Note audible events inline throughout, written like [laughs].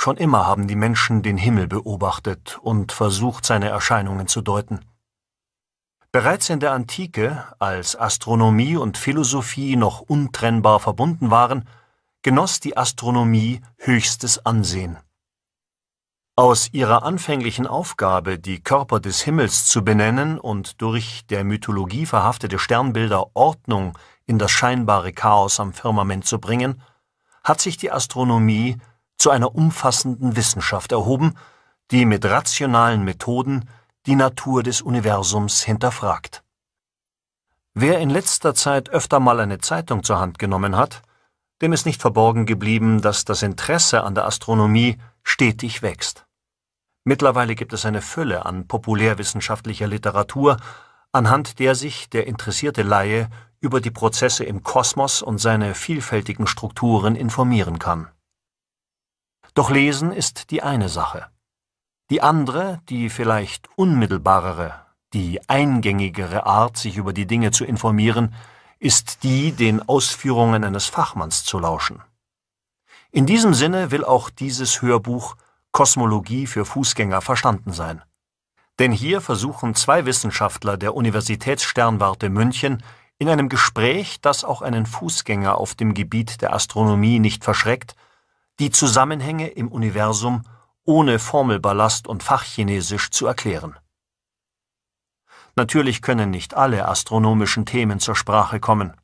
Schon immer haben die Menschen den Himmel beobachtet und versucht, seine Erscheinungen zu deuten. Bereits in der Antike, als Astronomie und Philosophie noch untrennbar verbunden waren, genoss die Astronomie höchstes Ansehen. Aus ihrer anfänglichen Aufgabe, die Körper des Himmels zu benennen und durch der Mythologie verhaftete Sternbilder Ordnung in das scheinbare Chaos am Firmament zu bringen, hat sich die Astronomie zu einer umfassenden Wissenschaft erhoben, die mit rationalen Methoden die Natur des Universums hinterfragt. Wer in letzter Zeit öfter mal eine Zeitung zur Hand genommen hat, dem ist nicht verborgen geblieben, dass das Interesse an der Astronomie stetig wächst. Mittlerweile gibt es eine Fülle an populärwissenschaftlicher Literatur, anhand der sich der interessierte Laie über die Prozesse im Kosmos und seine vielfältigen Strukturen informieren kann. Doch Lesen ist die eine Sache. Die andere, die vielleicht unmittelbarere, die eingängigere Art, sich über die Dinge zu informieren, ist die, den Ausführungen eines Fachmanns zu lauschen. In diesem Sinne will auch dieses Hörbuch Kosmologie für Fußgänger verstanden sein. Denn hier versuchen zwei Wissenschaftler der Universitätssternwarte München in einem Gespräch, das auch einen Fußgänger auf dem Gebiet der Astronomie nicht verschreckt, die Zusammenhänge im Universum ohne Formelballast und Fachchinesisch zu erklären. Natürlich können nicht alle astronomischen Themen zur Sprache kommen.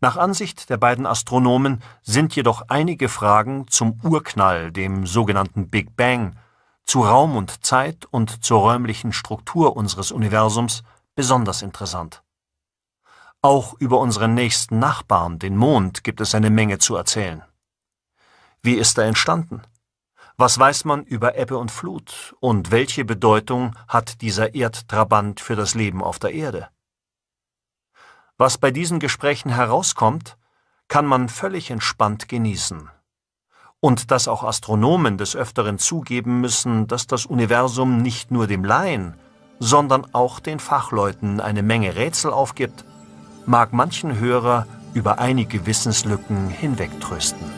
Nach Ansicht der beiden Astronomen sind jedoch einige Fragen zum Urknall, dem sogenannten Big Bang, zu Raum und Zeit und zur räumlichen Struktur unseres Universums besonders interessant. Auch über unseren nächsten Nachbarn, den Mond, gibt es eine Menge zu erzählen. Wie ist er entstanden? Was weiß man über Ebbe und Flut und welche Bedeutung hat dieser Erdtrabant für das Leben auf der Erde? Was bei diesen Gesprächen herauskommt, kann man völlig entspannt genießen. Und dass auch Astronomen des Öfteren zugeben müssen, dass das Universum nicht nur dem Laien, sondern auch den Fachleuten eine Menge Rätsel aufgibt, mag manchen Hörer über einige Wissenslücken hinwegtrösten.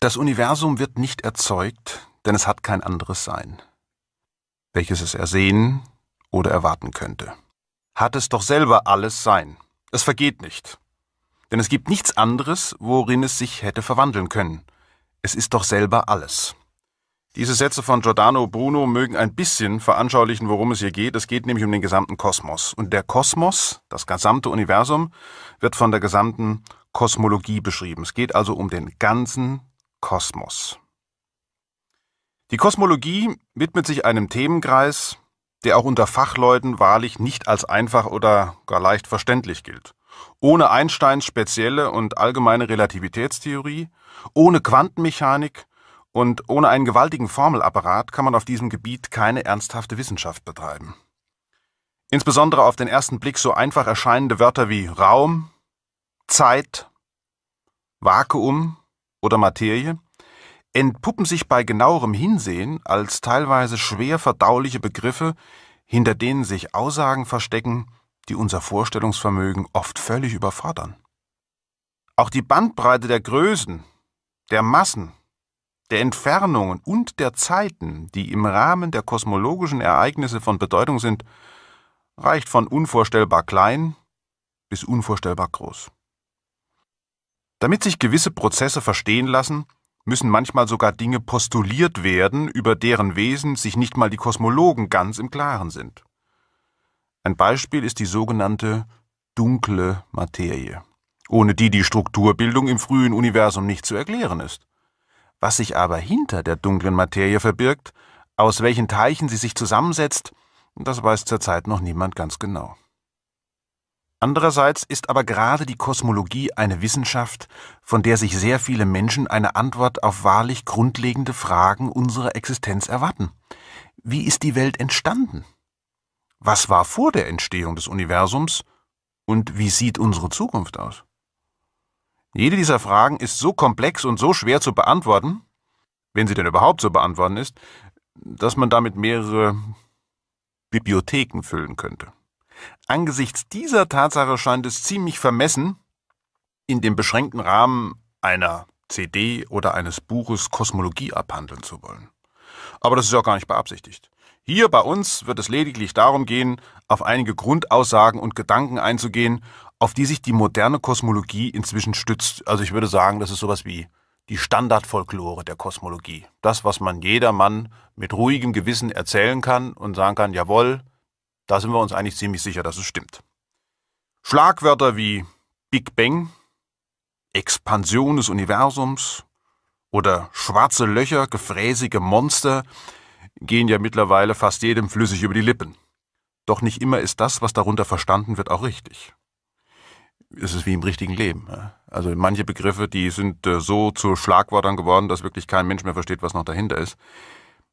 Das Universum wird nicht erzeugt, denn es hat kein anderes Sein, welches es ersehen oder erwarten könnte. Hat es doch selber alles Sein. Es vergeht nicht. Denn es gibt nichts anderes, worin es sich hätte verwandeln können. Es ist doch selber alles. Diese Sätze von Giordano Bruno mögen ein bisschen veranschaulichen, worum es hier geht. Es geht nämlich um den gesamten Kosmos. Und der Kosmos, das gesamte Universum, wird von der gesamten Kosmologie beschrieben. Es geht also um den ganzen Kosmos. Die Kosmologie widmet sich einem Themenkreis, der auch unter Fachleuten wahrlich nicht als einfach oder gar leicht verständlich gilt. Ohne Einsteins spezielle und allgemeine Relativitätstheorie, ohne Quantenmechanik und ohne einen gewaltigen Formelapparat kann man auf diesem Gebiet keine ernsthafte Wissenschaft betreiben. Insbesondere auf den ersten Blick so einfach erscheinende Wörter wie Raum, Zeit, Vakuum oder Materie entpuppen sich bei genauerem Hinsehen als teilweise schwer verdauliche Begriffe, hinter denen sich Aussagen verstecken, die unser Vorstellungsvermögen oft völlig überfordern. Auch die Bandbreite der Größen, der Massen, der Entfernungen und der Zeiten, die im Rahmen der kosmologischen Ereignisse von Bedeutung sind, reicht von unvorstellbar klein bis unvorstellbar groß. Damit sich gewisse Prozesse verstehen lassen, müssen manchmal sogar Dinge postuliert werden, über deren Wesen sich nicht mal die Kosmologen ganz im Klaren sind. Ein Beispiel ist die sogenannte dunkle Materie, ohne die die Strukturbildung im frühen Universum nicht zu erklären ist. Was sich aber hinter der dunklen Materie verbirgt, aus welchen Teilchen sie sich zusammensetzt, das weiß zurzeit noch niemand ganz genau. Andererseits ist aber gerade die Kosmologie eine Wissenschaft, von der sich sehr viele Menschen eine Antwort auf wahrlich grundlegende Fragen unserer Existenz erwarten. Wie ist die Welt entstanden? Was war vor der Entstehung des Universums? Und wie sieht unsere Zukunft aus? Jede dieser Fragen ist so komplex und so schwer zu beantworten, wenn sie denn überhaupt zu beantworten ist, dass man damit mehrere Bibliotheken füllen könnte. Angesichts dieser Tatsache scheint es ziemlich vermessen, in dem beschränkten Rahmen einer CD oder eines Buches Kosmologie abhandeln zu wollen. Aber das ist auch gar nicht beabsichtigt. Hier bei uns wird es lediglich darum gehen, auf einige Grundaussagen und Gedanken einzugehen, auf die sich die moderne Kosmologie inzwischen stützt. Also ich würde sagen, das ist sowas wie die Standardfolklore der Kosmologie. Das, was man jedermann mit ruhigem Gewissen erzählen kann und sagen kann, jawohl, da sind wir uns eigentlich ziemlich sicher, dass es stimmt. Schlagwörter wie Big Bang, Expansion des Universums oder schwarze Löcher, gefräßige Monster gehen ja mittlerweile fast jedem flüssig über die Lippen. Doch nicht immer ist das, was darunter verstanden wird, auch richtig. Es ist wie im richtigen Leben. Also manche Begriffe, die sind äh, so zu Schlagwörtern geworden, dass wirklich kein Mensch mehr versteht, was noch dahinter ist.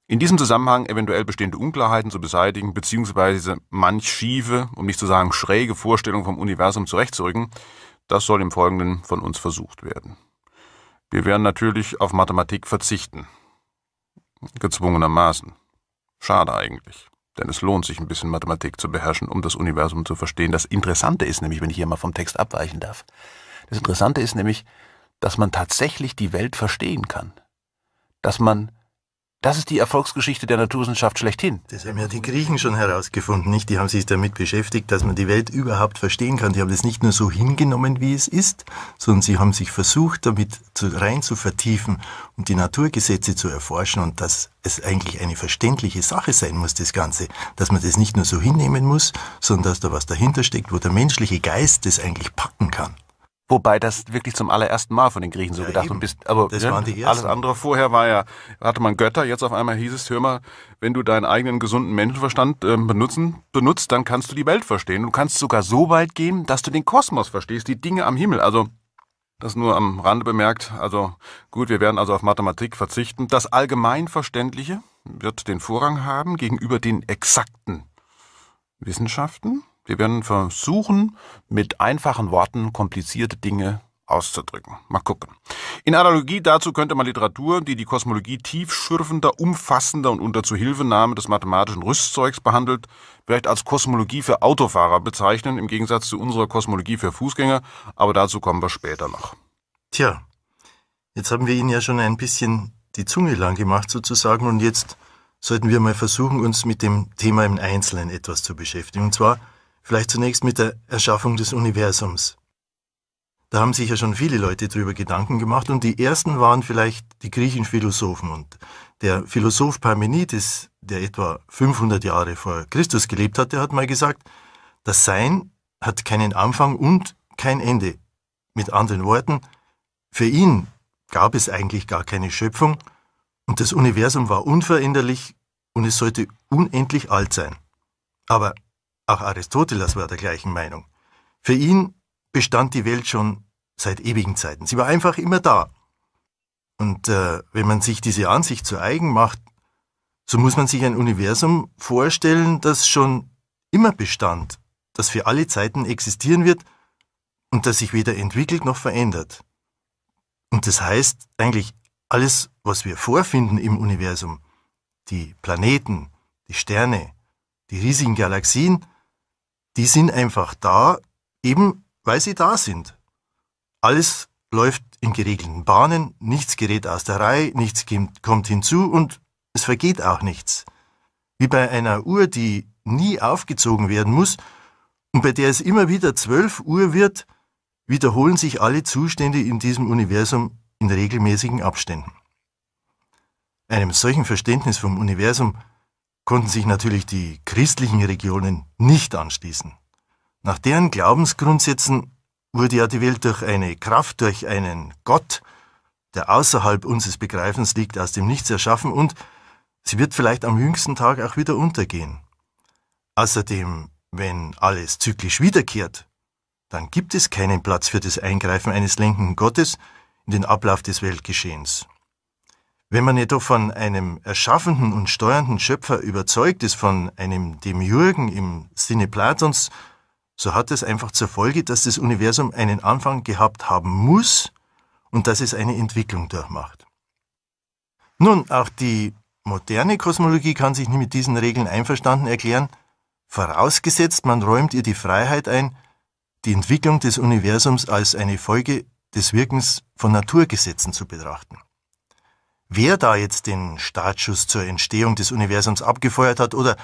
In diesem Zusammenhang eventuell bestehende Unklarheiten zu beseitigen beziehungsweise manch schiefe, um nicht zu sagen schräge Vorstellung vom Universum zurechtzurücken, das soll im Folgenden von uns versucht werden. Wir werden natürlich auf Mathematik verzichten. Gezwungenermaßen. Schade eigentlich. Denn es lohnt sich ein bisschen Mathematik zu beherrschen, um das Universum zu verstehen. Das Interessante ist nämlich, wenn ich hier mal vom Text abweichen darf, das Interessante ist nämlich, dass man tatsächlich die Welt verstehen kann. Dass man das ist die Erfolgsgeschichte der Naturwissenschaft schlechthin. Das haben ja die Griechen schon herausgefunden, nicht? Die haben sich damit beschäftigt, dass man die Welt überhaupt verstehen kann. Die haben das nicht nur so hingenommen, wie es ist, sondern sie haben sich versucht, damit rein zu vertiefen und die Naturgesetze zu erforschen und dass es eigentlich eine verständliche Sache sein muss, das Ganze. Dass man das nicht nur so hinnehmen muss, sondern dass da was dahinter steckt, wo der menschliche Geist das eigentlich packen kann. Wobei das wirklich zum allerersten Mal von den Griechen so ja, gedacht eben. und bist, aber also, das ne, waren die ersten. alles andere vorher war ja, hatte man Götter, jetzt auf einmal hieß es, hör mal, wenn du deinen eigenen gesunden Menschenverstand äh, benutzen, benutzt, dann kannst du die Welt verstehen. Du kannst sogar so weit gehen, dass du den Kosmos verstehst, die Dinge am Himmel. Also das nur am Rande bemerkt. Also gut, wir werden also auf Mathematik verzichten. Das Allgemeinverständliche wird den Vorrang haben gegenüber den exakten Wissenschaften. Wir werden versuchen, mit einfachen Worten komplizierte Dinge auszudrücken. Mal gucken. In Analogie dazu könnte man Literatur, die die Kosmologie tiefschürfender, umfassender und unter Zuhilfenahme des mathematischen Rüstzeugs behandelt, vielleicht als Kosmologie für Autofahrer bezeichnen, im Gegensatz zu unserer Kosmologie für Fußgänger, aber dazu kommen wir später noch. Tja, jetzt haben wir Ihnen ja schon ein bisschen die Zunge lang gemacht sozusagen und jetzt sollten wir mal versuchen, uns mit dem Thema im Einzelnen etwas zu beschäftigen. Und zwar Vielleicht zunächst mit der Erschaffung des Universums. Da haben sich ja schon viele Leute darüber Gedanken gemacht und die ersten waren vielleicht die griechischen Philosophen und der Philosoph Parmenides, der etwa 500 Jahre vor Christus gelebt hat, der hat mal gesagt, das Sein hat keinen Anfang und kein Ende. Mit anderen Worten, für ihn gab es eigentlich gar keine Schöpfung und das Universum war unveränderlich und es sollte unendlich alt sein. Aber auch Aristoteles war der gleichen Meinung. Für ihn bestand die Welt schon seit ewigen Zeiten. Sie war einfach immer da. Und äh, wenn man sich diese Ansicht zu eigen macht, so muss man sich ein Universum vorstellen, das schon immer bestand, das für alle Zeiten existieren wird und das sich weder entwickelt noch verändert. Und das heißt eigentlich alles, was wir vorfinden im Universum, die Planeten, die Sterne, die riesigen Galaxien, die sind einfach da, eben weil sie da sind. Alles läuft in geregelten Bahnen, nichts gerät aus der Reihe, nichts kommt hinzu und es vergeht auch nichts. Wie bei einer Uhr, die nie aufgezogen werden muss und bei der es immer wieder 12 Uhr wird, wiederholen sich alle Zustände in diesem Universum in regelmäßigen Abständen. Einem solchen Verständnis vom Universum konnten sich natürlich die christlichen Regionen nicht anschließen. Nach deren Glaubensgrundsätzen wurde ja die Welt durch eine Kraft, durch einen Gott, der außerhalb unseres Begreifens liegt, aus dem Nichts erschaffen und sie wird vielleicht am jüngsten Tag auch wieder untergehen. Außerdem, wenn alles zyklisch wiederkehrt, dann gibt es keinen Platz für das Eingreifen eines lenkenden Gottes in den Ablauf des Weltgeschehens. Wenn man jedoch von einem erschaffenden und steuernden Schöpfer überzeugt ist, von einem Demiurgen im Sinne Platons, so hat es einfach zur Folge, dass das Universum einen Anfang gehabt haben muss und dass es eine Entwicklung durchmacht. Nun, auch die moderne Kosmologie kann sich nicht mit diesen Regeln einverstanden erklären, vorausgesetzt man räumt ihr die Freiheit ein, die Entwicklung des Universums als eine Folge des Wirkens von Naturgesetzen zu betrachten wer da jetzt den Startschuss zur Entstehung des Universums abgefeuert hat oder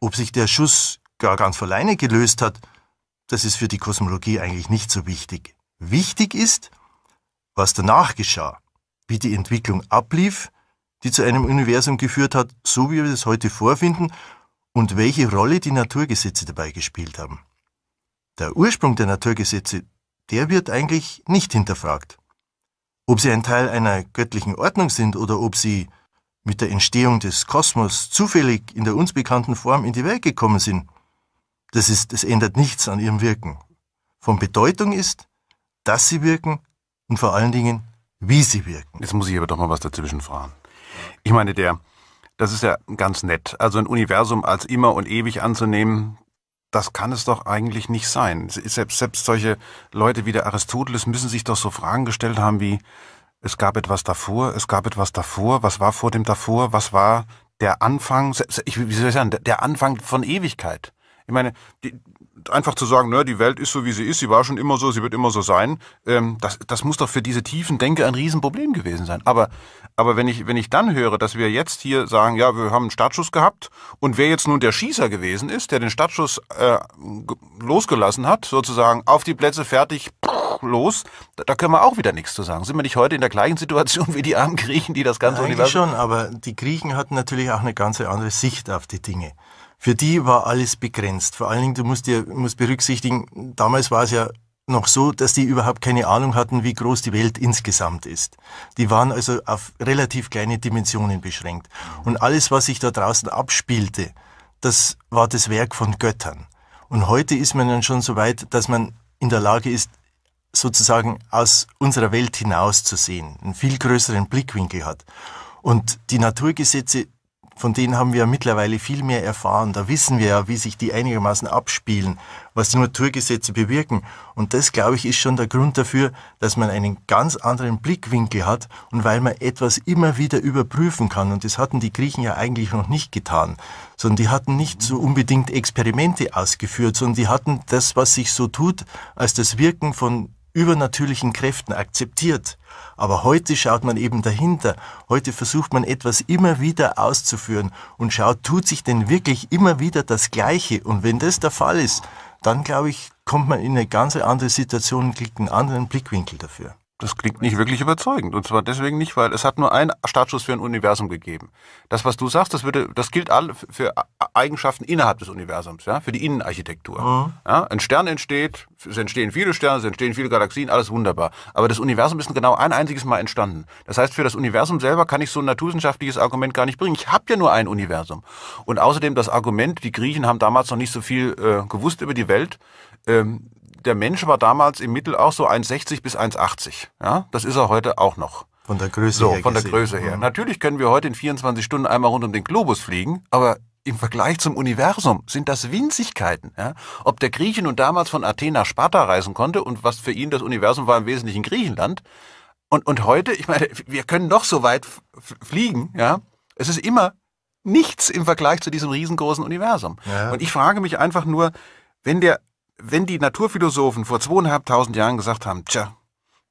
ob sich der Schuss gar ganz alleine gelöst hat, das ist für die Kosmologie eigentlich nicht so wichtig. Wichtig ist, was danach geschah, wie die Entwicklung ablief, die zu einem Universum geführt hat, so wie wir es heute vorfinden, und welche Rolle die Naturgesetze dabei gespielt haben. Der Ursprung der Naturgesetze, der wird eigentlich nicht hinterfragt. Ob sie ein Teil einer göttlichen Ordnung sind oder ob sie mit der Entstehung des Kosmos zufällig in der uns bekannten Form in die Welt gekommen sind, das, ist, das ändert nichts an ihrem Wirken. Von Bedeutung ist, dass sie wirken und vor allen Dingen, wie sie wirken. Jetzt muss ich aber doch mal was dazwischen fragen. Ich meine, der, das ist ja ganz nett. Also ein Universum als immer und ewig anzunehmen, das kann es doch eigentlich nicht sein. Selbst, selbst solche Leute wie der Aristoteles müssen sich doch so Fragen gestellt haben wie, es gab etwas davor, es gab etwas davor, was war vor dem davor, was war der Anfang, ich, wie soll ich sagen, der Anfang von Ewigkeit. Ich meine, die, einfach zu sagen, na, ne, die Welt ist so, wie sie ist, sie war schon immer so, sie wird immer so sein, ähm, das, das muss doch für diese tiefen Denke ein Riesenproblem gewesen sein. Aber, aber wenn, ich, wenn ich dann höre, dass wir jetzt hier sagen, ja, wir haben einen Startschuss gehabt und wer jetzt nun der Schießer gewesen ist, der den Startschuss äh, losgelassen hat, sozusagen auf die Plätze fertig, los, da, da können wir auch wieder nichts zu sagen. Sind wir nicht heute in der gleichen Situation wie die armen Griechen, die das ganze Eigentlich Universum... schon, aber die Griechen hatten natürlich auch eine ganz andere Sicht auf die Dinge. Für die war alles begrenzt. Vor allen Dingen, du musst dir musst berücksichtigen, damals war es ja noch so, dass die überhaupt keine Ahnung hatten, wie groß die Welt insgesamt ist. Die waren also auf relativ kleine Dimensionen beschränkt. Und alles, was sich da draußen abspielte, das war das Werk von Göttern. Und heute ist man dann schon so weit, dass man in der Lage ist, sozusagen aus unserer Welt hinaus zu sehen, einen viel größeren Blickwinkel hat. Und die Naturgesetze, von denen haben wir mittlerweile viel mehr erfahren. Da wissen wir ja, wie sich die einigermaßen abspielen, was die Naturgesetze bewirken. Und das, glaube ich, ist schon der Grund dafür, dass man einen ganz anderen Blickwinkel hat und weil man etwas immer wieder überprüfen kann. Und das hatten die Griechen ja eigentlich noch nicht getan, sondern die hatten nicht so unbedingt Experimente ausgeführt, sondern die hatten das, was sich so tut, als das Wirken von übernatürlichen Kräften akzeptiert. Aber heute schaut man eben dahinter. Heute versucht man etwas immer wieder auszuführen und schaut, tut sich denn wirklich immer wieder das Gleiche? Und wenn das der Fall ist, dann glaube ich, kommt man in eine ganz andere Situation und kriegt einen anderen Blickwinkel dafür das klingt nicht wirklich überzeugend. Und zwar deswegen nicht, weil es hat nur einen Startschuss für ein Universum gegeben. Das, was du sagst, das, würde, das gilt alle für Eigenschaften innerhalb des Universums, ja, für die Innenarchitektur. Mhm. Ja, ein Stern entsteht, es entstehen viele Sterne, es entstehen viele Galaxien, alles wunderbar. Aber das Universum ist genau ein einziges Mal entstanden. Das heißt, für das Universum selber kann ich so ein naturwissenschaftliches Argument gar nicht bringen. Ich habe ja nur ein Universum. Und außerdem das Argument, die Griechen haben damals noch nicht so viel äh, gewusst über die Welt. Ähm, der Mensch war damals im Mittel auch so 1,60 bis 1,80. Ja, das ist er heute auch noch. Von der Größe so, her. Von der Größe her. Mhm. Natürlich können wir heute in 24 Stunden einmal rund um den Globus fliegen, aber im Vergleich zum Universum sind das Winzigkeiten. Ja? Ob der Grieche nun damals von Athen nach Sparta reisen konnte und was für ihn das Universum war im Wesentlichen Griechenland. Und, und heute, ich meine, wir können noch so weit fliegen, ja. Es ist immer nichts im Vergleich zu diesem riesengroßen Universum. Ja. Und ich frage mich einfach nur, wenn der wenn die Naturphilosophen vor zweieinhalbtausend Jahren gesagt haben, tja,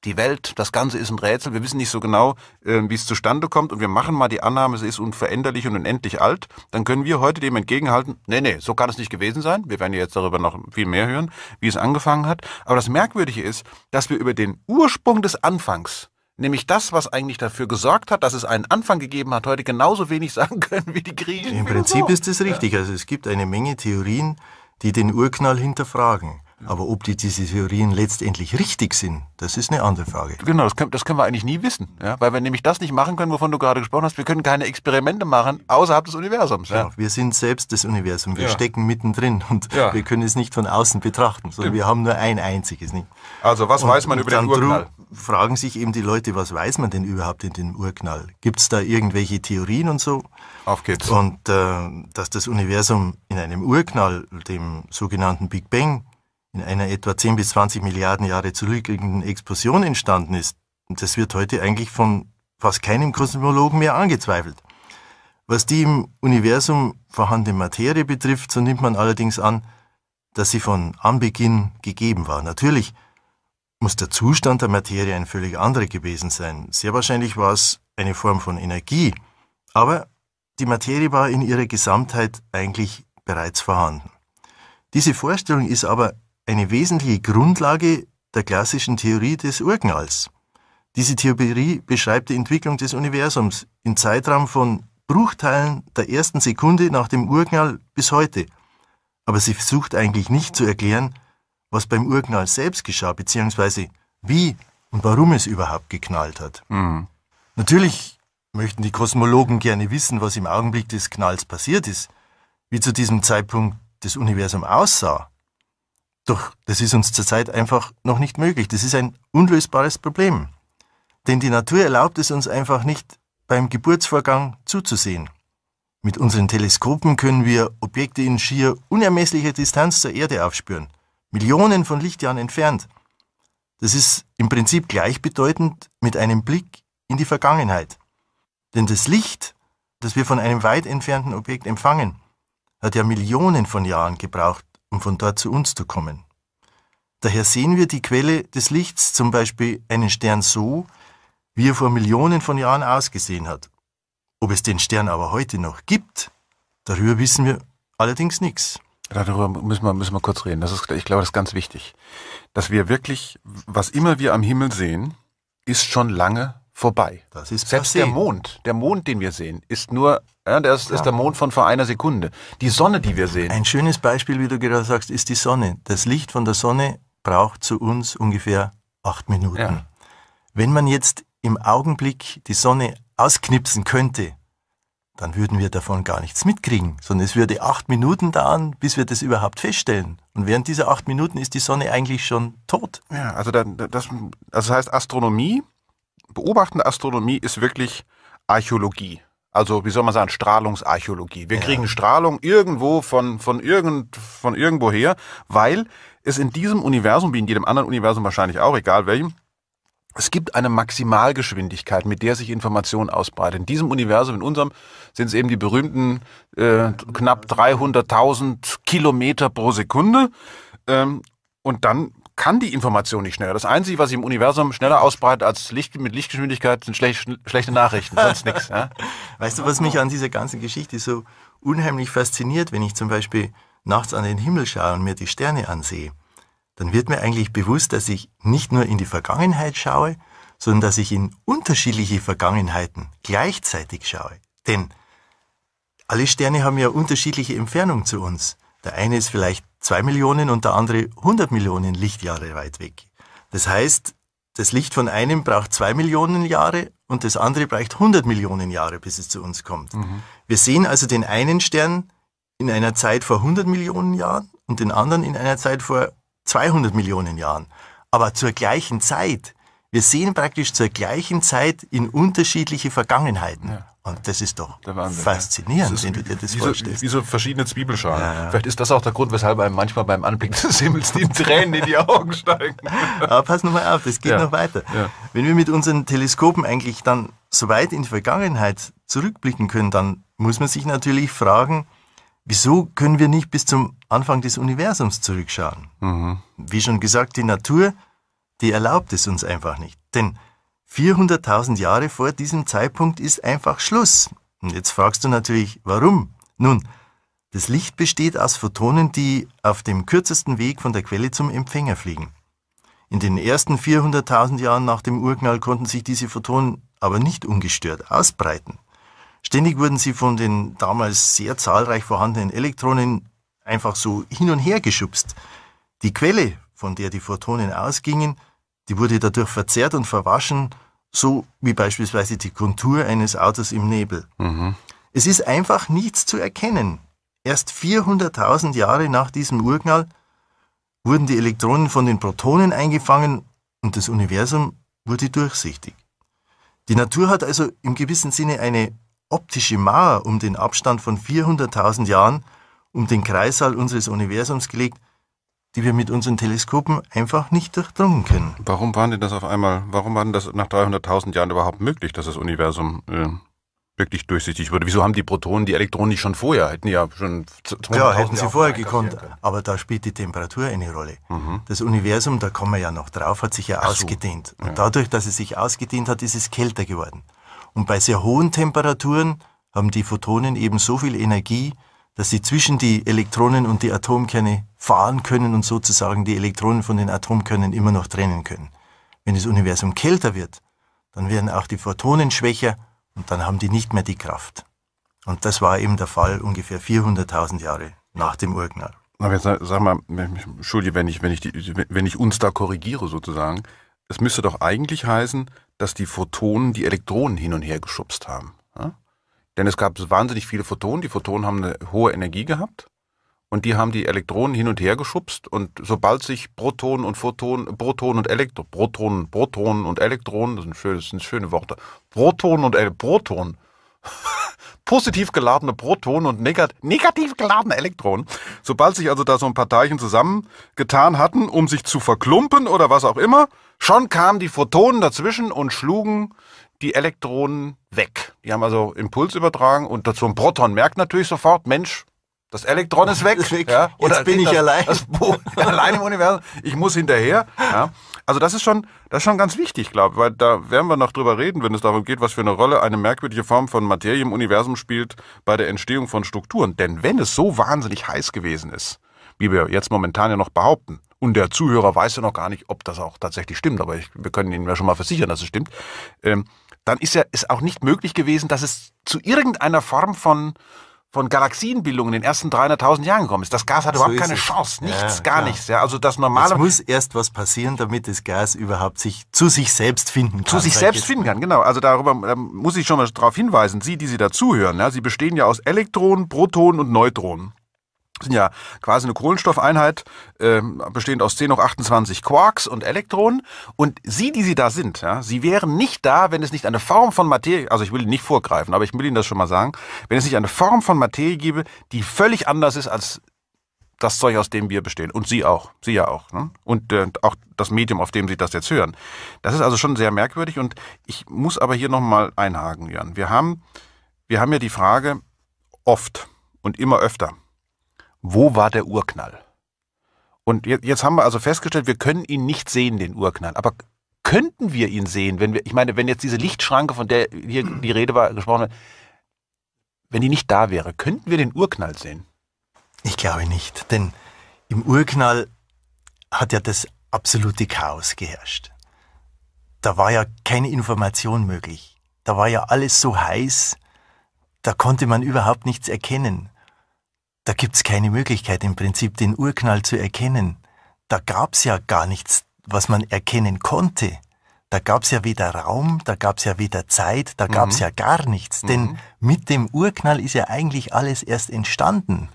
die Welt, das Ganze ist ein Rätsel, wir wissen nicht so genau, äh, wie es zustande kommt und wir machen mal die Annahme, es ist unveränderlich und unendlich alt, dann können wir heute dem entgegenhalten, nee, nee, so kann es nicht gewesen sein, wir werden ja jetzt darüber noch viel mehr hören, wie es angefangen hat, aber das Merkwürdige ist, dass wir über den Ursprung des Anfangs, nämlich das, was eigentlich dafür gesorgt hat, dass es einen Anfang gegeben hat, heute genauso wenig [laughs] sagen können wie die Griechen. Im Prinzip genau. ist es richtig, also es gibt eine Menge Theorien, die den Urknall hinterfragen. Aber ob die, diese Theorien letztendlich richtig sind, das ist eine andere Frage. Genau, das können, das können wir eigentlich nie wissen. Ja? Weil wir nämlich das nicht machen können, wovon du gerade gesprochen hast. Wir können keine Experimente machen außerhalb des Universums. Ja? ja wir sind selbst das Universum. Wir ja. stecken mittendrin und wir können es nicht von außen betrachten, sondern wir haben nur ein einziges. Nicht? Also, was und, weiß man über den Urknall? fragen sich eben die Leute, was weiß man denn überhaupt in dem Urknall? Gibt es da irgendwelche Theorien und so? Auf geht's. Und äh, dass das Universum in einem Urknall, dem sogenannten Big Bang, in einer etwa 10 bis 20 Milliarden Jahre zurückliegenden Explosion entstanden ist, das wird heute eigentlich von fast keinem Kosmologen mehr angezweifelt. Was die im Universum vorhandene Materie betrifft, so nimmt man allerdings an, dass sie von Anbeginn gegeben war. Natürlich muss der Zustand der Materie ein völlig anderer gewesen sein. Sehr wahrscheinlich war es eine Form von Energie, aber die Materie war in ihrer Gesamtheit eigentlich bereits vorhanden. Diese Vorstellung ist aber eine wesentliche Grundlage der klassischen Theorie des Urknalls. Diese Theorie beschreibt die Entwicklung des Universums im Zeitraum von Bruchteilen der ersten Sekunde nach dem Urknall bis heute. Aber sie versucht eigentlich nicht zu erklären, was beim Urknall selbst geschah, beziehungsweise wie und warum es überhaupt geknallt hat. Mhm. Natürlich möchten die Kosmologen gerne wissen, was im Augenblick des Knalls passiert ist, wie zu diesem Zeitpunkt das Universum aussah. Doch das ist uns zurzeit einfach noch nicht möglich. Das ist ein unlösbares Problem. Denn die Natur erlaubt es uns einfach nicht, beim Geburtsvorgang zuzusehen. Mit unseren Teleskopen können wir Objekte in schier unermesslicher Distanz zur Erde aufspüren. Millionen von Lichtjahren entfernt. Das ist im Prinzip gleichbedeutend mit einem Blick in die Vergangenheit. Denn das Licht, das wir von einem weit entfernten Objekt empfangen, hat ja Millionen von Jahren gebraucht, um von dort zu uns zu kommen. Daher sehen wir die Quelle des Lichts, zum Beispiel einen Stern so, wie er vor Millionen von Jahren ausgesehen hat. Ob es den Stern aber heute noch gibt, darüber wissen wir allerdings nichts. Darüber müssen wir, müssen wir kurz reden. Das ist, ich glaube, das ist ganz wichtig. Dass wir wirklich, was immer wir am Himmel sehen, ist schon lange vorbei. Das ist Selbst passé. der Mond, der Mond, den wir sehen, ist nur, ja, der ist, ja. ist, der Mond von vor einer Sekunde. Die Sonne, die wir sehen. Ein schönes Beispiel, wie du gerade sagst, ist die Sonne. Das Licht von der Sonne braucht zu uns ungefähr acht Minuten. Ja. Wenn man jetzt im Augenblick die Sonne ausknipsen könnte, dann würden wir davon gar nichts mitkriegen, sondern es würde acht Minuten dauern, bis wir das überhaupt feststellen. Und während dieser acht Minuten ist die Sonne eigentlich schon tot. Ja, also das, also das heißt Astronomie, beobachtende Astronomie ist wirklich Archäologie. Also wie soll man sagen, Strahlungsarchäologie. Wir ja. kriegen Strahlung irgendwo von, von, irgend, von irgendwoher, weil es in diesem Universum, wie in jedem anderen Universum wahrscheinlich auch, egal welchem, es gibt eine Maximalgeschwindigkeit, mit der sich Information ausbreitet. In diesem Universum, in unserem, sind es eben die berühmten äh, knapp 300.000 Kilometer pro Sekunde. Ähm, und dann kann die Information nicht schneller. Das Einzige, was sich im Universum schneller ausbreitet als Licht mit Lichtgeschwindigkeit, sind schlecht, schlechte Nachrichten, sonst nichts. Ja? [laughs] Weißt du, was mich an dieser ganzen Geschichte so unheimlich fasziniert, wenn ich zum Beispiel nachts an den Himmel schaue und mir die Sterne ansehe? dann wird mir eigentlich bewusst, dass ich nicht nur in die Vergangenheit schaue, sondern dass ich in unterschiedliche Vergangenheiten gleichzeitig schaue. Denn alle Sterne haben ja unterschiedliche Entfernungen zu uns. Der eine ist vielleicht zwei Millionen und der andere 100 Millionen Lichtjahre weit weg. Das heißt, das Licht von einem braucht zwei Millionen Jahre und das andere braucht 100 Millionen Jahre, bis es zu uns kommt. Mhm. Wir sehen also den einen Stern in einer Zeit vor 100 Millionen Jahren und den anderen in einer Zeit vor 200 Millionen Jahren. Aber zur gleichen Zeit, wir sehen praktisch zur gleichen Zeit in unterschiedliche Vergangenheiten. Ja. Und das ist doch Wahnsinn, faszinierend, ist, wenn du dir das wie vorstellst. So, wie so verschiedene Zwiebelschalen. Ja, ja. Vielleicht ist das auch der Grund, weshalb einem manchmal beim Anblick des Himmels die Tränen in die Augen steigen. [laughs] Aber pass nochmal auf, das geht ja. noch weiter. Wenn wir mit unseren Teleskopen eigentlich dann so weit in die Vergangenheit zurückblicken können, dann muss man sich natürlich fragen, Wieso können wir nicht bis zum Anfang des Universums zurückschauen? Mhm. Wie schon gesagt, die Natur, die erlaubt es uns einfach nicht. Denn 400.000 Jahre vor diesem Zeitpunkt ist einfach Schluss. Und jetzt fragst du natürlich, warum? Nun, das Licht besteht aus Photonen, die auf dem kürzesten Weg von der Quelle zum Empfänger fliegen. In den ersten 400.000 Jahren nach dem Urknall konnten sich diese Photonen aber nicht ungestört ausbreiten. Ständig wurden sie von den damals sehr zahlreich vorhandenen Elektronen einfach so hin und her geschubst. Die Quelle, von der die Photonen ausgingen, die wurde dadurch verzerrt und verwaschen, so wie beispielsweise die Kontur eines Autos im Nebel. Mhm. Es ist einfach nichts zu erkennen. Erst 400.000 Jahre nach diesem Urknall wurden die Elektronen von den Protonen eingefangen und das Universum wurde durchsichtig. Die Natur hat also im gewissen Sinne eine optische Mauer um den Abstand von 400.000 Jahren um den Kreissaal unseres Universums gelegt, die wir mit unseren Teleskopen einfach nicht durchdrungen können. Warum war denn das auf einmal, warum war denn das nach 300.000 Jahren überhaupt möglich, dass das Universum äh, wirklich durchsichtig wurde? Wieso haben die Protonen die Elektronen nicht schon vorher? Hätten ja schon Ja, hätten sie vorher gekonnt, aber da spielt die Temperatur eine Rolle. Mhm. Das Universum, da kommen wir ja noch drauf, hat sich ja so. ausgedehnt. Und ja. dadurch, dass es sich ausgedehnt hat, ist es kälter geworden. Und bei sehr hohen Temperaturen haben die Photonen eben so viel Energie, dass sie zwischen die Elektronen und die Atomkerne fahren können und sozusagen die Elektronen von den Atomkernen immer noch trennen können. Wenn das Universum kälter wird, dann werden auch die Photonen schwächer und dann haben die nicht mehr die Kraft. Und das war eben der Fall ungefähr 400.000 Jahre nach dem Urknall. Aber jetzt sag, mal, Entschuldige, wenn ich, wenn, ich die, wenn ich uns da korrigiere sozusagen, es müsste doch eigentlich heißen, dass die Photonen die Elektronen hin und her geschubst haben. Ja? Denn es gab wahnsinnig viele Photonen. Die Photonen haben eine hohe Energie gehabt und die haben die Elektronen hin und her geschubst. Und sobald sich Protonen und Photonen, Protonen und Elektronen, Protonen, Protonen und Elektronen, das sind, schöne, das sind schöne Worte, Protonen und Elektronen, Protonen [laughs] positiv geladene Protonen und negativ geladene Elektronen. Sobald sich also da so ein paar Teilchen zusammengetan hatten, um sich zu verklumpen oder was auch immer, schon kamen die Photonen dazwischen und schlugen die Elektronen weg. Die haben also Impuls übertragen und dazu ein Proton merkt natürlich sofort, Mensch, das Elektron ist [laughs] weg. Ist weg. Ja, oder bin ich das, allein. Das, [laughs] allein im Universum. Ich muss hinterher. Ja. Also das ist schon, das ist schon ganz wichtig, glaube ich, weil da werden wir noch drüber reden, wenn es darum geht, was für eine Rolle eine merkwürdige Form von Materie im Universum spielt bei der Entstehung von Strukturen. Denn wenn es so wahnsinnig heiß gewesen ist, wie wir jetzt momentan ja noch behaupten, und der Zuhörer weiß ja noch gar nicht, ob das auch tatsächlich stimmt, aber ich, wir können Ihnen ja schon mal versichern, dass es stimmt, ähm, dann ist ja ist auch nicht möglich gewesen, dass es zu irgendeiner Form von von Galaxienbildung in den ersten 300.000 Jahren gekommen ist. Das Gas hat so überhaupt keine es. Chance, nichts, ja, gar ja. nichts. Ja, also das normale. Es muss erst was passieren, damit das Gas überhaupt sich zu sich selbst finden kann. Zu sich selbst finden kann, genau. Also darüber da muss ich schon mal darauf hinweisen. Sie, die Sie dazuhören, ja, Sie bestehen ja aus Elektronen, Protonen und Neutronen sind ja quasi eine Kohlenstoffeinheit, äh, bestehend aus 10 hoch 28 Quarks und Elektronen. Und sie, die sie da sind, ja, sie wären nicht da, wenn es nicht eine Form von Materie, also ich will Ihnen nicht vorgreifen, aber ich will Ihnen das schon mal sagen, wenn es nicht eine Form von Materie gäbe, die völlig anders ist als das Zeug, aus dem wir bestehen. Und Sie auch. Sie ja auch. Ne? Und äh, auch das Medium, auf dem Sie das jetzt hören. Das ist also schon sehr merkwürdig. Und ich muss aber hier nochmal einhaken, Jan. Wir haben, wir haben ja die Frage oft und immer öfter wo war der Urknall? Und jetzt haben wir also festgestellt, wir können ihn nicht sehen, den Urknall. Aber könnten wir ihn sehen, wenn wir, ich meine, wenn jetzt diese Lichtschranke, von der hier die Rede war, gesprochen wird, wenn die nicht da wäre, könnten wir den Urknall sehen? Ich glaube nicht, denn im Urknall hat ja das absolute Chaos geherrscht. Da war ja keine Information möglich. Da war ja alles so heiß, da konnte man überhaupt nichts erkennen da gibt's keine Möglichkeit im Prinzip, den Urknall zu erkennen. Da gab's ja gar nichts, was man erkennen konnte. Da gab's ja weder Raum, da gab's ja weder Zeit, da gab's mhm. ja gar nichts. Denn mhm. mit dem Urknall ist ja eigentlich alles erst entstanden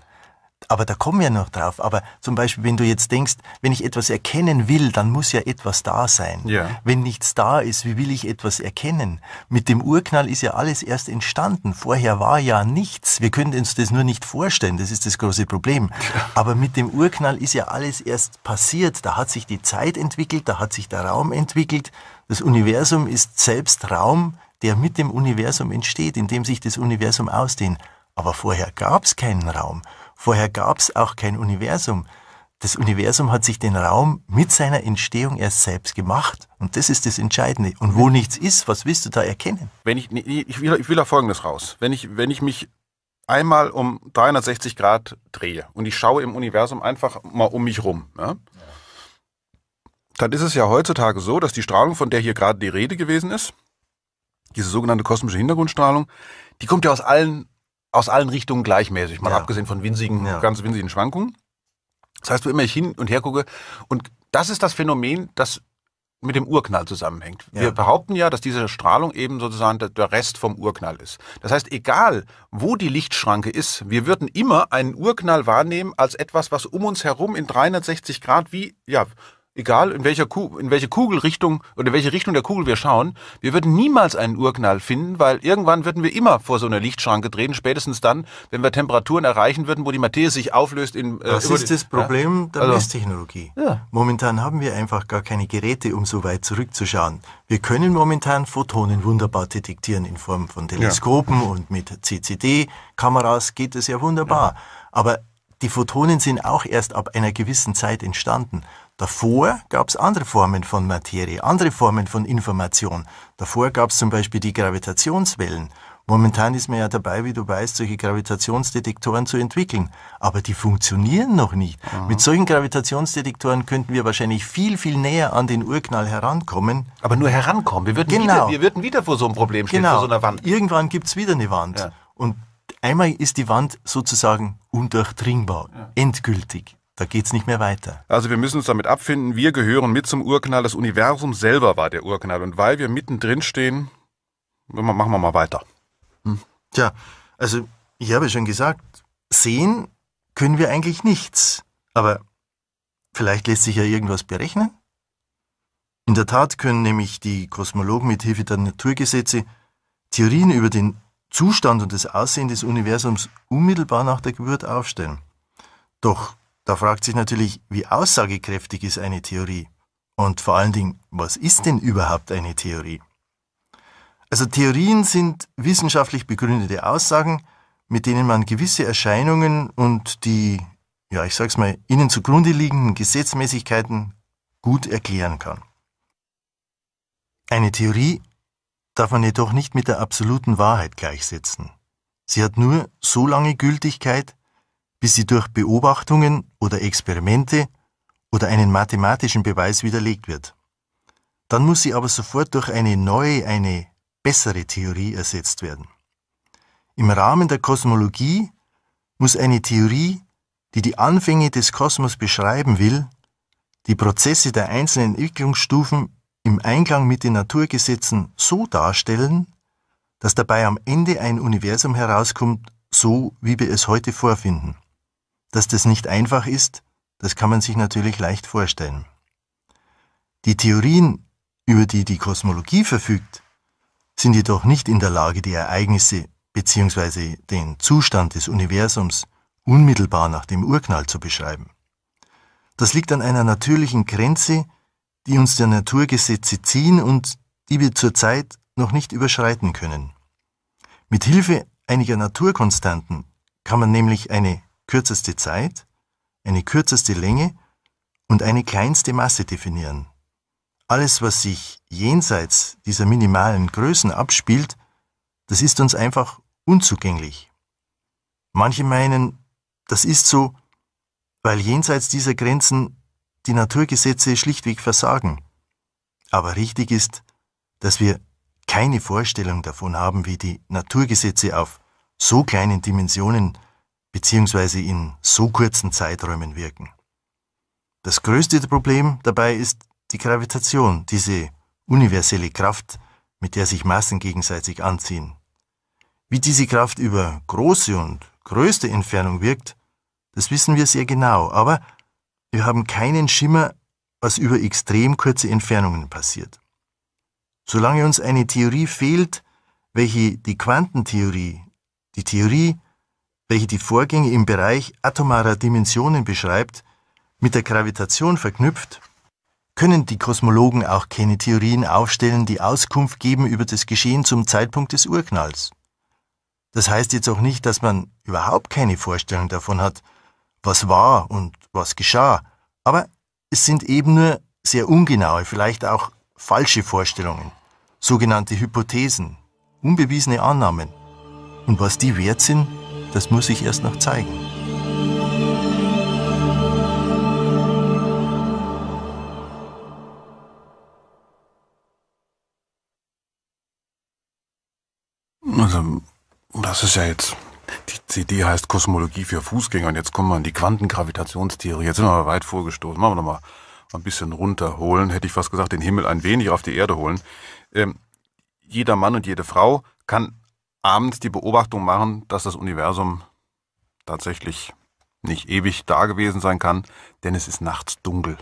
aber da kommen wir noch drauf. Aber zum Beispiel, wenn du jetzt denkst, wenn ich etwas erkennen will, dann muss ja etwas da sein. Ja. Wenn nichts da ist, wie will ich etwas erkennen? Mit dem Urknall ist ja alles erst entstanden. Vorher war ja nichts. Wir können uns das nur nicht vorstellen. Das ist das große Problem. Aber mit dem Urknall ist ja alles erst passiert. Da hat sich die Zeit entwickelt, da hat sich der Raum entwickelt. Das Universum ist selbst Raum, der mit dem Universum entsteht, in dem sich das Universum ausdehnt. Aber vorher gab es keinen Raum. Vorher gab es auch kein Universum. Das Universum hat sich den Raum mit seiner Entstehung erst selbst gemacht. Und das ist das Entscheidende. Und wo nichts ist, was willst du da erkennen? Wenn ich, ich, will, ich will da Folgendes raus. Wenn ich, wenn ich mich einmal um 360 Grad drehe und ich schaue im Universum einfach mal um mich rum, ja, dann ist es ja heutzutage so, dass die Strahlung, von der hier gerade die Rede gewesen ist, diese sogenannte kosmische Hintergrundstrahlung, die kommt ja aus allen aus allen Richtungen gleichmäßig, mal ja. abgesehen von winzigen, ja. ganz winzigen Schwankungen. Das heißt, wo immer ich hin und her gucke, und das ist das Phänomen, das mit dem Urknall zusammenhängt. Ja. Wir behaupten ja, dass diese Strahlung eben sozusagen der Rest vom Urknall ist. Das heißt, egal wo die Lichtschranke ist, wir würden immer einen Urknall wahrnehmen als etwas, was um uns herum in 360 Grad wie, ja, egal in, welcher Ku in welche Kugelrichtung oder in welche Richtung der Kugel wir schauen, wir würden niemals einen Urknall finden, weil irgendwann würden wir immer vor so einer Lichtschranke drehen, spätestens dann, wenn wir Temperaturen erreichen würden, wo die Materie sich auflöst. In, äh, das ist das Problem ja? der also, Messtechnologie. Ja. Momentan haben wir einfach gar keine Geräte, um so weit zurückzuschauen. Wir können momentan Photonen wunderbar detektieren in Form von Teleskopen ja. und mit CCD-Kameras geht es ja wunderbar. Aber die Photonen sind auch erst ab einer gewissen Zeit entstanden. Davor gab es andere Formen von Materie, andere Formen von Information. Davor gab es zum Beispiel die Gravitationswellen. Momentan ist man ja dabei, wie du weißt, solche Gravitationsdetektoren zu entwickeln. Aber die funktionieren noch nicht. Mhm. Mit solchen Gravitationsdetektoren könnten wir wahrscheinlich viel, viel näher an den Urknall herankommen. Aber nur herankommen. Wir würden, genau. wieder, wir würden wieder vor so einem Problem stehen, genau. vor so einer Wand. Irgendwann gibt es wieder eine Wand. Ja. Und einmal ist die Wand sozusagen undurchdringbar, ja. endgültig. Da geht's nicht mehr weiter. Also wir müssen uns damit abfinden, wir gehören mit zum Urknall. Das Universum selber war der Urknall. Und weil wir mittendrin stehen, machen wir mal weiter. Hm. Tja, also ich habe schon gesagt, sehen können wir eigentlich nichts. Aber vielleicht lässt sich ja irgendwas berechnen? In der Tat können nämlich die Kosmologen mit Hilfe der Naturgesetze Theorien über den Zustand und das Aussehen des Universums unmittelbar nach der Geburt aufstellen. Doch da fragt sich natürlich, wie aussagekräftig ist eine Theorie? Und vor allen Dingen, was ist denn überhaupt eine Theorie? Also Theorien sind wissenschaftlich begründete Aussagen, mit denen man gewisse Erscheinungen und die, ja, ich sag's mal, ihnen zugrunde liegenden Gesetzmäßigkeiten gut erklären kann. Eine Theorie darf man jedoch nicht mit der absoluten Wahrheit gleichsetzen. Sie hat nur so lange Gültigkeit, bis sie durch Beobachtungen oder Experimente oder einen mathematischen Beweis widerlegt wird. Dann muss sie aber sofort durch eine neue, eine bessere Theorie ersetzt werden. Im Rahmen der Kosmologie muss eine Theorie, die die Anfänge des Kosmos beschreiben will, die Prozesse der einzelnen Entwicklungsstufen im Einklang mit den Naturgesetzen so darstellen, dass dabei am Ende ein Universum herauskommt, so wie wir es heute vorfinden. Dass das nicht einfach ist, das kann man sich natürlich leicht vorstellen. Die Theorien, über die die Kosmologie verfügt, sind jedoch nicht in der Lage, die Ereignisse bzw. den Zustand des Universums unmittelbar nach dem Urknall zu beschreiben. Das liegt an einer natürlichen Grenze, die uns der Naturgesetze ziehen und die wir zurzeit noch nicht überschreiten können. Mit Hilfe einiger Naturkonstanten kann man nämlich eine kürzeste Zeit, eine kürzeste Länge und eine kleinste Masse definieren. Alles, was sich jenseits dieser minimalen Größen abspielt, das ist uns einfach unzugänglich. Manche meinen, das ist so, weil jenseits dieser Grenzen die Naturgesetze schlichtweg versagen. Aber richtig ist, dass wir keine Vorstellung davon haben, wie die Naturgesetze auf so kleinen Dimensionen beziehungsweise in so kurzen Zeiträumen wirken. Das größte Problem dabei ist die Gravitation, diese universelle Kraft, mit der sich Massen gegenseitig anziehen. Wie diese Kraft über große und größte Entfernung wirkt, das wissen wir sehr genau, aber wir haben keinen Schimmer, was über extrem kurze Entfernungen passiert. Solange uns eine Theorie fehlt, welche die Quantentheorie, die Theorie welche die Vorgänge im Bereich atomarer Dimensionen beschreibt, mit der Gravitation verknüpft, können die Kosmologen auch keine Theorien aufstellen, die Auskunft geben über das Geschehen zum Zeitpunkt des Urknalls. Das heißt jetzt auch nicht, dass man überhaupt keine Vorstellung davon hat, was war und was geschah, aber es sind eben nur sehr ungenaue, vielleicht auch falsche Vorstellungen, sogenannte Hypothesen, unbewiesene Annahmen. Und was die wert sind, das muss ich erst noch zeigen. Also, das ist ja jetzt. Die CD heißt Kosmologie für Fußgänger und jetzt kommen wir an die Quantengravitationstheorie. Jetzt sind wir mal weit vorgestoßen. Machen wir nochmal ein bisschen runterholen. Hätte ich fast gesagt, den Himmel ein wenig auf die Erde holen. Ähm, jeder Mann und jede Frau kann abends die Beobachtung machen, dass das Universum tatsächlich nicht ewig da gewesen sein kann, denn es ist nachts dunkel.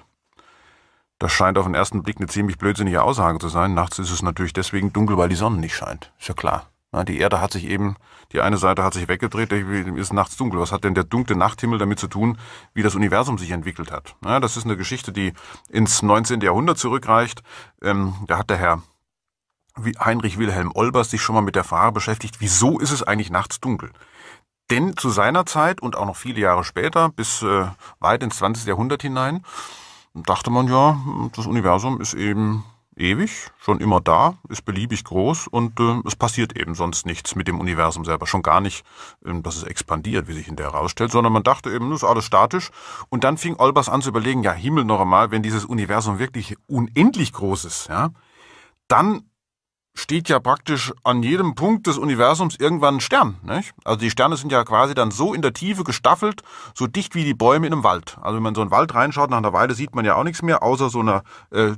Das scheint auf den ersten Blick eine ziemlich blödsinnige Aussage zu sein. Nachts ist es natürlich deswegen dunkel, weil die Sonne nicht scheint. Ist ja klar. die Erde hat sich eben, die eine Seite hat sich weggedreht, ist nachts dunkel. Was hat denn der dunkle Nachthimmel damit zu tun, wie das Universum sich entwickelt hat? das ist eine Geschichte, die ins 19. Jahrhundert zurückreicht. Ähm, da hat der Herr wie Heinrich Wilhelm Olbers sich schon mal mit der Frage beschäftigt, wieso ist es eigentlich nachts dunkel? Denn zu seiner Zeit und auch noch viele Jahre später, bis äh, weit ins 20. Jahrhundert hinein, dachte man ja, das Universum ist eben ewig, schon immer da, ist beliebig groß und äh, es passiert eben sonst nichts mit dem Universum selber. Schon gar nicht, ähm, dass es expandiert, wie sich in der herausstellt, sondern man dachte eben, das ist alles statisch. Und dann fing Olbers an zu überlegen, ja Himmel noch einmal, wenn dieses Universum wirklich unendlich groß ist, ja, dann steht ja praktisch an jedem Punkt des Universums irgendwann ein Stern. Nicht? Also die Sterne sind ja quasi dann so in der Tiefe gestaffelt, so dicht wie die Bäume in einem Wald. Also wenn man so einen Wald reinschaut, nach einer Weile sieht man ja auch nichts mehr, außer so einer äh,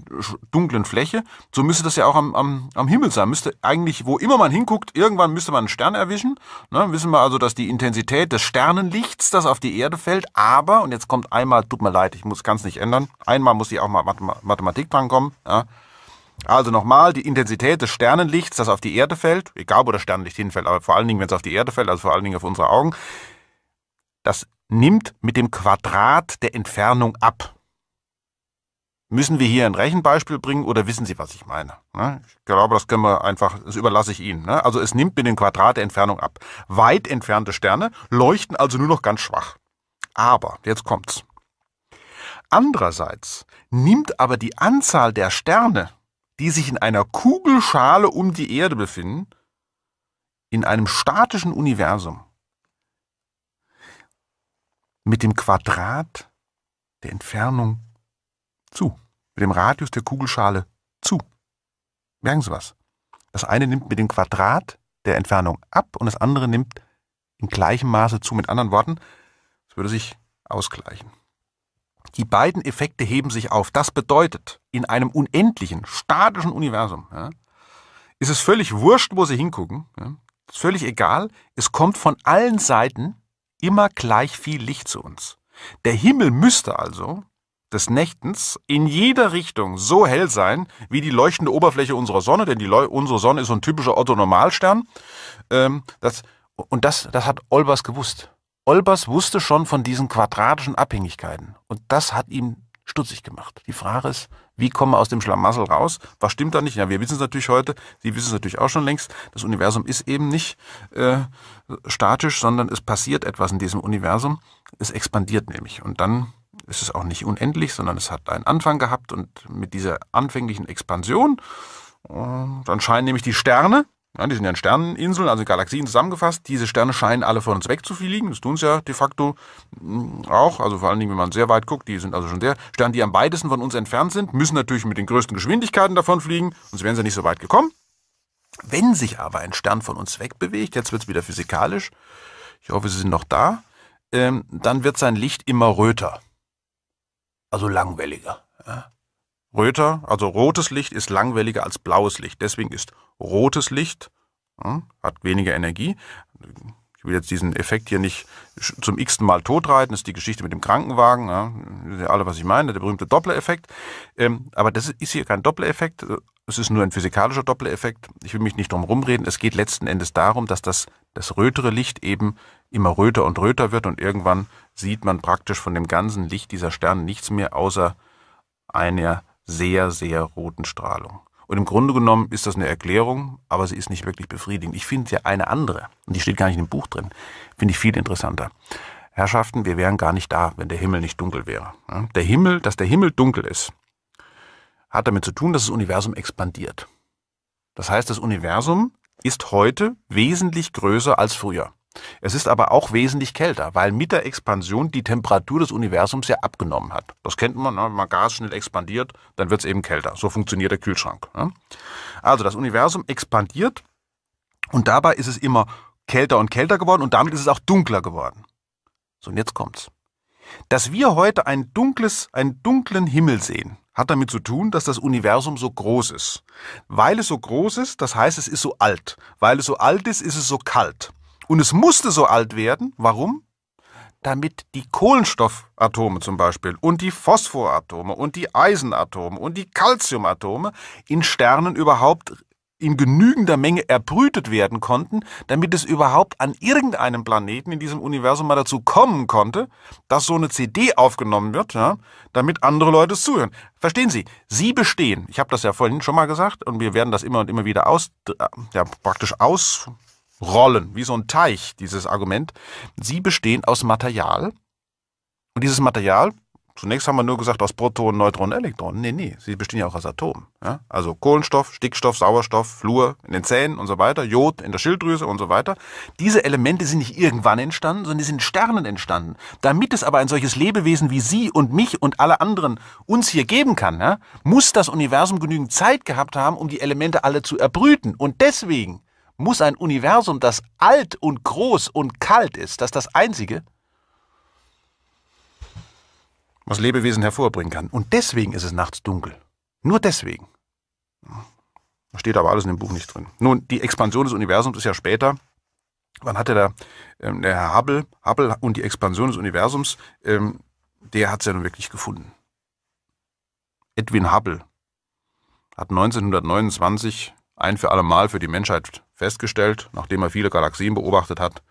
dunklen Fläche. So müsste das ja auch am, am, am Himmel sein. Müsste eigentlich, wo immer man hinguckt, irgendwann müsste man einen Stern erwischen. Ne? Wissen wir also, dass die Intensität des Sternenlichts, das auf die Erde fällt, aber, und jetzt kommt einmal, tut mir leid, ich kann es nicht ändern, einmal muss ich auch mal Mathematik drankommen, ja? Also nochmal, die Intensität des Sternenlichts, das auf die Erde fällt, egal wo das Sternenlicht hinfällt, aber vor allen Dingen, wenn es auf die Erde fällt, also vor allen Dingen auf unsere Augen, das nimmt mit dem Quadrat der Entfernung ab. Müssen wir hier ein Rechenbeispiel bringen oder wissen Sie, was ich meine? Ne? Ich glaube, das können wir einfach, das überlasse ich Ihnen. Ne? Also es nimmt mit dem Quadrat der Entfernung ab. Weit entfernte Sterne leuchten also nur noch ganz schwach. Aber, jetzt kommt's. Andererseits nimmt aber die Anzahl der Sterne, die sich in einer Kugelschale um die Erde befinden, in einem statischen Universum mit dem Quadrat der Entfernung zu, mit dem Radius der Kugelschale zu. Merken Sie was? Das eine nimmt mit dem Quadrat der Entfernung ab und das andere nimmt in gleichem Maße zu. Mit anderen Worten, es würde sich ausgleichen. Die beiden Effekte heben sich auf. Das bedeutet, in einem unendlichen, statischen Universum ja, ist es völlig wurscht, wo sie hingucken. Ja, ist völlig egal. Es kommt von allen Seiten immer gleich viel Licht zu uns. Der Himmel müsste also des Nächtens in jeder Richtung so hell sein wie die leuchtende Oberfläche unserer Sonne, denn unsere Sonne ist so ein typischer Otto-Normalstern. Ähm, das, und das, das hat Olbers gewusst. Olbers wusste schon von diesen quadratischen Abhängigkeiten und das hat ihn stutzig gemacht. Die Frage ist, wie kommen wir aus dem Schlamassel raus? Was stimmt da nicht? Ja, wir wissen es natürlich heute, Sie wissen es natürlich auch schon längst. Das Universum ist eben nicht äh, statisch, sondern es passiert etwas in diesem Universum. Es expandiert nämlich und dann ist es auch nicht unendlich, sondern es hat einen Anfang gehabt und mit dieser anfänglichen Expansion, äh, dann scheinen nämlich die Sterne, ja, die sind ja in Sterneninseln, also Galaxien zusammengefasst. Diese Sterne scheinen alle von uns wegzufliegen. Das tun sie ja de facto hm, auch. Also vor allen Dingen, wenn man sehr weit guckt, die sind also schon sehr. Sterne, die am weitesten von uns entfernt sind, müssen natürlich mit den größten Geschwindigkeiten davon fliegen, sonst wären sie nicht so weit gekommen. Wenn sich aber ein Stern von uns wegbewegt, jetzt wird es wieder physikalisch, ich hoffe, Sie sind noch da, ähm, dann wird sein Licht immer röter. Also langwelliger. Ja. Röter, also rotes Licht ist langwelliger als blaues Licht. Deswegen ist rotes Licht, ja, hat weniger Energie. Ich will jetzt diesen Effekt hier nicht zum x-ten Mal totreiten, das ist die Geschichte mit dem Krankenwagen, ja, ja alle, was ich meine, der berühmte Doppler-Effekt. Ähm, aber das ist hier kein Doppler-Effekt, es ist nur ein physikalischer Doppler-Effekt. Ich will mich nicht drum rumreden. Es geht letzten Endes darum, dass das, das rötere Licht eben immer röter und röter wird und irgendwann sieht man praktisch von dem ganzen Licht dieser Sterne nichts mehr, außer einer sehr, sehr roten Strahlung. Und im Grunde genommen ist das eine Erklärung, aber sie ist nicht wirklich befriedigend. Ich finde ja eine andere, und die steht gar nicht im Buch drin, finde ich viel interessanter. Herrschaften, wir wären gar nicht da, wenn der Himmel nicht dunkel wäre. Der Himmel, dass der Himmel dunkel ist, hat damit zu tun, dass das Universum expandiert. Das heißt, das Universum ist heute wesentlich größer als früher. Es ist aber auch wesentlich kälter, weil mit der Expansion die Temperatur des Universums ja abgenommen hat. Das kennt man, ne? wenn man Gas schnell expandiert, dann wird es eben kälter. So funktioniert der Kühlschrank. Ne? Also das Universum expandiert und dabei ist es immer kälter und kälter geworden und damit ist es auch dunkler geworden. So, und jetzt kommt's. Dass wir heute ein dunkles, einen dunklen Himmel sehen, hat damit zu tun, dass das Universum so groß ist. Weil es so groß ist, das heißt, es ist so alt. Weil es so alt ist, ist es so kalt. Und es musste so alt werden. Warum? Damit die Kohlenstoffatome zum Beispiel und die Phosphoratome und die Eisenatome und die Calciumatome in Sternen überhaupt in genügender Menge erbrütet werden konnten, damit es überhaupt an irgendeinem Planeten in diesem Universum mal dazu kommen konnte, dass so eine CD aufgenommen wird, ja, damit andere Leute es zuhören. Verstehen Sie, Sie bestehen, ich habe das ja vorhin schon mal gesagt und wir werden das immer und immer wieder aus, äh, ja, praktisch aus, rollen, wie so ein Teich, dieses Argument. Sie bestehen aus Material. Und dieses Material, zunächst haben wir nur gesagt aus Protonen, Neutronen, Elektronen. Nee, nee, sie bestehen ja auch aus Atomen. Ja? Also Kohlenstoff, Stickstoff, Sauerstoff, Fluor in den Zähnen und so weiter, Jod in der Schilddrüse und so weiter. Diese Elemente sind nicht irgendwann entstanden, sondern die sind in Sternen entstanden. Damit es aber ein solches Lebewesen wie Sie und mich und alle anderen uns hier geben kann, ja, muss das Universum genügend Zeit gehabt haben, um die Elemente alle zu erbrüten. Und deswegen muss ein Universum, das alt und groß und kalt ist, das das Einzige, was Lebewesen hervorbringen kann. Und deswegen ist es nachts dunkel. Nur deswegen. Da Steht aber alles in dem Buch nicht drin. Nun, die Expansion des Universums ist ja später. Wann hatte da ähm, der Herr Hubble, Hubble und die Expansion des Universums, ähm, der hat es ja nun wirklich gefunden. Edwin Hubble hat 1929 ein für alle Mal für die Menschheit festgestellt, nachdem er viele Galaxien beobachtet hat,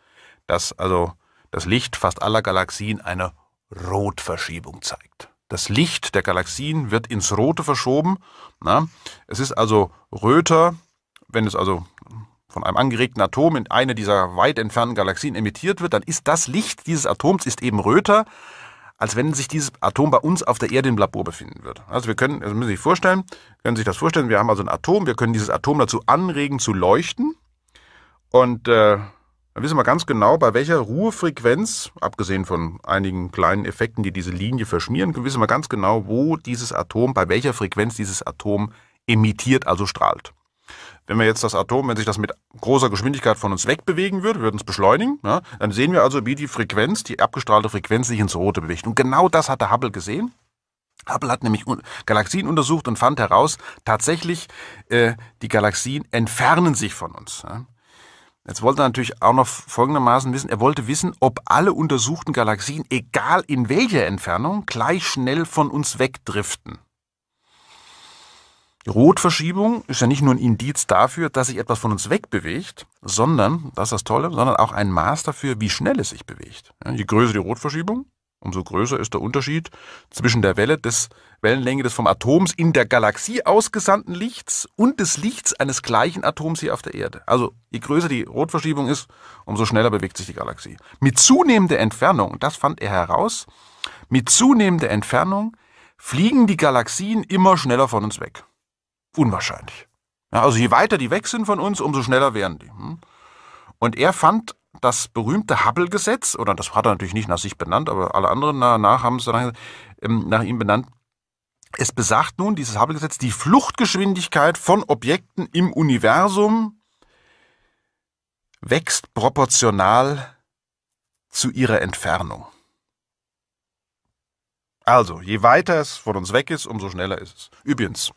dass also das Licht fast aller Galaxien eine Rotverschiebung zeigt. Das Licht der Galaxien wird ins Rote verschoben. Na? Es ist also röter, wenn es also von einem angeregten Atom in eine dieser weit entfernten Galaxien emittiert wird, dann ist das Licht dieses Atoms ist eben röter als wenn sich dieses Atom bei uns auf der Erde im Labor befinden würde. Also wir können, also müssen Sie sich vorstellen, können sich das vorstellen, wir haben also ein Atom, wir können dieses Atom dazu anregen zu leuchten und äh, dann wissen wir ganz genau, bei welcher Ruhefrequenz, abgesehen von einigen kleinen Effekten, die diese Linie verschmieren, wissen wir ganz genau, wo dieses Atom, bei welcher Frequenz dieses Atom emittiert, also strahlt. Wenn wir jetzt das Atom, wenn sich das mit großer Geschwindigkeit von uns wegbewegen würde, würden es beschleunigen, ja, ne? dann sehen wir also, wie die Frequenz, die abgestrahlte Frequenz sich ins Rote bewegt. Und genau das hat der Hubble gesehen. Hubble hat nämlich Galaxien untersucht und fand heraus, tatsächlich, äh, die Galaxien entfernen sich von uns. Ja. Jetzt wollte er natürlich auch noch folgendermaßen wissen, er wollte wissen, ob alle untersuchten Galaxien, egal in welcher Entfernung, gleich schnell von uns wegdriften. Rotverschiebung ist ja nicht nur ein Indiz dafür, dass sich etwas von uns wegbewegt, sondern, das ist das Tolle, sondern auch ein Maß dafür, wie schnell es sich bewegt. Je größer die Rotverschiebung, umso größer ist der Unterschied zwischen der Welle des Wellenlänge des vom Atoms in der Galaxie ausgesandten Lichts und des Lichts eines gleichen Atoms hier auf der Erde. Also je größer die Rotverschiebung ist, umso schneller bewegt sich die Galaxie. Mit zunehmender Entfernung, das fand er heraus, mit zunehmender Entfernung fliegen die Galaxien immer schneller von uns weg unwahrscheinlich. Ja, also je weiter die weg sind von uns, umso schneller werden die. Hm? Und er fand das berühmte Hubble-Gesetz, oder das hat er natürlich nicht nach sich benannt, aber alle anderen danach haben es danach, ähm, nach ihm benannt. Es besagt nun, dieses Hubble-Gesetz, die Fluchtgeschwindigkeit von Objekten im Universum wächst proportional zu ihrer Entfernung. Also, je weiter es von uns weg ist, umso schneller ist es. Übrigens,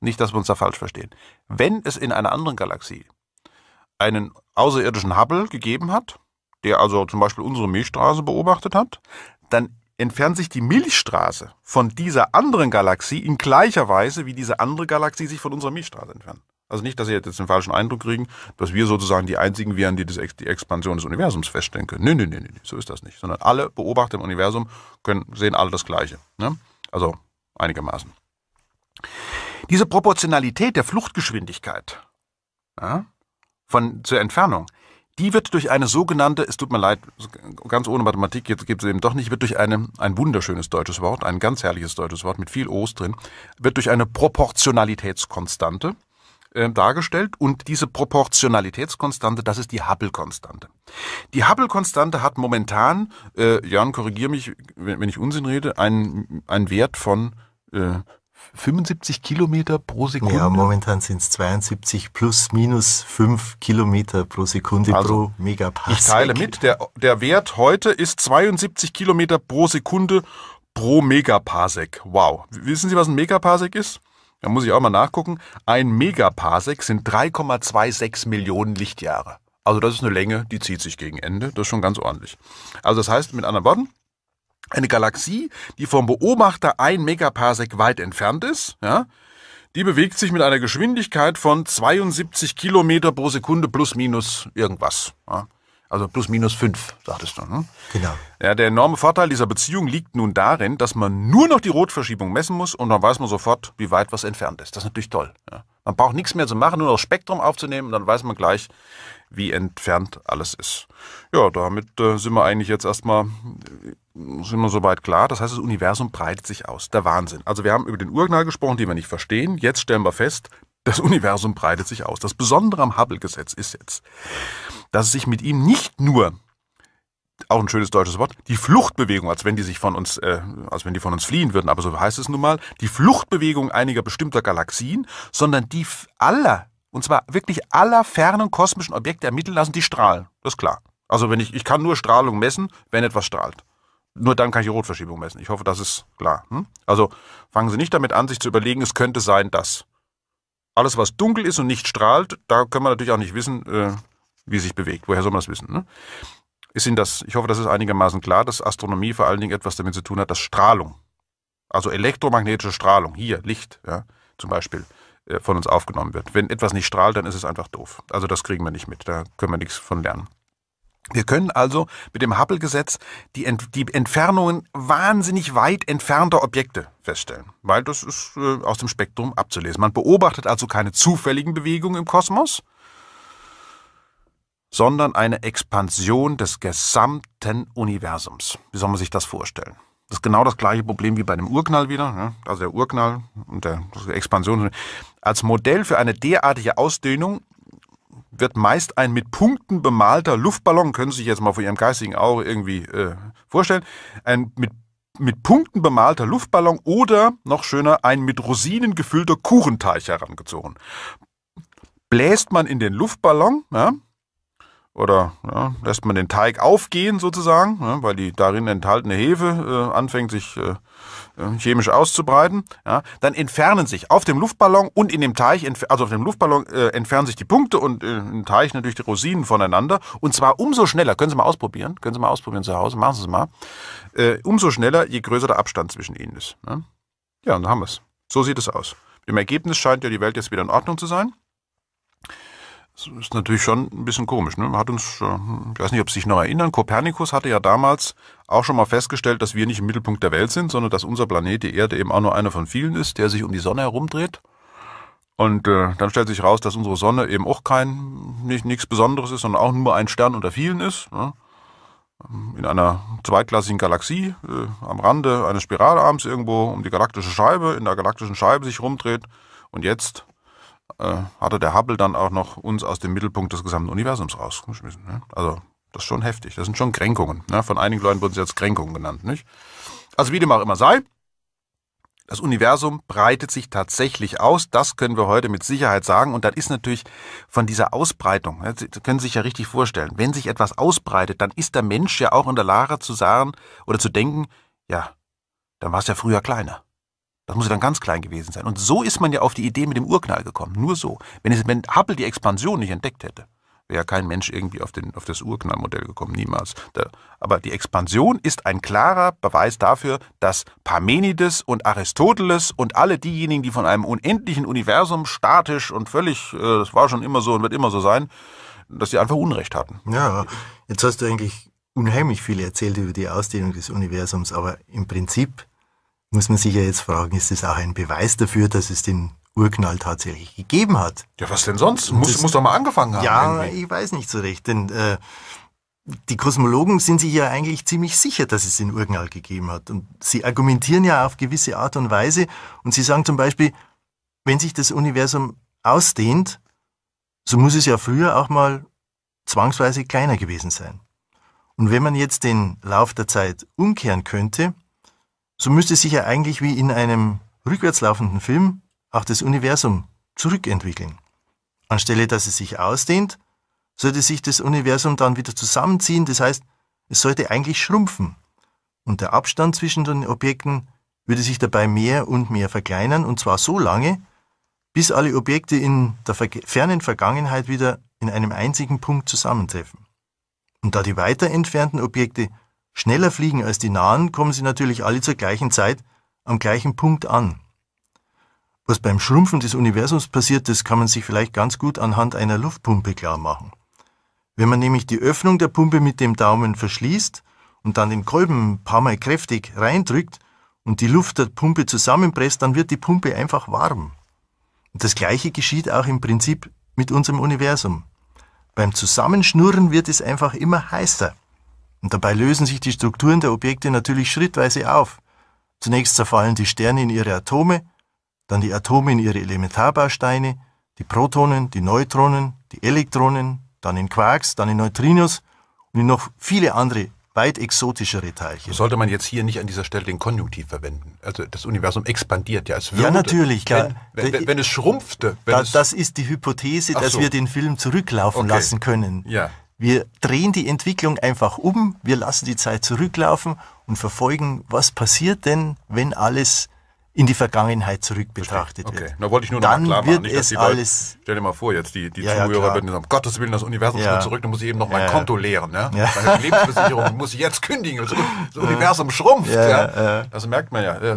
nicht, dass wir uns da falsch verstehen. Wenn es in einer anderen Galaxie einen außerirdischen Hubble gegeben hat, der also zum Beispiel unsere Milchstraße beobachtet hat, dann entfernt sich die Milchstraße von dieser anderen Galaxie in gleicher Weise, wie diese andere Galaxie sich von unserer Milchstraße entfernt. Also nicht, dass Sie jetzt den falschen Eindruck kriegen, dass wir sozusagen die einzigen wären, die das, die Expansion des Universums feststellen können. Nein, nein, nein, nee, so ist das nicht. Sondern alle Beobachter im Universum können, sehen alle das Gleiche. Ne? Also einigermaßen. Diese Proportionalität der Fluchtgeschwindigkeit ja, von, zur Entfernung, die wird durch eine sogenannte, es tut mir leid, ganz ohne Mathematik, jetzt gibt es eben doch nicht, wird durch eine, ein wunderschönes deutsches Wort, ein ganz herrliches deutsches Wort mit viel O's drin, wird durch eine Proportionalitätskonstante äh, dargestellt. Und diese Proportionalitätskonstante, das ist die Hubble-Konstante. Die Hubble-Konstante hat momentan, äh, Jan, korrigiere mich, wenn, wenn, ich Unsinn rede, einen, einen Wert von äh, 75 Kilometer pro Sekunde? Ja, momentan sind es 72 plus minus 5 Kilometer pro Sekunde also, pro Megapascal. Ich teile mit, der, der Wert heute ist 72 Kilometer pro Sekunde pro Megaparsec. Wow. Wissen Sie, was ein Megaparsec ist? Da muss ich auch mal nachgucken. Ein Megaparsec sind 3,26 Millionen Lichtjahre. Also das ist eine Länge, die zieht sich gegen Ende. Das ist schon ganz ordentlich. Also das heißt, mit anderen Worten, eine Galaxie, die vom Beobachter ein Megaparsec weit entfernt ist, ja, die bewegt sich mit einer Geschwindigkeit von 72 Kilometer pro Sekunde plus minus irgendwas. Ja. Also plus minus fünf, sagtest du. Ne? Genau. Ja, der enorme Vorteil dieser Beziehung liegt nun darin, dass man nur noch die Rotverschiebung messen muss und dann weiß man sofort, wie weit was entfernt ist. Das ist natürlich toll. Ja. Man braucht nichts mehr zu machen, nur das Spektrum aufzunehmen und dann weiß man gleich, wie entfernt alles ist. Ja, damit äh, sind wir eigentlich jetzt erstmal äh, sind wir soweit klar. Das heißt, das Universum breitet sich aus. Der Wahnsinn. Also wir haben über den Urknall gesprochen, den wir nicht verstehen. Jetzt stellen wir fest, das Universum breitet sich aus. Das Besondere am Hubble-Gesetz ist jetzt, dass es sich mit ihm nicht nur auch ein schönes deutsches Wort, die Fluchtbewegung, als wenn die sich von uns, äh, als wenn die von uns fliehen würden, aber so heißt es nun mal, die Fluchtbewegung einiger bestimmter Galaxien, sondern die aller und zwar wirklich aller fernen kosmischen Objekte ermitteln lassen, die strahlen. Das ist klar. Also wenn ich, ich kann nur Strahlung messen, wenn etwas strahlt. Nur dann kann ich die Rotverschiebung messen. Ich hoffe, das ist klar. Hm? Also fangen Sie nicht damit an, sich zu überlegen, es könnte sein, dass. Alles, was dunkel ist und nicht strahlt, da können wir natürlich auch nicht wissen, äh, wie sich bewegt. Woher soll man das wissen? Ne? Ist Ihnen das, ich hoffe, das ist einigermaßen klar, dass Astronomie vor allen Dingen etwas damit zu tun hat, dass Strahlung, also elektromagnetische Strahlung, hier Licht ja, zum Beispiel, äh, von uns aufgenommen wird. Wenn etwas nicht strahlt, dann ist es einfach doof. Also das kriegen wir nicht mit, da können wir nichts von lernen. Wir können also mit dem Hubble-Gesetz die, Ent die, Entfernungen wahnsinnig weit entfernter Objekte feststellen, weil das ist äh, aus dem Spektrum abzulesen. Man beobachtet also keine zufälligen Bewegungen im Kosmos, sondern eine Expansion des gesamten Universums. Wie soll man sich das vorstellen? Das ist genau das gleiche Problem wie bei dem Urknall wieder. Ne? Also der Urknall und der Expansion. Als Modell für eine derartige Ausdehnung wird meist ein mit Punkten bemalter Luftballon, können Sie sich jetzt mal vor Ihrem geistigen Auge irgendwie äh, vorstellen, ein mit, mit Punkten bemalter Luftballon oder, noch schöner, ein mit Rosinen gefüllter Kuchenteich herangezogen. Bläst man in den Luftballon, ja, oder ja, lässt man den Teig aufgehen sozusagen, ja, weil die darin enthaltene Hefe äh, anfängt sich äh, äh, chemisch auszubreiten, ja, dann entfernen sich auf dem Luftballon und in dem Teich, also auf dem Luftballon äh, entfernen sich die Punkte und äh, im Teich natürlich die Rosinen voneinander. Und zwar umso schneller, können Sie mal ausprobieren, können Sie mal ausprobieren zu Hause, machen Sie es mal, äh, umso schneller, je größer der Abstand zwischen ihnen ist. Ne? Ja, und da haben wir es. So sieht es aus. Im Ergebnis scheint ja die Welt jetzt wieder in Ordnung zu sein. Das ist natürlich schon ein bisschen komisch. Ne? Man Hat uns, äh, ich weiß nicht, ob Sie sich noch erinnern, Kopernikus hatte ja damals auch schon mal festgestellt, dass wir nicht im Mittelpunkt der Welt sind, sondern dass unser Planet, die Erde, eben auch nur einer von vielen ist, der sich um die Sonne herumdreht. Und äh, dann stellt sich raus, dass unsere Sonne eben auch kein, nicht, nichts Besonderes ist, sondern auch nur ein Stern unter vielen ist. Ne? In einer zweitklassigen Galaxie, äh, am Rande eines Spiralarms irgendwo um die galaktische Scheibe, in der galaktischen Scheibe sich rumdreht. Und jetzt äh, hatte der Hubble dann auch noch uns aus dem Mittelpunkt des gesamten Universums rausgeschmissen. Ne? Also das ist schon heftig. Das sind schon Kränkungen. Ne? Von einigen Leuten wurden sie jetzt Kränkungen genannt. Nicht? Also wie dem auch immer sei, das Universum breitet sich tatsächlich aus. Das können wir heute mit Sicherheit sagen. Und das ist natürlich von dieser Ausbreitung, ne? Sie können Sie sich ja richtig vorstellen, wenn sich etwas ausbreitet, dann ist der Mensch ja auch in der Lage zu sagen oder zu denken, ja, dann war es ja früher kleiner. Das muss ja dann ganz klein gewesen sein. Und so ist man ja auf die Idee mit dem Urknall gekommen. Nur so. Wenn, es, wenn Hubble die Expansion nicht entdeckt hätte, wäre kein Mensch irgendwie auf, den, auf das Urknallmodell gekommen. Niemals. Da, aber die Expansion ist ein klarer Beweis dafür, dass Parmenides und Aristoteles und alle diejenigen, die von einem unendlichen Universum statisch und völlig, äh, das war schon immer so und wird immer so sein, dass sie einfach Unrecht hatten. Ja, jetzt hast du eigentlich unheimlich viel erzählt über die Ausdehnung des Universums, aber im Prinzip muss man sich ja jetzt fragen, ist das auch ein Beweis dafür, dass es den Urknall tatsächlich gegeben hat? Ja, was denn sonst? Muss, das, muss doch mal angefangen haben. Ja, irgendwie. ich weiß nicht so recht, denn äh, die Kosmologen sind sich ja eigentlich ziemlich sicher, dass es den Urknall gegeben hat. Und sie argumentieren ja auf gewisse Art und Weise und sie sagen zum Beispiel, wenn sich das Universum ausdehnt, so muss es ja früher auch mal zwangsweise kleiner gewesen sein. Und wenn man jetzt den Lauf der Zeit umkehren könnte, so müsste sich ja eigentlich wie in einem rückwärtslaufenden Film auch das Universum zurückentwickeln. Anstelle dass es sich ausdehnt, sollte sich das Universum dann wieder zusammenziehen, das heißt, es sollte eigentlich schrumpfen. Und der Abstand zwischen den Objekten würde sich dabei mehr und mehr verkleinern, und zwar so lange, bis alle Objekte in der fernen Vergangenheit wieder in einem einzigen Punkt zusammentreffen. Und da die weiter entfernten Objekte schneller fliegen als die nahen, kommen sie natürlich alle zur gleichen Zeit am gleichen Punkt an. Was beim Schrumpfen des Universums passiert, das kann man sich vielleicht ganz gut anhand einer Luftpumpe klar machen. Wenn man nämlich die Öffnung der Pumpe mit dem Daumen verschließt und dann den Kolben ein paar Mal kräftig reindrückt und die Luft der Pumpe zusammenpresst, dann wird die Pumpe einfach warm. Und das Gleiche geschieht auch im Prinzip mit unserem Universum. Beim Zusammenschnurren wird es einfach immer heißer. Und dabei lösen sich die Strukturen der Objekte natürlich schrittweise auf. Zunächst zerfallen die Sterne in ihre Atome, dann die Atome in ihre Elementarbausteine, die Protonen, die Neutronen, die Elektronen, dann in Quarks, dann in Neutrinos und in noch viele andere weit exotischere Teilchen. Sollte man jetzt hier nicht an dieser Stelle den Konjunktiv verwenden? Also das Universum expandiert ja. Es würde, ja, natürlich, klar. Wenn, wenn, wenn, es schrumpfte. Da, es das ist die Hypothese, dass so. wir den Film zurücklaufen okay. lassen können. Ja. Wir drehen die Entwicklung einfach um, wir lassen die Zeit zurücklaufen und verfolgen, was passiert denn, wenn alles in die Vergangenheit zurück betrachtet okay. wird. Okay, da wollte ich nur dann noch mal klar wird machen, nicht, es alles Leute, stell dir mal vor, jetzt die, die ja, Zuhörer ja, würden sagen, Gottes Willen, das Universum ja. zurück, dann muss ich eben noch mein ja, Konto leeren, ne? Meine Lebensversicherung [laughs] muss ich jetzt kündigen, das, Universum schrumpft, Das merkt man ja. Äh,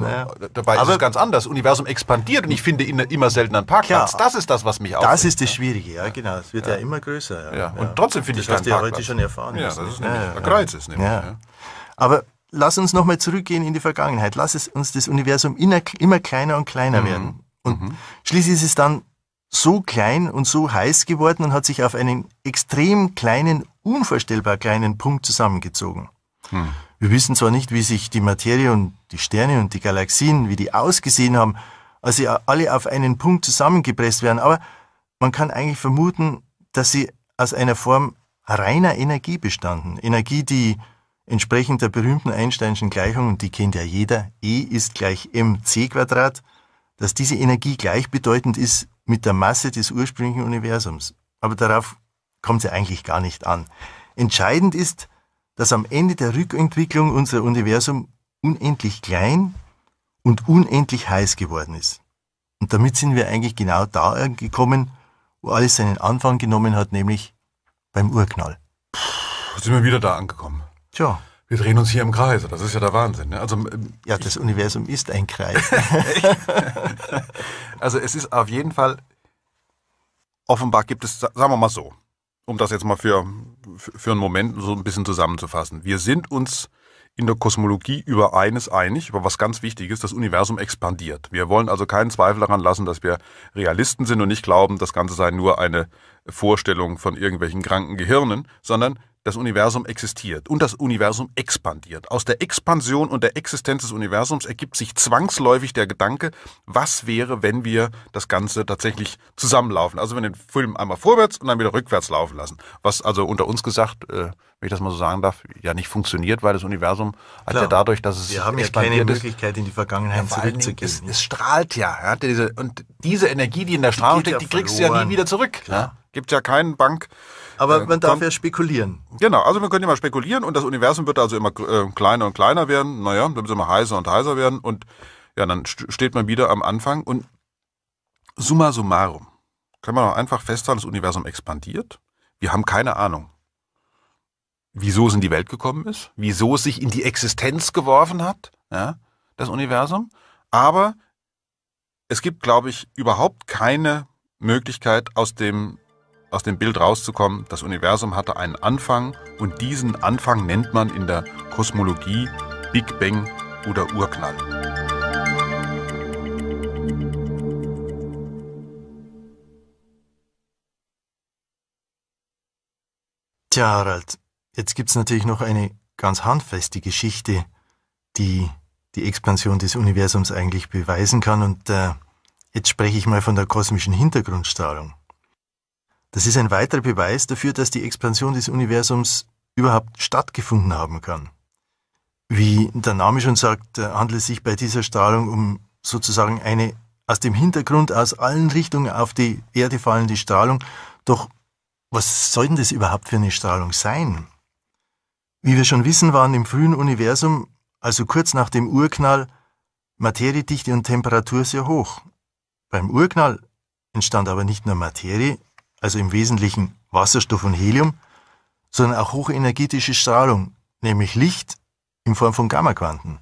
dabei Aber ist es ganz anders. Das Universum expandiert und ich finde immer seltener einen Parkplatz. das ist das, was mich aufregt. Das ist das Schwierige, ja, genau. Es wird ja, immer größer. Und trotzdem finde ich das Das hast du ja heute schon erfahren. Ja, das ist nämlich, Der kreuz ist nämlich. Aber lass uns nochmal zurückgehen in die Vergangenheit. Lass es uns das Universum immer kleiner und kleiner mhm. werden. Und mhm. schließlich ist es dann so klein und so heiß geworden und hat sich auf einen extrem kleinen, unvorstellbar kleinen Punkt zusammengezogen. Mhm. Wir wissen zwar nicht, wie sich die Materie und die Sterne und die Galaxien, wie die ausgesehen haben, als sie alle auf einen Punkt zusammengepresst werden, aber man kann eigentlich vermuten, dass sie aus einer Form reiner Energie bestanden. Energie, die Entsprechend der berühmten Einsteinschen Gleichung, und die kennt ja jeder, E ist gleich mc Quadrat, dass diese Energie gleichbedeutend ist mit der Masse des ursprünglichen Universums. Aber darauf kommt sie eigentlich gar nicht an. Entscheidend ist, dass am Ende der Rückentwicklung unser Universum unendlich klein und unendlich heiß geworden ist. Und damit sind wir eigentlich genau da angekommen, wo alles seinen Anfang genommen hat, nämlich beim Urknall. Puh, sind wir wieder da angekommen. Tja. Wir drehen uns hier im Kreise, das ist ja der Wahnsinn. Ne? Also, ähm, ja, das ich, Universum ist ein Kreis. [laughs] also es ist auf jeden Fall, offenbar gibt es, sagen wir mal so, um das jetzt mal für, für einen Moment so ein bisschen zusammenzufassen. Wir sind uns in der Kosmologie über eines einig, über was ganz wichtig ist, das Universum expandiert. Wir wollen also keinen Zweifel daran lassen, dass wir Realisten sind und nicht glauben, das Ganze sei nur eine Vorstellung von irgendwelchen kranken Gehirnen, sondern das Universum existiert und das Universum expandiert. Aus der Expansion und der Existenz des Universums ergibt sich zwangsläufig der Gedanke, was wäre, wenn wir das Ganze tatsächlich zusammenlaufen. Also wenn wir den Film einmal vorwärts und dann wieder rückwärts laufen lassen. Was also unter uns gesagt, äh, wenn ich das mal so sagen darf, ja nicht funktioniert, weil das Universum hat ja dadurch, dass es. Wir haben ja keine Möglichkeit, in die Vergangenheit ja, zurückzugehen. Es, es, strahlt ja. ja diese, und diese Energie, die in der Strahlung steckt, die kriegst du ja nie wieder zurück. Ja? Gibt ja keinen Bank. Aber äh, man darf ja spekulieren. Genau, also wir können immer spekulieren und das Universum wird also immer äh, kleiner und kleiner werden. Naja, dann wird es immer heißer und heißer werden und ja, dann steht man wieder am Anfang und summa summarum kann man auch einfach festhalten, das Universum expandiert. Wir haben keine Ahnung, wieso es in die Welt gekommen ist, wieso es sich in die Existenz geworfen hat, ja, das Universum. Aber es gibt, glaube ich, überhaupt keine Möglichkeit, aus dem aus dem Bild rauszukommen, das Universum hatte einen Anfang und diesen Anfang nennt man in der Kosmologie Big Bang oder Urknall. Tja, Harald, jetzt gibt es natürlich noch eine ganz handfeste Geschichte, die die Expansion des Universums eigentlich beweisen kann. Und äh, jetzt spreche ich mal von der kosmischen Hintergrundstrahlung. Das ist ein weiterer Beweis dafür, dass die Expansion des Universums überhaupt stattgefunden haben kann. Wie der Name schon sagt, handelt es sich bei dieser Strahlung um sozusagen eine aus dem Hintergrund, aus allen Richtungen auf die Erde fallende Strahlung. Doch was soll denn das überhaupt für eine Strahlung sein? Wie wir schon wissen, waren im frühen Universum, also kurz nach dem Urknall, Materiedichte und Temperatur sehr hoch. Beim Urknall entstand aber nicht nur Materie, also im Wesentlichen Wasserstoff und Helium, sondern auch hochenergetische Strahlung, nämlich Licht in Form von Gammaquanten.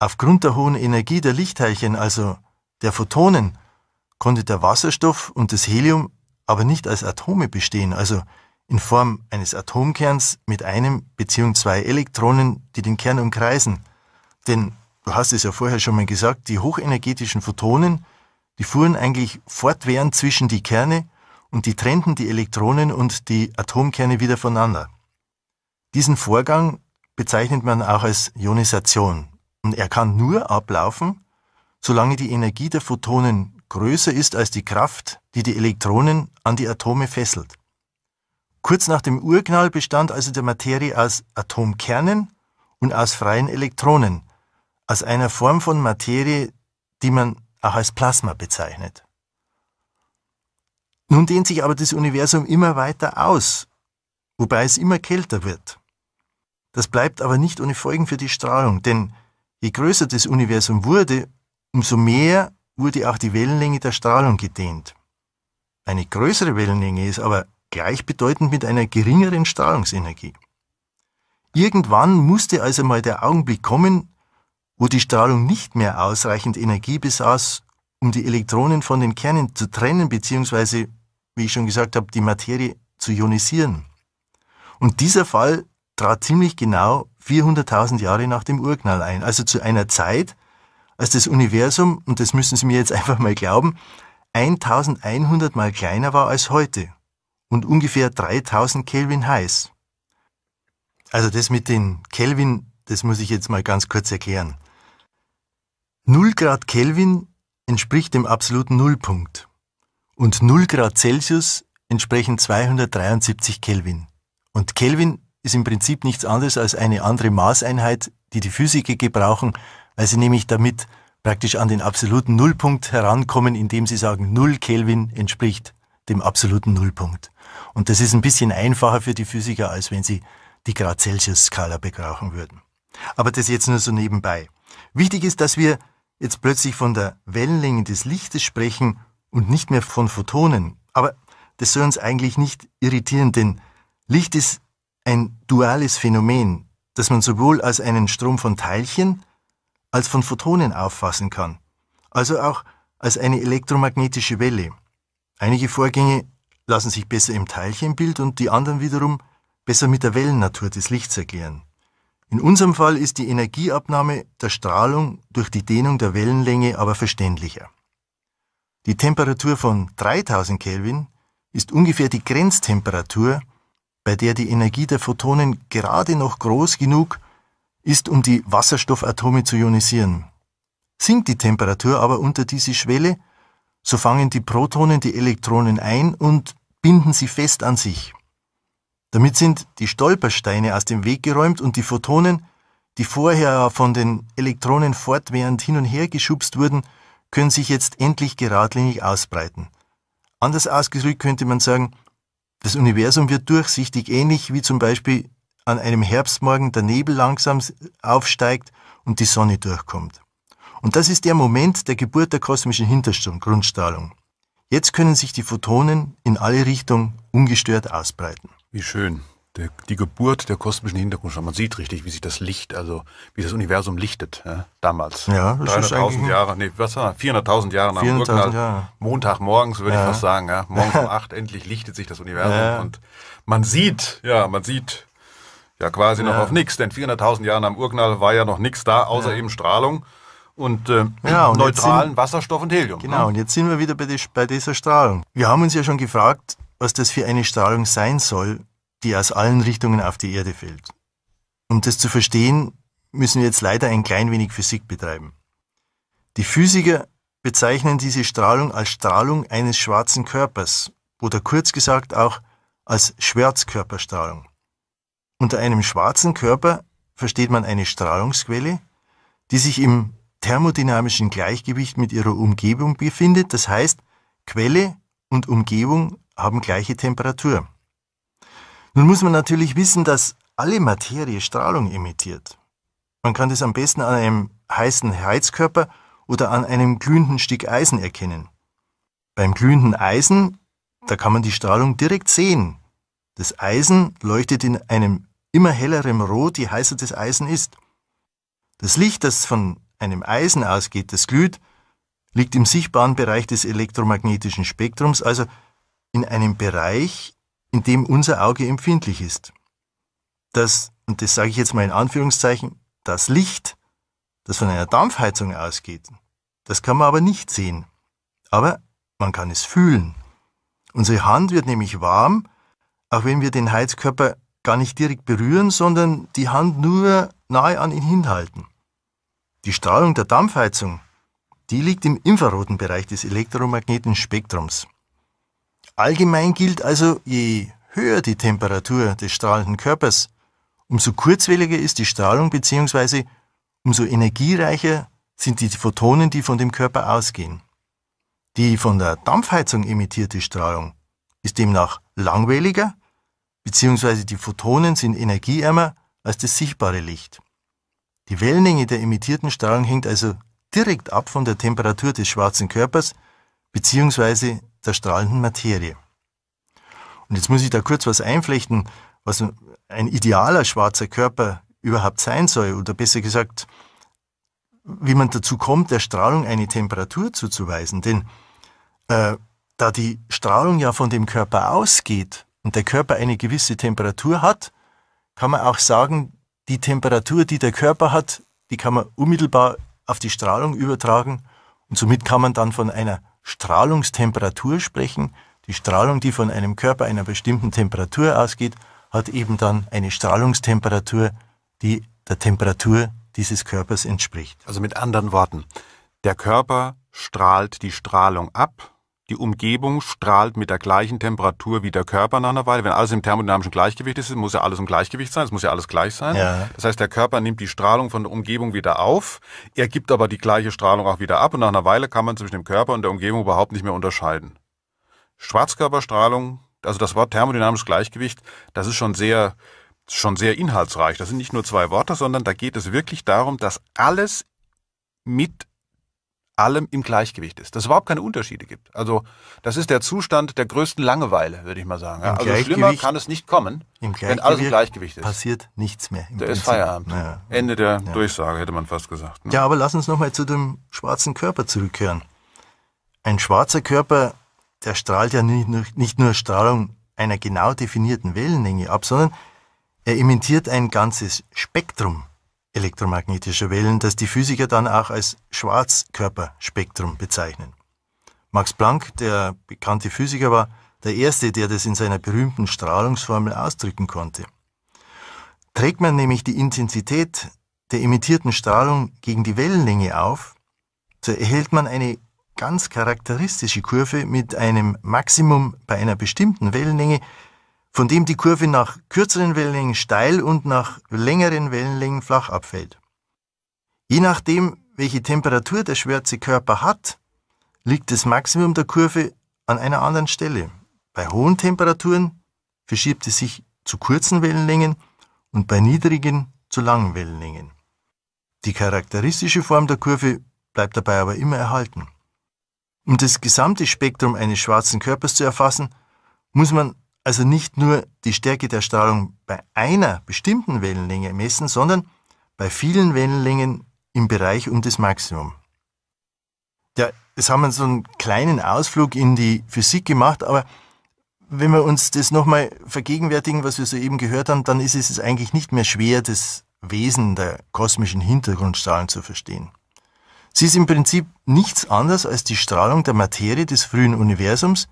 Aufgrund der hohen Energie der Lichtteilchen, also der Photonen, konnte der Wasserstoff und das Helium aber nicht als Atome bestehen, also in Form eines Atomkerns mit einem bzw. zwei Elektronen, die den Kern umkreisen. Denn, du hast es ja vorher schon mal gesagt, die hochenergetischen Photonen, die fuhren eigentlich fortwährend zwischen die Kerne und die trennten die Elektronen und die Atomkerne wieder voneinander. Diesen Vorgang bezeichnet man auch als Ionisation und er kann nur ablaufen, solange die Energie der Photonen größer ist als die Kraft, die die Elektronen an die Atome fesselt. Kurz nach dem Urknall bestand also der Materie aus Atomkernen und aus freien Elektronen, aus einer Form von Materie, die man auch als Plasma bezeichnet. Nun dehnt sich aber das Universum immer weiter aus, wobei es immer kälter wird. Das bleibt aber nicht ohne Folgen für die Strahlung, denn je größer das Universum wurde, umso mehr wurde auch die Wellenlänge der Strahlung gedehnt. Eine größere Wellenlänge ist aber gleichbedeutend mit einer geringeren Strahlungsenergie. Irgendwann musste also mal der Augenblick kommen, wo die Strahlung nicht mehr ausreichend Energie besaß, um die Elektronen von den Kernen zu trennen bzw wie ich schon gesagt habe, die Materie zu ionisieren. Und dieser Fall trat ziemlich genau 400.000 Jahre nach dem Urknall ein, also zu einer Zeit, als das Universum, und das müssen Sie mir jetzt [laughs] einfach mal glauben, 1100 mal kleiner war als heute und ungefähr 3000 Kelvin heiß. Also das mit den Kelvin, das muss ich jetzt mal ganz kurz erklären. 0 Grad Kelvin entspricht dem absoluten Nullpunkt und 0 Grad Celsius entsprechen 273 Kelvin. Und Kelvin ist im Prinzip nichts anderes als eine andere Maßeinheit, die die Physiker gebrauchen, weil sie nämlich damit praktisch an den absoluten Nullpunkt herankommen, indem sie sagen, 0 Kelvin entspricht dem absoluten Nullpunkt. Und das ist ein bisschen einfacher für die Physiker, als wenn sie die Grad Celsius Skala begrauchen würden. Aber das jetzt nur so nebenbei. Wichtig ist, dass wir jetzt plötzlich von der Wellenlänge des Lichtes sprechen und nicht mehr von Photonen. Aber das soll uns eigentlich nicht irritieren, denn Licht ist ein duales Phänomen, das man sowohl als einen Strom von Teilchen als von Photonen auffassen kann, also auch als eine elektromagnetische Welle. Einige Vorgänge lassen sich besser im Teilchenbild und die anderen wiederum besser mit der Wellennatur des Lichts erklären. In unserem Fall ist die Energieabnahme der Strahlung durch die Dehnung der Wellenlänge aber verständlicher. Die Temperatur von 3000 Kelvin ist ungefähr die Grenztemperatur, bei der die Energie der Photonen gerade noch groß genug ist, um die Wasserstoffatome zu ionisieren. Sinkt die Temperatur aber unter diese Schwelle, so fangen die Protonen die Elektronen ein und binden sie fest an sich. Damit sind die Stolpersteine aus dem Weg geräumt und die Photonen, die vorher von den Elektronen fortwährend hin und her geschubst wurden, können sich jetzt endlich geradlinig ausbreiten. Anders ausgedrückt könnte man sagen, das Universum wird durchsichtig, ähnlich wie zum Beispiel an einem Herbstmorgen der Nebel langsam aufsteigt und die Sonne durchkommt. Und das ist der Moment der Geburt der kosmischen Hintergrundstrahlung. Jetzt können sich die Photonen in alle Richtungen ungestört ausbreiten. Wie schön der, die Geburt der kosmischen Hintergrundstrahlung. Man sieht richtig, wie sich das Licht, also wie das Universum lichtet, ja, damals. Ja, 300.000 Jahre, nee, was war 400.000 Jahre nach 400 Urknall. Jahre. Montagmorgens würde ja. ich fast sagen, ja, [laughs] morgens um 8 endlich lichtet sich das Universum ja. und man sieht, ja, man sieht ja quasi noch auf nichts, denn 400.000 Jahre nach dem Urknall war ja noch nichts da, außer eben Strahlung und, äh, ja, und neutralen sind, Wasserstoff und Helium. Genau, ne? und jetzt sind wir wieder bei, die, bei, dieser Strahlung. Wir haben uns ja schon gefragt, was das für eine Strahlung sein soll, die aus allen Richtungen auf die Erde fällt. Um das zu verstehen, müssen wir jetzt leider ein klein wenig Physik betreiben. Die Physiker bezeichnen diese Strahlung als Strahlung eines schwarzen Körpers oder kurz gesagt auch als Schwarzkörperstrahlung. Unter einem schwarzen Körper versteht man eine Strahlungsquelle, die sich im thermodynamischen Gleichgewicht mit ihrer Umgebung befindet, das heißt, Quelle und Umgebung haben gleiche Temperatur. Nun muss man natürlich wissen, dass alle Materie Strahlung emittiert. Man kann das am besten an einem heißen Heizkörper oder an einem glühenden Stück Eisen erkennen. Beim glühenden Eisen, da kann man die Strahlung direkt sehen. Das Eisen leuchtet in einem immer helleren Rot, je heißer das Eisen ist. Das Licht, das von einem Eisen ausgeht, das glüht, liegt im sichtbaren Bereich des elektromagnetischen Spektrums, also in einem Bereich, in dem unser Auge empfindlich ist. Das, und das sage ich jetzt mal in Anführungszeichen, das Licht, das von einer Dampfheizung ausgeht, das kann man aber nicht sehen. Aber man kann es fühlen. Unsere Hand wird nämlich warm, auch wenn wir den Heizkörper gar nicht direkt berühren, sondern die Hand nur nahe an ihn hinhalten. Die Strahlung der Dampfheizung, die liegt im infraroten Bereich des elektromagnetischen Spektrums. Allgemein gilt also, je höher die Temperatur des strahlenden Körpers, umso kurzwelliger ist die Strahlung bzw. umso energiereicher sind die Photonen, die von dem Körper ausgehen. Die von der Dampfheizung emittierte Strahlung ist demnach langwelliger bzw. die Photonen sind energieärmer als das sichtbare Licht. Die Wellenlänge der emittierten Strahlung hängt also direkt ab von der Temperatur des schwarzen Körpers bzw der strahlenden Materie. Und jetzt muss ich da kurz was einflechten, was ein idealer schwarzer Körper überhaupt sein soll, oder besser gesagt, wie man dazu kommt, der Strahlung eine Temperatur zuzuweisen. Denn äh, da die Strahlung ja von dem Körper ausgeht und der Körper eine gewisse Temperatur hat, kann man auch sagen, die Temperatur, die der Körper hat, die kann man unmittelbar auf die Strahlung übertragen und somit kann man dann von einer Strahlungstemperatur sprechen. Die Strahlung, die von einem Körper einer bestimmten Temperatur ausgeht, hat eben dann eine Strahlungstemperatur, die der Temperatur dieses Körpers entspricht. Also mit anderen Worten, der Körper strahlt die Strahlung ab die Umgebung strahlt mit der gleichen Temperatur wie der Körper nach einer Weile. Wenn alles im thermodynamischen Gleichgewicht ist, muss ja alles im Gleichgewicht sein, es muss ja alles gleich sein. Ja. Das heißt, der Körper nimmt die Strahlung von der Umgebung wieder auf, er gibt aber die gleiche Strahlung auch wieder ab und nach einer Weile kann man zwischen dem Körper und der Umgebung überhaupt nicht mehr unterscheiden. Schwarzkörperstrahlung, also das Wort thermodynamisches Gleichgewicht, das ist schon sehr schon sehr inhaltsreich. Das sind nicht nur zwei Worte, sondern da geht es wirklich darum, dass alles mit allem im Gleichgewicht ist, dass es überhaupt keine Unterschiede gibt. Also das ist der Zustand der größten Langeweile, würde ich mal sagen. Im also schlimmer kann es nicht kommen, wenn alles im Gleichgewicht ist. Passiert nichts mehr. Im der Prinzip. ist Feierabend. Ja. Ende der ja. Durchsage, hätte man fast gesagt. Ne? Ja, aber lass uns nochmal zu dem schwarzen Körper zurückkehren. Ein schwarzer Körper, der strahlt ja nicht nur, nicht nur Strahlung einer genau definierten Wellenlänge ab, sondern er imitiert ein ganzes Spektrum elektromagnetische Wellen, das die Physiker dann auch als Schwarzkörperspektrum bezeichnen. Max Planck, der bekannte Physiker, war der Erste, der das in seiner berühmten Strahlungsformel ausdrücken konnte. Trägt man nämlich die Intensität der emittierten Strahlung gegen die Wellenlänge auf, so erhält man eine ganz charakteristische Kurve mit einem Maximum bei einer bestimmten Wellenlänge, von dem die Kurve nach kürzeren Wellenlängen steil und nach längeren Wellenlängen flach abfällt. Je nachdem, welche Temperatur der schwarze Körper hat, liegt das Maximum der Kurve an einer anderen Stelle. Bei hohen Temperaturen verschiebt es sich zu kurzen Wellenlängen und bei niedrigen zu langen Wellenlängen. Die charakteristische Form der Kurve bleibt dabei aber immer erhalten. Um das gesamte Spektrum eines schwarzen Körpers zu erfassen, muss man also nicht nur die Stärke der Strahlung bei einer bestimmten Wellenlänge messen, sondern bei vielen Wellenlängen im Bereich um das Maximum. Ja, jetzt haben wir so einen kleinen Ausflug in die Physik gemacht, aber wenn wir uns das nochmal vergegenwärtigen, was wir soeben gehört haben, dann ist es eigentlich nicht mehr schwer, das Wesen der kosmischen Hintergrundstrahlen zu verstehen. Sie ist im Prinzip nichts anderes als die Strahlung der Materie des frühen Universums,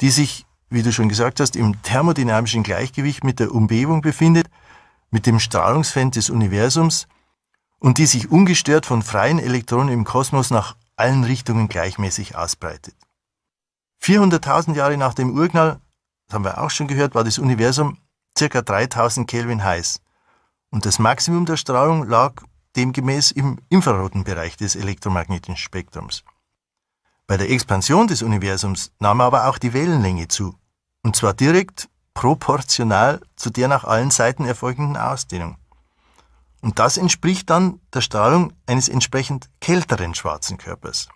die sich wie du schon gesagt hast, im thermodynamischen Gleichgewicht mit der Umgebung befindet, mit dem Strahlungsfeld des Universums und die sich ungestört von freien Elektronen im Kosmos nach allen Richtungen gleichmäßig ausbreitet. 400.000 Jahre nach dem Urknall, das haben wir auch schon gehört, war das Universum ca. 3000 Kelvin heiß und das Maximum der Strahlung lag demgemäß im infraroten Bereich des elektromagnetischen Spektrums. Bei der Expansion des Universums nahm aber auch die Wellenlänge zu, und zwar direkt proportional zu der nach allen Seiten erfolgenden Ausdehnung. Und das entspricht dann der Strahlung eines entsprechend kälteren schwarzen Körpers.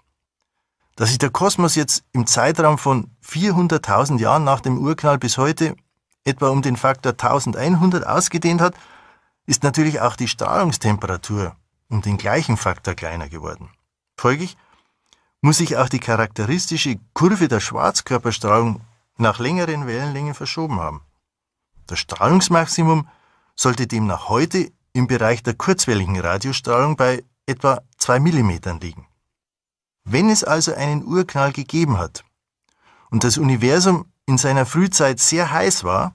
Dass sich der Kosmos jetzt im Zeitraum von 400.000 Jahren nach dem Urknall bis heute etwa um den Faktor 1100 ausgedehnt hat, ist natürlich auch die Strahlungstemperatur um den gleichen Faktor kleiner geworden. Folglich muss sich auch die charakteristische Kurve der Schwarzkörperstrahlung nach längeren Wellenlängen verschoben haben. Das Strahlungsmaximum sollte demnach heute im Bereich der kurzwelligen Radiostrahlung bei etwa 2 mm liegen. Wenn es also einen Urknall gegeben hat und das Universum in seiner Frühzeit sehr heiß war,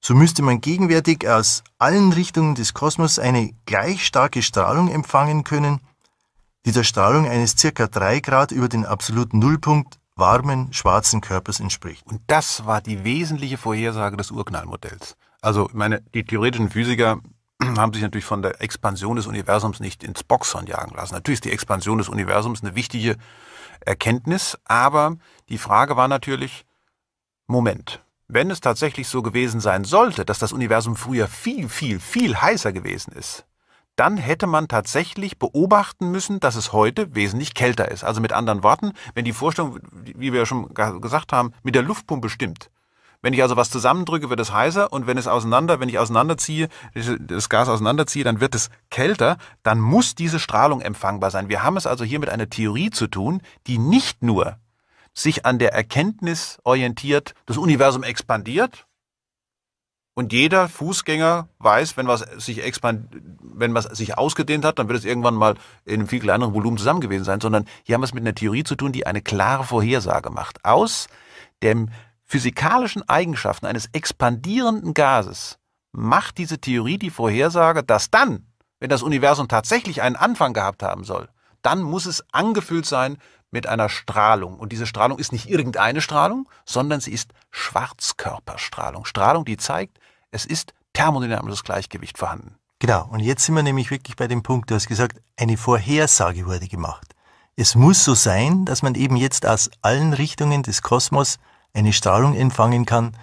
so müsste man gegenwärtig aus allen Richtungen des Kosmos eine gleich starke Strahlung empfangen können, die der Strahlung eines circa drei Grad über den absoluten Nullpunkt warmen, schwarzen Körpers entspricht. Und das war die wesentliche Vorhersage des Urknallmodells. Also, ich meine, die theoretischen Physiker [clears throat] haben sich natürlich von der Expansion des Universums nicht ins Boxhorn jagen lassen. Natürlich ist die Expansion des Universums eine wichtige Erkenntnis, aber die Frage war natürlich, Moment, wenn es tatsächlich so gewesen sein sollte, dass das Universum früher viel, viel, viel heißer gewesen ist, dann hätte man tatsächlich beobachten müssen, dass es heute wesentlich kälter ist. Also mit anderen Worten, wenn die Vorstellung, wie wir ja schon gesagt haben, mit der Luftpumpe stimmt. Wenn ich also was zusammendrücke, wird es heißer und wenn es auseinander, wenn ich auseinanderziehe, das Gas auseinanderziehe, dann wird es kälter, dann muss diese Strahlung empfangbar sein. Wir haben es also hier mit einer Theorie zu tun, die nicht nur sich an der Erkenntnis orientiert, das Universum expandiert, und jeder Fußgänger weiß, wenn was sich expand, wenn was sich ausgedehnt hat, dann wird es irgendwann mal in einem viel kleineren Volumen zusammen gewesen sein, sondern hier haben wir es mit einer Theorie zu tun, die eine klare Vorhersage macht. Aus den physikalischen Eigenschaften eines expandierenden Gases macht diese Theorie die Vorhersage, dass dann, wenn das Universum tatsächlich einen Anfang gehabt haben soll, dann muss es angefüllt sein mit einer Strahlung. Und diese Strahlung ist nicht irgendeine Strahlung, sondern sie ist Schwarzkörperstrahlung. Strahlung, die zeigt, es ist thermodynamisches Gleichgewicht vorhanden. Genau, und jetzt sind wir nämlich wirklich bei dem Punkt, du hast gesagt, eine Vorhersage wurde gemacht. Es muss so sein, dass man eben jetzt aus allen Richtungen des Kosmos eine Strahlung empfangen kann,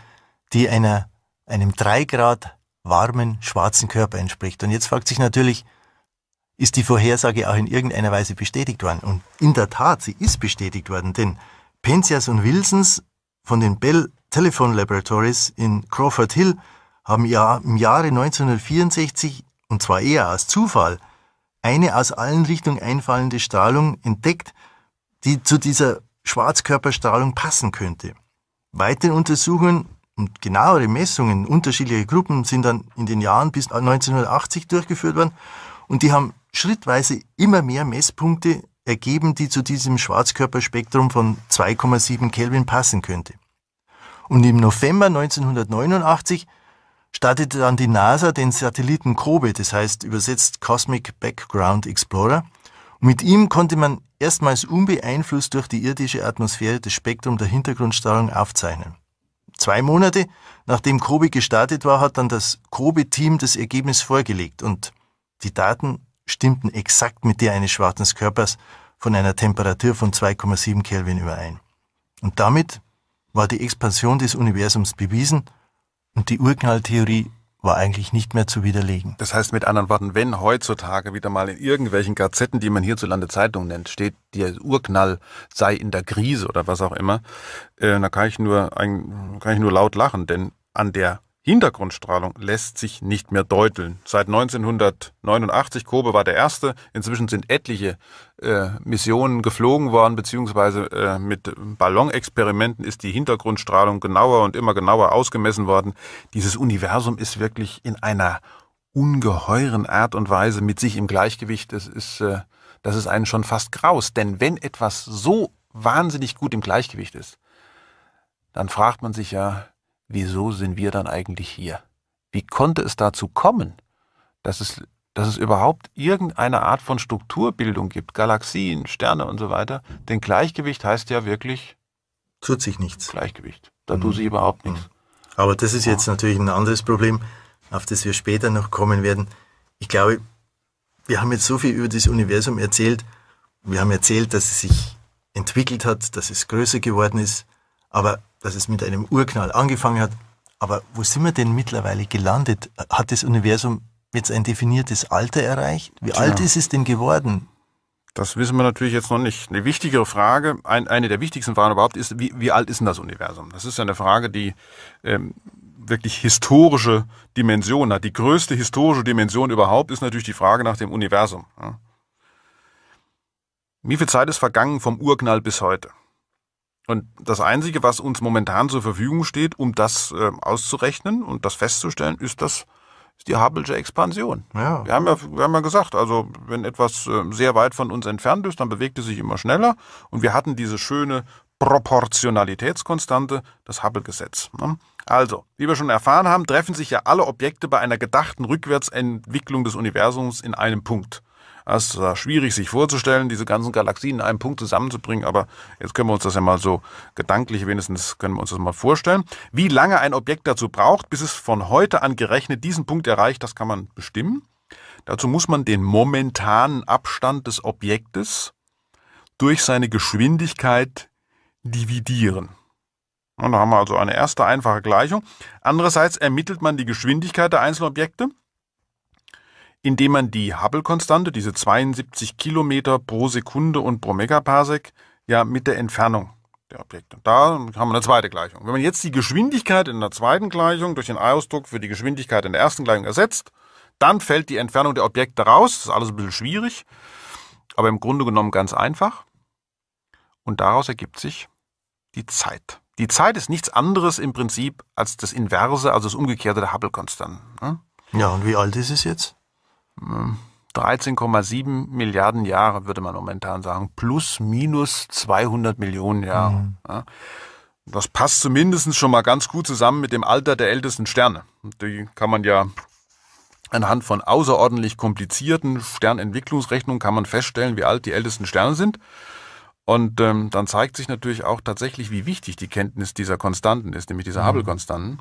die einer, einem 3 Grad warmen schwarzen Körper entspricht. Und jetzt fragt sich natürlich, ist die Vorhersage auch in irgendeiner Weise bestätigt worden? Und in der Tat, sie ist bestätigt worden, denn Penzias und Wilsons von den Bell Telephone Laboratories in Crawford Hill haben ja im Jahre 1964, und zwar eher aus Zufall, eine aus allen Richtungen einfallende Strahlung entdeckt, die zu dieser Schwarzkörperstrahlung passen könnte. Weitere Untersuchungen und genauere Messungen unterschiedlicher Gruppen sind dann in den Jahren bis 1980 durchgeführt worden und die haben schrittweise immer mehr Messpunkte ergeben, die zu diesem Schwarzkörperspektrum von 2,7 Kelvin passen könnte. Und im November 1989 startete dann die NASA den Satelliten COBE, das heißt übersetzt Cosmic Background Explorer. Und mit ihm konnte man erstmals unbeeinflusst durch die irdische Atmosphäre das Spektrum der Hintergrundstrahlung aufzeichnen. Zwei Monate nachdem Kobe gestartet war, hat dann das Kobe-Team das Ergebnis vorgelegt und die Daten stimmten exakt mit der eines schwarzen Körpers von einer Temperatur von 2,7 Kelvin überein. Und damit war die Expansion des Universums bewiesen und die Urknalltheorie war eigentlich nicht mehr zu widerlegen. Das heißt mit anderen Worten, wenn heutzutage wieder mal in irgendwelchen Gazetten, die man hierzulande Zeitung nennt, steht, der Urknall sei in der Krise oder was auch immer, äh, da kann ich nur ein, kann ich nur laut lachen, denn an der Hintergrundstrahlung lässt sich nicht mehr deuteln. Seit 1989, Kobe war der erste. Inzwischen sind etliche äh, Missionen geflogen worden, beziehungsweise äh, mit Ballonexperimenten ist die Hintergrundstrahlung genauer und immer genauer ausgemessen worden. Dieses Universum ist wirklich in einer ungeheuren Art und Weise mit sich im Gleichgewicht. Das ist, äh, das ist einen schon fast graus. Denn wenn etwas so wahnsinnig gut im Gleichgewicht ist, dann fragt man sich ja, wieso sind wir dann eigentlich hier? Wie konnte es dazu kommen, dass es, dass es überhaupt irgendeine Art von Strukturbildung gibt, Galaxien, Sterne und so weiter? Denn Gleichgewicht heißt ja wirklich. Tut sich nichts. Gleichgewicht. Da tut mhm. sich überhaupt nichts. Mhm. Aber das ist jetzt natürlich ein anderes Problem, auf das wir später noch kommen werden. Ich glaube, wir haben jetzt so viel über das Universum erzählt. Wir haben erzählt, dass es sich entwickelt hat, dass es größer geworden ist. Aber dass es mit einem Urknall angefangen hat. Aber wo sind wir denn mittlerweile gelandet? Hat das Universum jetzt ein definiertes Alter erreicht? Wie Tja. alt ist es denn geworden? Das wissen wir natürlich jetzt noch nicht. Eine wichtigere Frage, ein, eine der wichtigsten Fragen überhaupt ist, wie, wie, alt ist denn das Universum? Das ist ja eine Frage, die ähm, wirklich historische Dimensionen hat. Die größte historische Dimension überhaupt ist natürlich die Frage nach dem Universum. Ja. Wie viel Zeit ist vergangen vom Urknall bis heute? Und das Einzige, was uns momentan zur Verfügung steht, um das äh, auszurechnen und das festzustellen, ist das ist die Hubble'sche Expansion. Ja. Wir, haben ja, wir haben ja gesagt, also wenn etwas äh, sehr weit von uns entfernt ist, dann bewegt es sich immer schneller. Und wir hatten diese schöne Proportionalitätskonstante, das Hubble-Gesetz. Ne? Also, wie wir schon erfahren haben, treffen sich ja alle Objekte bei einer gedachten Rückwärtsentwicklung des Universums in einem Punkt. Das war schwierig sich vorzustellen, diese ganzen Galaxien in einem Punkt zusammenzubringen, aber jetzt können wir uns das ja mal so gedanklich wenigstens können wir uns das mal vorstellen. Wie lange ein Objekt dazu braucht, bis es von heute an gerechnet diesen Punkt erreicht, das kann man bestimmen. Dazu muss man den momentanen Abstand des Objektes durch seine Geschwindigkeit dividieren. Und da haben wir also eine erste einfache Gleichung. Andererseits ermittelt man die Geschwindigkeit der einzelnen Objekte indem man die Hubble-Konstante, diese 72 Kilometer pro Sekunde und pro Megaparsec, ja mit der Entfernung der Objekte. da haben wir eine zweite Gleichung. Wenn man jetzt die Geschwindigkeit in der zweiten Gleichung durch den Ausdruck für die Geschwindigkeit in der ersten Gleichung ersetzt, dann fällt die Entfernung der Objekte raus. Das ist alles ein bisschen schwierig, aber im Grunde genommen ganz einfach. Und daraus ergibt sich die Zeit. Die Zeit ist nichts anderes im Prinzip als das Inverse, also das Umgekehrte der Hubble-Konstanten. Hm? Ja, und wie alt ist es jetzt? 13,7 Milliarden Jahre, würde man momentan sagen, plus minus 200 Millionen Jahre. Mhm. Ja. Das passt zumindest schon mal ganz gut zusammen mit dem Alter der ältesten Sterne. Die kann man ja anhand von außerordentlich komplizierten Sternentwicklungsrechnungen kann man feststellen, wie alt die ältesten Sterne sind. Und ähm, dann zeigt sich natürlich auch tatsächlich, wie wichtig die Kenntnis dieser Konstanten ist, nämlich dieser mhm. Hubble-Konstanten.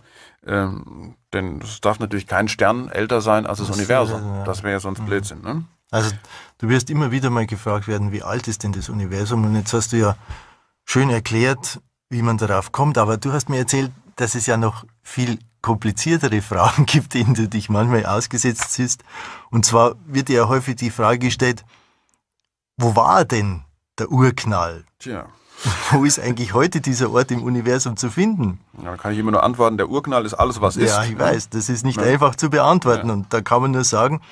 Ähm, denn es darf natürlich kein Stern älter sein als das, das Universum. Ja, äh, Das wäre ja sonst mhm. Blödsinn. Ne? Also du wirst immer wieder mal gefragt werden, wie alt ist denn das Universum? Und jetzt hast du ja schön erklärt, wie man darauf kommt. Aber du hast mir erzählt, dass es ja noch viel kompliziertere [laughs] Fragen gibt, denen du dich manchmal ausgesetzt siehst. Und zwar wird dir ja häufig die Frage gestellt, wo war denn der Urknall. Tja. [laughs] Wo ist eigentlich heute dieser Ort im Universum zu finden? da kann ich immer nur antworten, der Urknall ist alles, was ist. Ja, ich weiß, das ist nicht ja. Ne? einfach zu beantworten. Ja. Und da kann man nur sagen,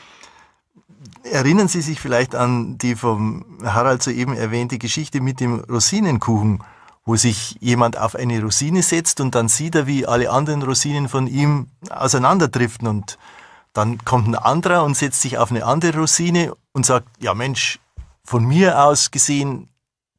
erinnern Sie sich vielleicht an die vom Harald soeben erwähnte Geschichte mit dem Rosinenkuchen, wo sich jemand auf eine Rosine setzt und dann sieht er, wie alle anderen Rosinen von ihm auseinanderdriften und dann kommt ein anderer und setzt sich auf eine andere Rosine und sagt, ja Mensch, von mir aus gesehen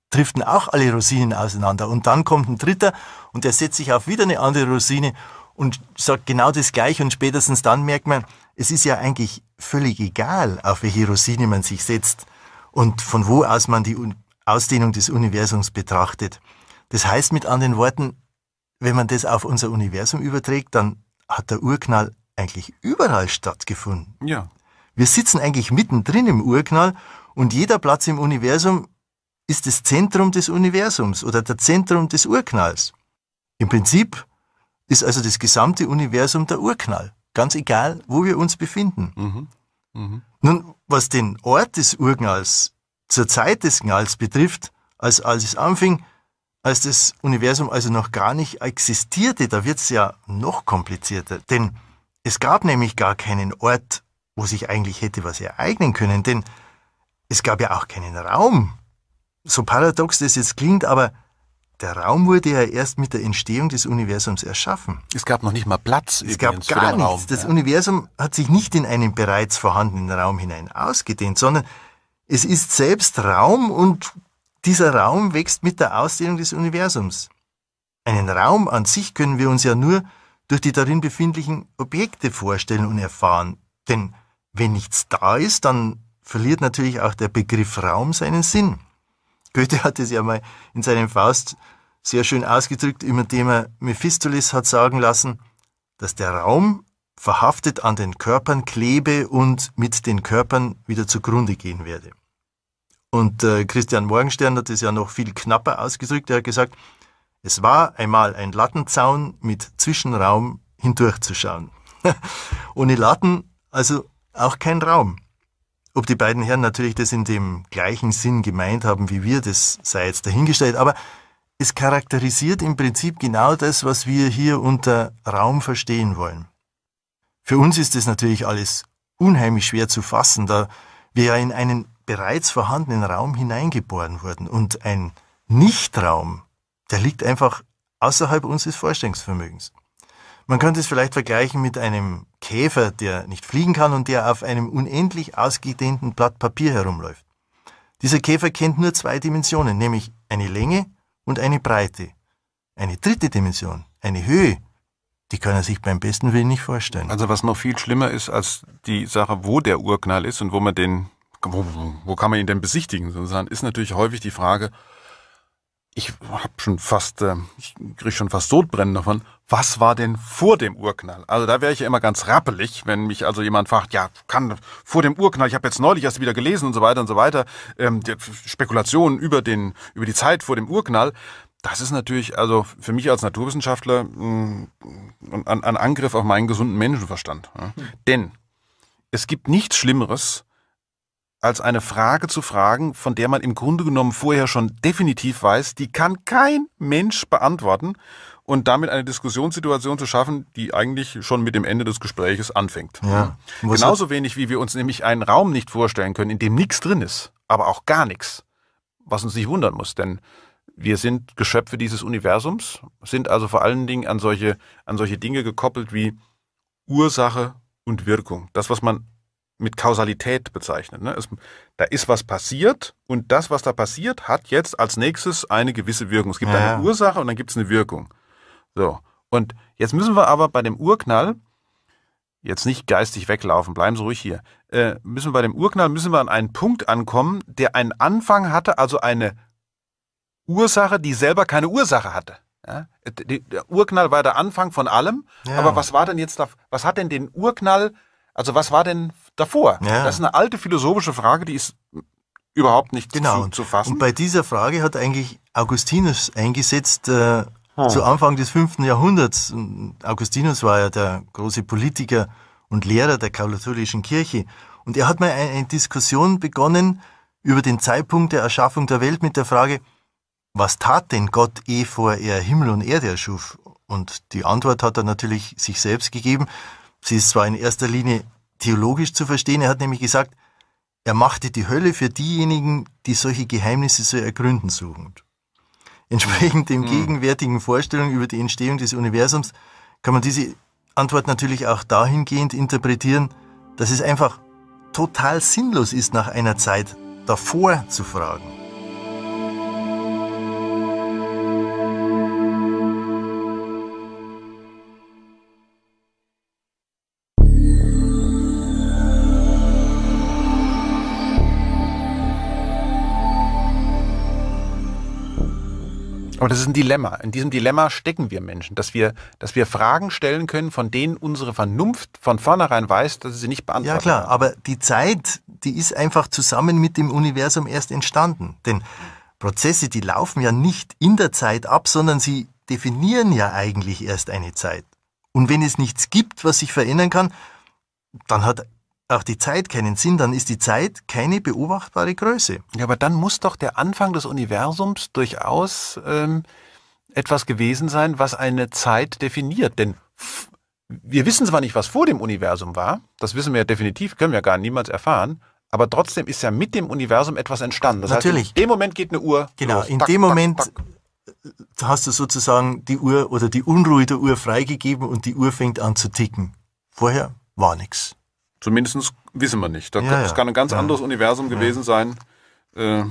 driften auch alle Rosinen auseinander. Und dann kommt ein dritter und der setzt sich auf wieder eine andere Rosine und sagt genau das Gleiche. Und spätestens dann merkt man, es ist ja eigentlich völlig egal, auf welche Rosine man sich setzt und von wo aus man die Ausdehnung des Universums betrachtet. Das heißt mit anderen Worten, wenn man das auf unser Universum überträgt, dann hat der Urknall eigentlich überall stattgefunden. Ja. Wir sitzen eigentlich mittendrin im Urknall und jeder Platz im Universum ist das Zentrum des Universums oder der Zentrum des Urknalls. Im Prinzip ist also das gesamte Universum der Urknall, ganz egal, wo wir uns befinden. Mhm. Mhm. Nun, was den Ort des Urknalls zur Zeit des Knalls betrifft, als es anfing, als das Universum also noch gar nicht existierte, da wird es ja noch komplizierter. Denn es gab nämlich gar keinen Ort, wo sich eigentlich hätte was ereignen können. Denn es gab ja auch keinen Raum. So paradox das jetzt klingt, aber der Raum wurde ja erst mit der Entstehung des Universums erschaffen. Es gab noch nicht mal Platz. Es gab gar nichts. Raum. Das ja. Universum hat sich nicht in einen bereits vorhandenen Raum hinein ausgedehnt, sondern es ist selbst Raum und dieser Raum wächst mit der Ausdehnung des Universums. Einen Raum an sich können wir uns ja nur durch die darin befindlichen Objekte vorstellen und erfahren. Denn wenn nichts da ist, dann verliert natürlich auch der Begriff Raum seinen Sinn. Goethe hat es ja mal in seinem Faust sehr schön ausgedrückt, über dem er Mephistolis hat sagen lassen, dass der Raum verhaftet an den Körpern klebe und mit den Körpern wieder zugrunde gehen werde. Und äh, Christian Morgenstern hat es ja noch viel knapper ausgedrückt. Er hat gesagt, es war einmal ein Lattenzaun mit Zwischenraum hindurchzuschauen. [laughs] Ohne Latten also auch kein Raum. Ob die beiden Herren natürlich das in dem gleichen Sinn gemeint haben wie wir, das sei jetzt dahingestellt, aber es charakterisiert im Prinzip genau das, was wir hier unter Raum verstehen wollen. Für uns ist es natürlich alles unheimlich schwer zu fassen, da wir ja in einen bereits vorhandenen Raum hineingeboren wurden und ein Nichtraum, der liegt einfach außerhalb unseres Vorstellungsvermögens. Man könnte es vielleicht vergleichen mit einem Käfer, der nicht fliegen kann und der auf einem unendlich ausgedehnten Blatt Papier herumläuft. Dieser Käfer kennt nur zwei Dimensionen, nämlich eine Länge und eine Breite. Eine dritte Dimension, eine Höhe, die kann er sich beim besten Willen nicht vorstellen. Also was noch viel schlimmer ist als die Sache, wo der Urknall ist und wo man den, wo, wo kann man ihn denn besichtigen, sozusagen, ist natürlich häufig die Frage, ich habe schon fast, äh, ich kriege schon fast Sodbrennen davon. Was war denn vor dem Urknall? Also da wäre ich ja immer ganz rappelig, wenn mich also jemand fragt, ja, kann vor dem Urknall, ich habe jetzt neulich erst wieder gelesen und so weiter und so weiter, ähm, Spekulationen über, den, über die Zeit vor dem Urknall. Das ist natürlich, also für mich als Naturwissenschaftler, mm, ein, ein Angriff auf meinen gesunden Menschenverstand. Ja? Mhm. Denn es gibt nichts Schlimmeres, als eine Frage zu fragen, von der man im Grunde genommen vorher schon definitiv weiß, die kann kein Mensch beantworten und damit eine Diskussionssituation zu schaffen, die eigentlich schon mit dem Ende des Gespräches anfängt. Ja. Genauso wenig, wie wir uns nämlich einen Raum nicht vorstellen können, in dem nichts drin ist, aber auch gar nichts, was uns nicht wundern muss, denn wir sind Geschöpfe dieses Universums, sind also vor allen Dingen an solche, an solche Dinge gekoppelt wie Ursache und Wirkung. Das, was man mit Kausalität bezeichnet. Ne? Es, da ist was passiert und das, was da passiert, hat jetzt als nächstes eine gewisse Wirkung. Es gibt ja. eine Ursache und dann gibt es eine Wirkung. So. Und jetzt müssen wir aber bei dem Urknall, jetzt nicht geistig weglaufen, bleiben Sie ruhig hier, äh, müssen wir bei dem Urknall, müssen wir an einen Punkt ankommen, der einen Anfang hatte, also eine Ursache, die selber keine Ursache hatte. Ja? Der Urknall war der Anfang von allem, ja. aber was war denn jetzt, was hat denn den Urknall, also was war denn davor? Ja. Das ist eine alte philosophische Frage, die ist überhaupt nicht genau. zu, zu fassen. Und bei dieser Frage hat eigentlich Augustinus eingesetzt, äh, hm. zu Anfang des 5. Jahrhunderts. Augustinus war ja der große Politiker und Lehrer der katholischen Kirche. Und er hat mal eine Diskussion begonnen über den Zeitpunkt der Erschaffung der Welt mit der Frage, was tat denn Gott, ehevor er Himmel und Erde erschuf? Und die Antwort hat er natürlich sich selbst gegeben. Sie ist zwar in erster Linie theologisch zu verstehen. Er hat nämlich gesagt, er machte die Hölle für diejenigen, die solche Geheimnisse zu ergründen suchen. Entsprechend dem hm. gegenwärtigen Vorstellung über die Entstehung des Universums kann man diese Antwort natürlich auch dahingehend interpretieren, dass es einfach total sinnlos ist, nach einer Zeit davor zu fragen. Aber das ist ein Dilemma. In diesem Dilemma stecken wir Menschen, dass wir, dass wir Fragen stellen können, von denen unsere Vernunft von vornherein weiß, dass sie sie nicht beantworten Ja klar, kann. aber die Zeit, die ist einfach zusammen mit dem Universum erst entstanden. Denn Prozesse, die laufen ja nicht in der Zeit ab, sondern sie definieren ja eigentlich erst eine Zeit. Und wenn es nichts gibt, was sich verändern kann, dann hat auch die Zeit keinen Sinn, dann ist die Zeit keine beobachtbare Größe. Ja, aber dann muss doch der Anfang des Universums durchaus ähm, etwas gewesen sein, was eine Zeit definiert. Denn wir wissen zwar nicht, was vor dem Universum war, das wissen wir ja definitiv, können wir gar niemals erfahren, aber trotzdem ist ja mit dem Universum etwas entstanden. Das Natürlich. Heißt, in dem Moment geht eine Uhr. Genau, los. in tak, dem tak, Moment tak. hast du sozusagen die Uhr oder die Unruhe der Uhr freigegeben und die Uhr fängt an zu ticken. Vorher war nichts. Zumindest wissen wir nicht. Da ja, es kann ein ganz ja, anderes Universum gewesen sein. Äh,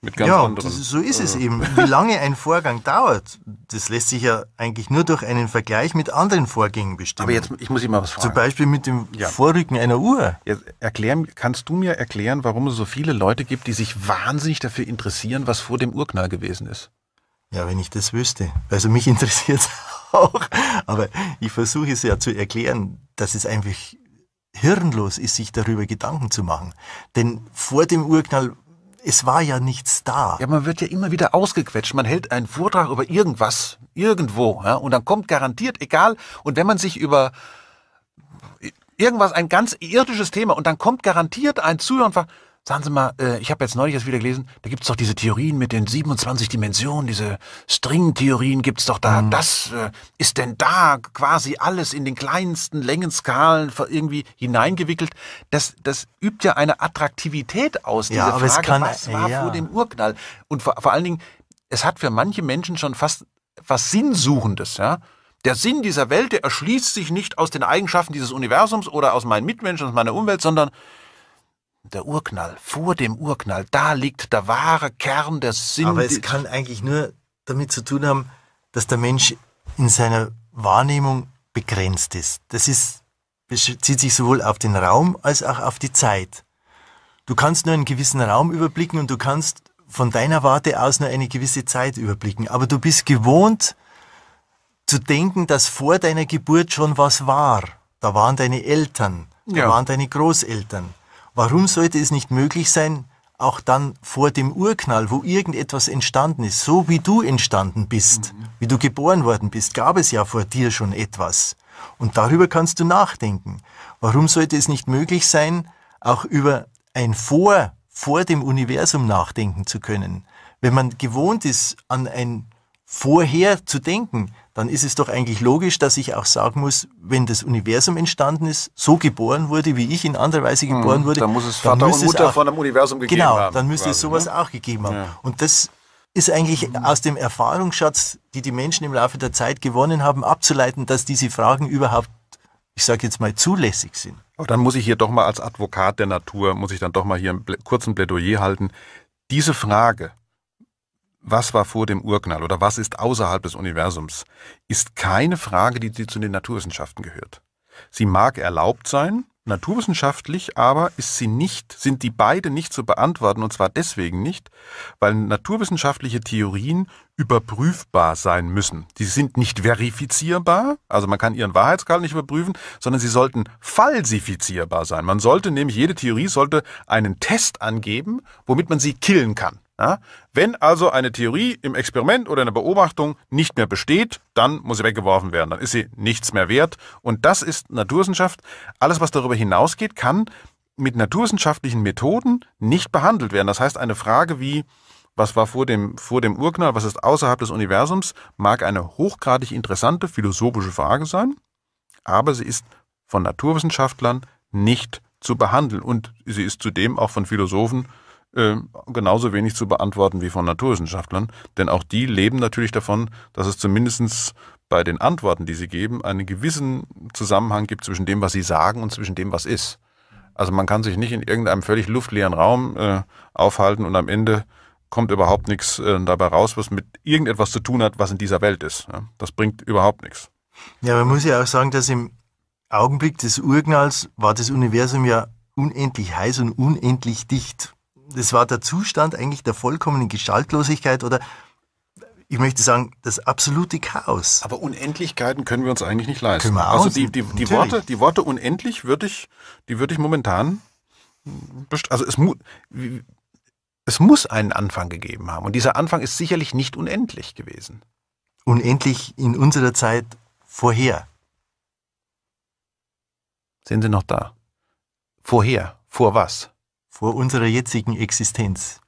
mit ganz ja, anderen. Das, so ist es äh, eben. Wie lange ein Vorgang dauert, das lässt sich ja eigentlich nur durch einen Vergleich mit anderen Vorgängen bestimmen. Aber jetzt, ich muss ich mal was fragen. Zum Beispiel mit dem ja. Vorrücken einer Uhr. Jetzt erklären, kannst du mir erklären, warum es so viele Leute gibt, die sich wahnsinnig dafür interessieren, was vor dem Urknall gewesen ist? Ja, wenn ich das wüsste. Also mich [laughs] interessiert es auch. Aber ich versuche es ja zu erklären, dass es einfach hirnlos ist, sich darüber Gedanken zu machen. Denn vor dem Urknall es war ja nichts da. Ja, man wird ja immer wieder ausgequetscht. Man hält einen Vortrag über irgendwas, irgendwo, ja, und dann kommt garantiert, egal, und wenn man sich über irgendwas, ein ganz irdisches Thema, und dann kommt garantiert ein Zuhörer und fragt, Sagen Sie mal, äh, ich habe jetzt neulich erst wieder gelesen, da gibt's doch diese Theorien mit den 27 Dimensionen, diese String-Theorien gibt's doch da. Mhm. Das äh, ist denn da quasi alles in den kleinsten Längenskalen irgendwie hineingewickelt. Das, das übt ja eine Attraktivität aus, diese ja, aber Frage, es kann, was war ja. vor dem Urknall. Und vor, vor allen Dingen, es hat für manche Menschen schon fast was Sinnsuchendes, ja. Der Sinn dieser Welt, der erschließt sich nicht aus den Eigenschaften dieses Universums oder aus meinen Mitmenschen, aus meiner Umwelt, sondern der Urknall, vor dem Urknall, da liegt der wahre Kern der Sinn. Aber es kann eigentlich nur damit zu tun haben, dass der Mensch in seiner Wahrnehmung begrenzt ist. Das ist, bezieht sich sowohl auf den Raum als auch auf die Zeit. Du kannst nur einen gewissen Raum überblicken und du kannst von deiner Warte aus nur eine gewisse Zeit überblicken. Aber du bist gewohnt zu denken, dass vor deiner Geburt schon was war. Da waren deine Eltern, da ja. waren deine Großeltern. Warum sollte es nicht möglich sein, auch dann vor dem Urknall, wo irgendetwas entstanden ist, so wie du entstanden bist, mhm. wie du geboren worden bist, gab es ja vor dir schon etwas. Und darüber kannst du nachdenken. Warum sollte es nicht möglich sein, auch über ein Vor, vor dem Universum nachdenken zu können? Wenn man gewohnt ist, an ein Vorher zu denken, dann ist es doch eigentlich logisch, dass ich auch sagen muss, wenn das Universum entstanden ist, so geboren wurde, wie ich in anderer Weise mhm, geboren wurde, dann muss es Vater und Mutter auch, von einem Universum gegeben genau, haben. Genau, dann müsste quasi, es sowas ne? auch gegeben haben. Ja. Und das ist eigentlich aus dem Erfahrungsschatz, die die Menschen im Laufe der Zeit gewonnen haben, abzuleiten, dass diese Fragen überhaupt, ich sage jetzt mal, zulässig sind. Aber dann muss ich hier doch mal als Advokat der Natur, muss ich dann doch mal hier einen kurzen Plädoyer halten. Diese Frage, was war vor dem Urknall oder was ist außerhalb des Universums, ist keine Frage, die zu den Naturwissenschaften gehört. Sie mag erlaubt sein, naturwissenschaftlich aber ist sie nicht, sind die beide nicht zu beantworten und zwar deswegen nicht, weil naturwissenschaftliche Theorien überprüfbar sein müssen. Die sind nicht verifizierbar, also man kann ihren Wahrheitsgrad nicht überprüfen, sondern sie sollten falsifizierbar sein. Man sollte nämlich jede Theorie sollte einen Test angeben, womit man sie killen kann. Ja? Wenn also eine Theorie im Experiment oder in der Beobachtung nicht mehr besteht, dann muss sie weggeworfen werden, dann ist sie nichts mehr wert. Und das ist Naturwissenschaft. Alles, was darüber hinausgeht, kann mit naturwissenschaftlichen Methoden nicht behandelt werden. Das heißt, eine Frage wie, was war vor dem, vor dem Urknall, was ist außerhalb des Universums, mag eine hochgradig interessante philosophische Frage sein, aber sie ist von Naturwissenschaftlern nicht zu behandeln und sie ist zudem auch von Philosophen ähm, genauso wenig zu beantworten wie von Naturwissenschaftlern, denn auch die leben natürlich davon, dass es zumindest bei den Antworten, die sie geben, einen gewissen Zusammenhang gibt zwischen dem, was sie sagen und zwischen dem, was ist. Also man kann sich nicht in irgendeinem völlig luftleeren Raum äh, aufhalten und am Ende kommt überhaupt nichts äh, dabei raus, was mit irgendetwas zu tun hat, was in dieser Welt ist. Ja? Das bringt überhaupt nichts. Ja, man muss ja auch sagen, dass im Augenblick des Urknalls war das Universum ja unendlich heiß und unendlich dicht das war der Zustand eigentlich der vollkommenen Gestaltlosigkeit oder ich möchte sagen, das absolute Chaos. Aber Unendlichkeiten können wir uns eigentlich nicht leisten. Können wir also die, die, die Worte, die Worte unendlich würde ich, die würde ich momentan, also es, mu es muss einen Anfang gegeben haben. Und dieser Anfang ist sicherlich nicht unendlich gewesen. Unendlich in unserer Zeit vorher. Sind Sie noch da? Vorher? Vor was? vor unserer jetzigen Existenz.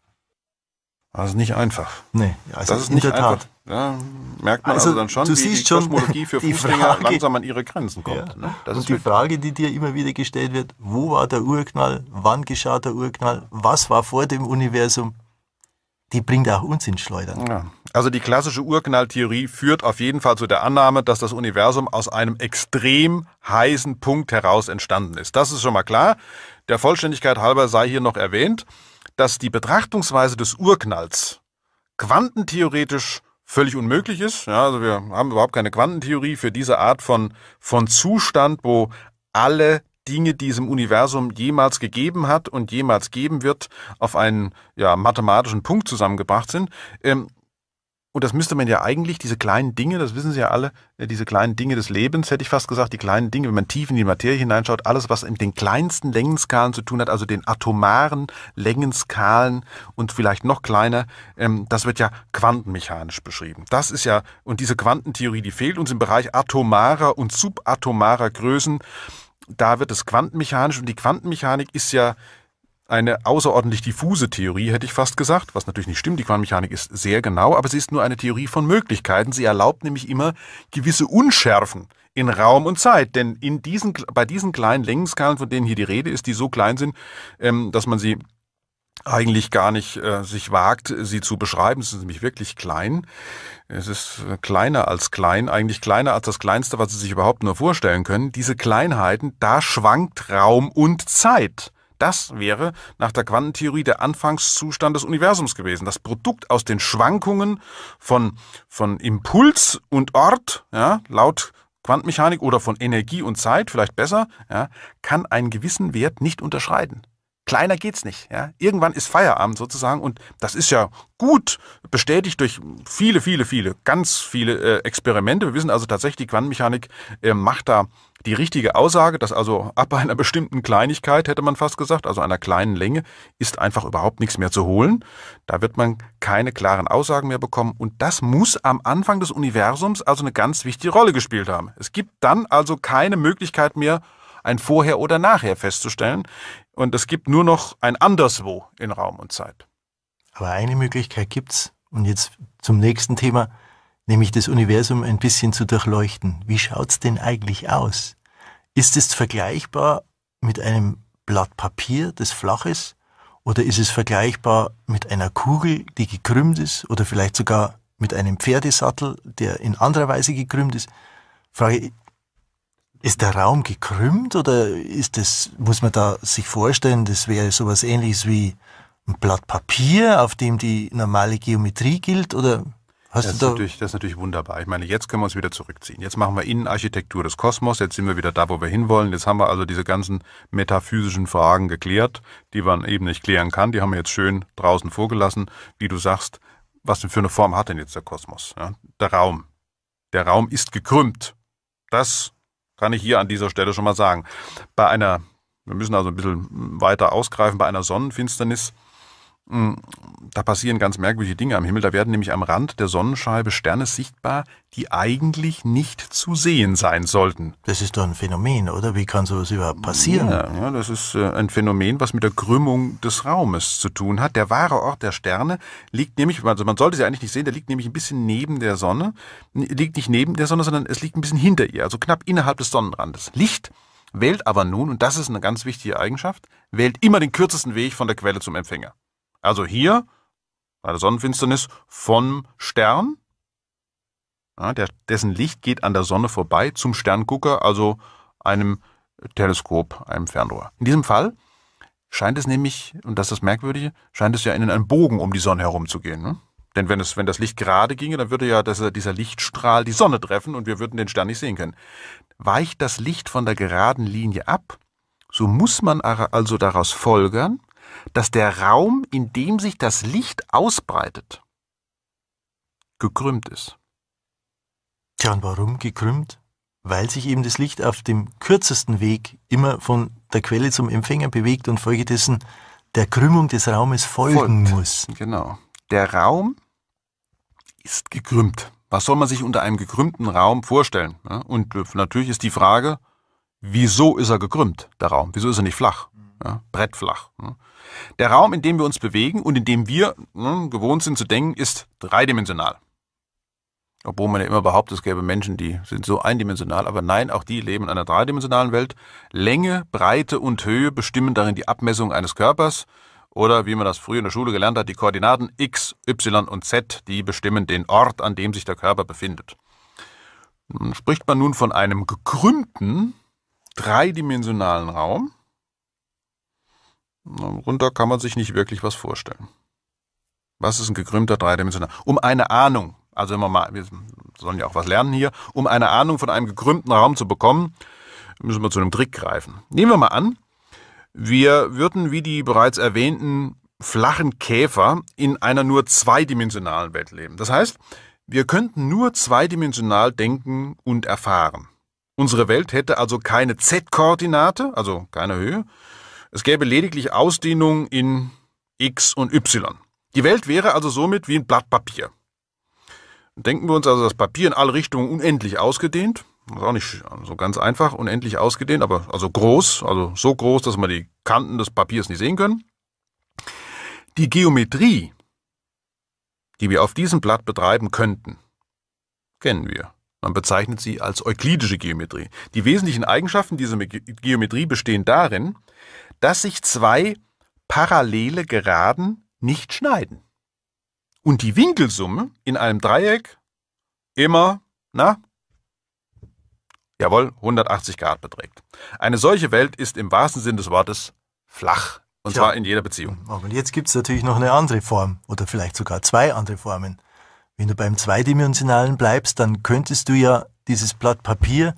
Also nicht einfach. Nee, also das ist nicht einfach. Ja, merkt man also, also, dann schon, du wie siehst die schon Kosmologie für [laughs] die Fußgänger Frage, langsam an ihre Grenzen kommt. Ja. Ne? und die Frage, die dir immer wieder gestellt wird, wo war der Urknall, wann geschah der Urknall, was war vor dem Universum, die bringt auch uns ins Schleudern. Ja. Also die klassische Urknalltheorie führt auf jeden Fall zu der Annahme, dass das Universum aus einem extrem heißen Punkt heraus entstanden ist. Das ist schon mal klar. Der Vollständigkeit halber sei hier noch erwähnt, dass die Betrachtungsweise des Urknalls quantentheoretisch völlig unmöglich ist. Ja, also wir haben überhaupt keine Quantentheorie für diese Art von, von Zustand, wo alle Dinge, die es im Universum jemals gegeben hat und jemals geben wird, auf einen ja, mathematischen Punkt zusammengebracht sind. Ähm, und das müsste man ja eigentlich, diese kleinen Dinge, das wissen Sie ja alle, äh, diese kleinen Dinge des Lebens, hätte ich fast gesagt, die kleinen Dinge, wenn man tief in die Materie hineinschaut, alles, was mit den kleinsten Längenskalen zu tun hat, also den atomaren Längenskalen und vielleicht noch kleiner, ähm, das wird ja quantenmechanisch beschrieben. Das ist ja, und diese Quantentheorie, die fehlt uns im Bereich atomarer und subatomarer Größen da wird es quantenmechanisch und die Quantenmechanik ist ja eine außerordentlich diffuse Theorie, hätte ich fast gesagt, was natürlich nicht stimmt. Die Quantenmechanik ist sehr genau, aber sie ist nur eine Theorie von Möglichkeiten. Sie erlaubt nämlich immer gewisse Unschärfen in Raum und Zeit. Denn in diesen, bei diesen kleinen Längenskalen, von denen hier die Rede ist, die so klein sind, ähm, dass man sie eigentlich gar nicht äh, sich wagt, sie zu beschreiben. Es ist nämlich wirklich klein. Es ist kleiner als klein, eigentlich kleiner als das Kleinste, was Sie sich überhaupt nur vorstellen können. Diese Kleinheiten, da schwankt Raum und Zeit. Das wäre nach der Quantentheorie der Anfangszustand des Universums gewesen. Das Produkt aus den Schwankungen von, von Impuls und Ort, ja, laut Quantenmechanik oder von Energie und Zeit, vielleicht besser, ja, kann einen gewissen Wert nicht unterschreiten. Kleiner geht's nicht. Ja? Irgendwann ist Feierabend sozusagen und das ist ja gut bestätigt durch viele, viele, viele, ganz viele äh, Experimente. Wir wissen also tatsächlich, die Quantenmechanik äh, macht da die richtige Aussage, dass also ab einer bestimmten Kleinigkeit, hätte man fast gesagt, also einer kleinen Länge, ist einfach überhaupt nichts mehr zu holen. Da wird man keine klaren Aussagen mehr bekommen. Und das muss am Anfang des Universums also eine ganz wichtige Rolle gespielt haben. Es gibt dann also keine Möglichkeit mehr, ein Vorher oder Nachher festzustellen. Und es gibt nur noch ein Anderswo in Raum und Zeit. Aber eine Möglichkeit gibt's. Und jetzt zum nächsten Thema nämlich das Universum ein bisschen zu durchleuchten. Wie schaut's denn eigentlich aus? Ist es vergleichbar mit einem Blatt Papier, das flach ist? Oder ist es vergleichbar mit einer Kugel, die gekrümmt ist? Oder vielleicht sogar mit einem Pferdesattel, der in anderer Weise gekrümmt ist? Frage, ist der Raum gekrümmt oder ist das, muss man da sich vorstellen, das wäre sowas ähnliches wie ein Blatt Papier, auf dem die normale Geometrie gilt? Oder Hast das, ist natürlich, das ist natürlich wunderbar. Ich meine, jetzt können wir uns wieder zurückziehen. Jetzt machen wir Innenarchitektur des Kosmos. Jetzt sind wir wieder da, wo wir hinwollen. Jetzt haben wir also diese ganzen metaphysischen Fragen geklärt, die man eben nicht klären kann. Die haben wir jetzt schön draußen vorgelassen. Wie du sagst, was denn für eine Form hat denn jetzt der Kosmos? Ja, der Raum. Der Raum ist gekrümmt. Das kann ich hier an dieser Stelle schon mal sagen. Bei einer, wir müssen also ein bisschen weiter ausgreifen, bei einer Sonnenfinsternis hm, da passieren ganz merkwürdige Dinge am Himmel. Da werden nämlich am Rand der Sonnenscheibe Sterne sichtbar, die eigentlich nicht zu sehen sein sollten. Das ist doch ein Phänomen, oder? Wie kann sowas überhaupt passieren? Ja, ja das ist äh, ein Phänomen, was mit der Krümmung des Raumes zu tun hat. Der wahre Ort der Sterne liegt nämlich, also man sollte sie eigentlich nicht sehen, der liegt nämlich ein bisschen neben der Sonne. Liegt nicht neben der Sonne, sondern es liegt ein bisschen hinter ihr, also knapp innerhalb des Sonnenrandes. Licht wählt aber nun, und das ist eine ganz wichtige Eigenschaft, wählt immer den kürzesten Weg von der Quelle zum Empfänger. Also hier, bei der Sonnenfinsternis, vom Stern, ja, der, dessen Licht geht an der Sonne vorbei zum Sterngucker, also einem Teleskop, einem Fernrohr. In diesem Fall scheint es nämlich, und das ist das Merkwürdige, scheint es ja in einen Bogen um die Sonne herum zu gehen. Ne? Denn wenn, es, wenn das Licht gerade ginge, dann würde ja das, dieser Lichtstrahl die Sonne treffen und wir würden den Stern nicht sehen können. Weicht das Licht von der geraden Linie ab, so muss man also daraus folgern, dass der Raum, in dem sich das Licht ausbreitet, gekrümmt ist. Tja, und warum gekrümmt? Weil sich eben das Licht auf dem kürzesten Weg immer von der Quelle zum Empfänger bewegt und folgedessen der Krümmung des Raumes folgen Folgt. muss. Genau. Der Raum ist gekrümmt. Was soll man sich unter einem gekrümmten Raum vorstellen? Ne? Und äh, natürlich ist die Frage, wieso ist er gekrümmt, der Raum? Wieso ist er nicht flach? Brettflach. Ne? Der Raum, in dem wir uns bewegen und in dem wir ne, gewohnt sind zu denken, ist dreidimensional. Obwohl man ja immer behauptet, es gäbe Menschen, die sind so eindimensional, aber nein, auch die leben in einer dreidimensionalen Welt. Länge, Breite und Höhe bestimmen darin die Abmessung eines Körpers. Oder wie man das früher in der Schule gelernt hat, die Koordinaten x, y und z, die bestimmen den Ort, an dem sich der Körper befindet. Spricht man nun von einem gekrümmten, dreidimensionalen Raum, Runter kann man sich nicht wirklich was vorstellen. Was ist ein gekrümmter dreidimensionaler? Um eine Ahnung, also immer mal, wir sollen ja auch was lernen hier, um eine Ahnung von einem gekrümmten Raum zu bekommen, müssen wir zu einem Trick greifen. Nehmen wir mal an, wir würden wie die bereits erwähnten flachen Käfer in einer nur zweidimensionalen Welt leben. Das heißt, wir könnten nur zweidimensional denken und erfahren. Unsere Welt hätte also keine Z-Koordinate, also keine Höhe, es gäbe lediglich Ausdehnung in X und Y. Die Welt wäre also somit wie ein Blatt Papier. Denken wir uns also das Papier in alle Richtungen unendlich ausgedehnt. Das ist auch nicht so ganz einfach, unendlich ausgedehnt, aber also groß, also so groß, dass man die Kanten des Papiers nicht sehen können. Die Geometrie, die wir auf diesem Blatt betreiben könnten, kennen wir. Man bezeichnet sie als euklidische Geometrie. Die wesentlichen Eigenschaften dieser Geometrie bestehen darin, dass sich zwei parallele Geraden nicht schneiden. Und die Winkelsumme in einem Dreieck immer, na? Jawohl, 180 Grad beträgt. Eine solche Welt ist im wahrsten Sinne des Wortes flach. Und Tja. zwar in jeder Beziehung. Oh, und jetzt gibt es natürlich noch eine andere Form oder vielleicht sogar zwei andere Formen. Wenn du beim Zweidimensionalen bleibst, dann könntest du ja dieses Blatt Papier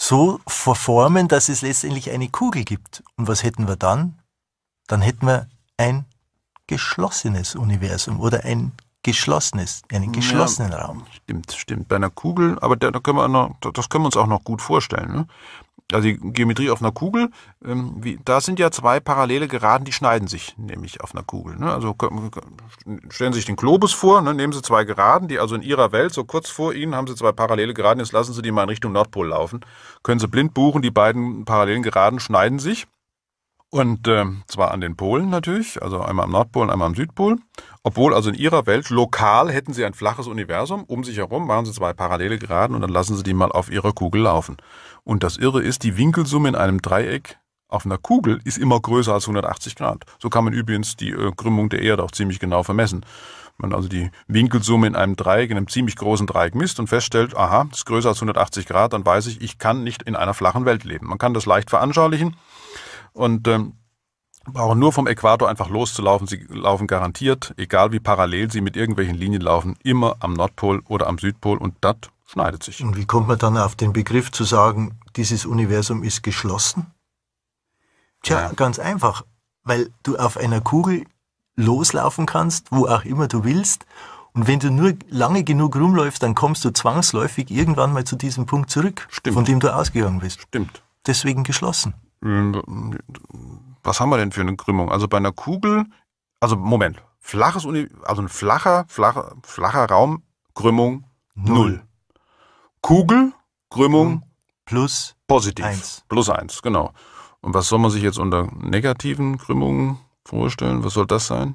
so verformen, dass es letztendlich eine Kugel gibt. Und was hätten wir dann? Dann hätten wir ein geschlossenes Universum oder ein geschlossenes, einen geschlossenen ja, Raum. Stimmt, stimmt. Bei einer Kugel, aber da, da können wir noch, das können wir uns auch noch gut vorstellen. Ne? also die Geometrie auf einer Kugel, ähm, wie, da sind ja zwei parallele Geraden, die schneiden sich nämlich auf einer Kugel. Ne? Also stellen Sie sich den Globus vor, ne? nehmen Sie zwei Geraden, die also in Ihrer Welt, so kurz vor Ihnen haben Sie zwei parallele Geraden, jetzt lassen Sie die mal in Richtung Nordpol laufen. Können Sie blind buchen, die beiden parallelen Geraden schneiden sich. Und äh, zwar an den Polen natürlich, also einmal am Nordpol und einmal am Südpol. Obwohl also in ihrer Welt lokal hätten sie ein flaches Universum, um sich herum machen sie zwei parallele Geraden und dann lassen sie die mal auf ihrer Kugel laufen. Und das Irre ist, die Winkelsumme in einem Dreieck auf einer Kugel ist immer größer als 180 Grad. So kann man übrigens die äh, Krümmung der Erde auch ziemlich genau vermessen. Wenn Man also die Winkelsumme in einem Dreieck, in einem ziemlich großen Dreieck misst und feststellt, aha, ist größer als 180 Grad, dann weiß ich, ich kann nicht in einer flachen Welt leben. Man kann das leicht veranschaulichen und ähm, brauchen nur vom Äquator einfach loszulaufen. Sie laufen garantiert, egal wie parallel sie mit irgendwelchen Linien laufen, immer am Nordpol oder am Südpol und das schneidet sich. Und wie kommt man dann auf den Begriff zu sagen, dieses Universum ist geschlossen? Tja, ja. ganz einfach, weil du auf einer Kugel loslaufen kannst, wo auch immer du willst. Und wenn du nur lange genug rumläufst, dann kommst du zwangsläufig irgendwann mal zu diesem Punkt zurück, Stimmt. von dem du ausgegangen bist. Stimmt. Deswegen geschlossen. Ähm, was haben wir denn für eine Krümmung? Also bei einer Kugel, also Moment, flaches Uni also ein flacher, flacher, flacher Raum, Krümmung null. null. Kugel, Krümmung plus positiv. Eins. Plus eins, genau. Und was soll man sich jetzt unter negativen Krümmungen vorstellen? Was soll das sein?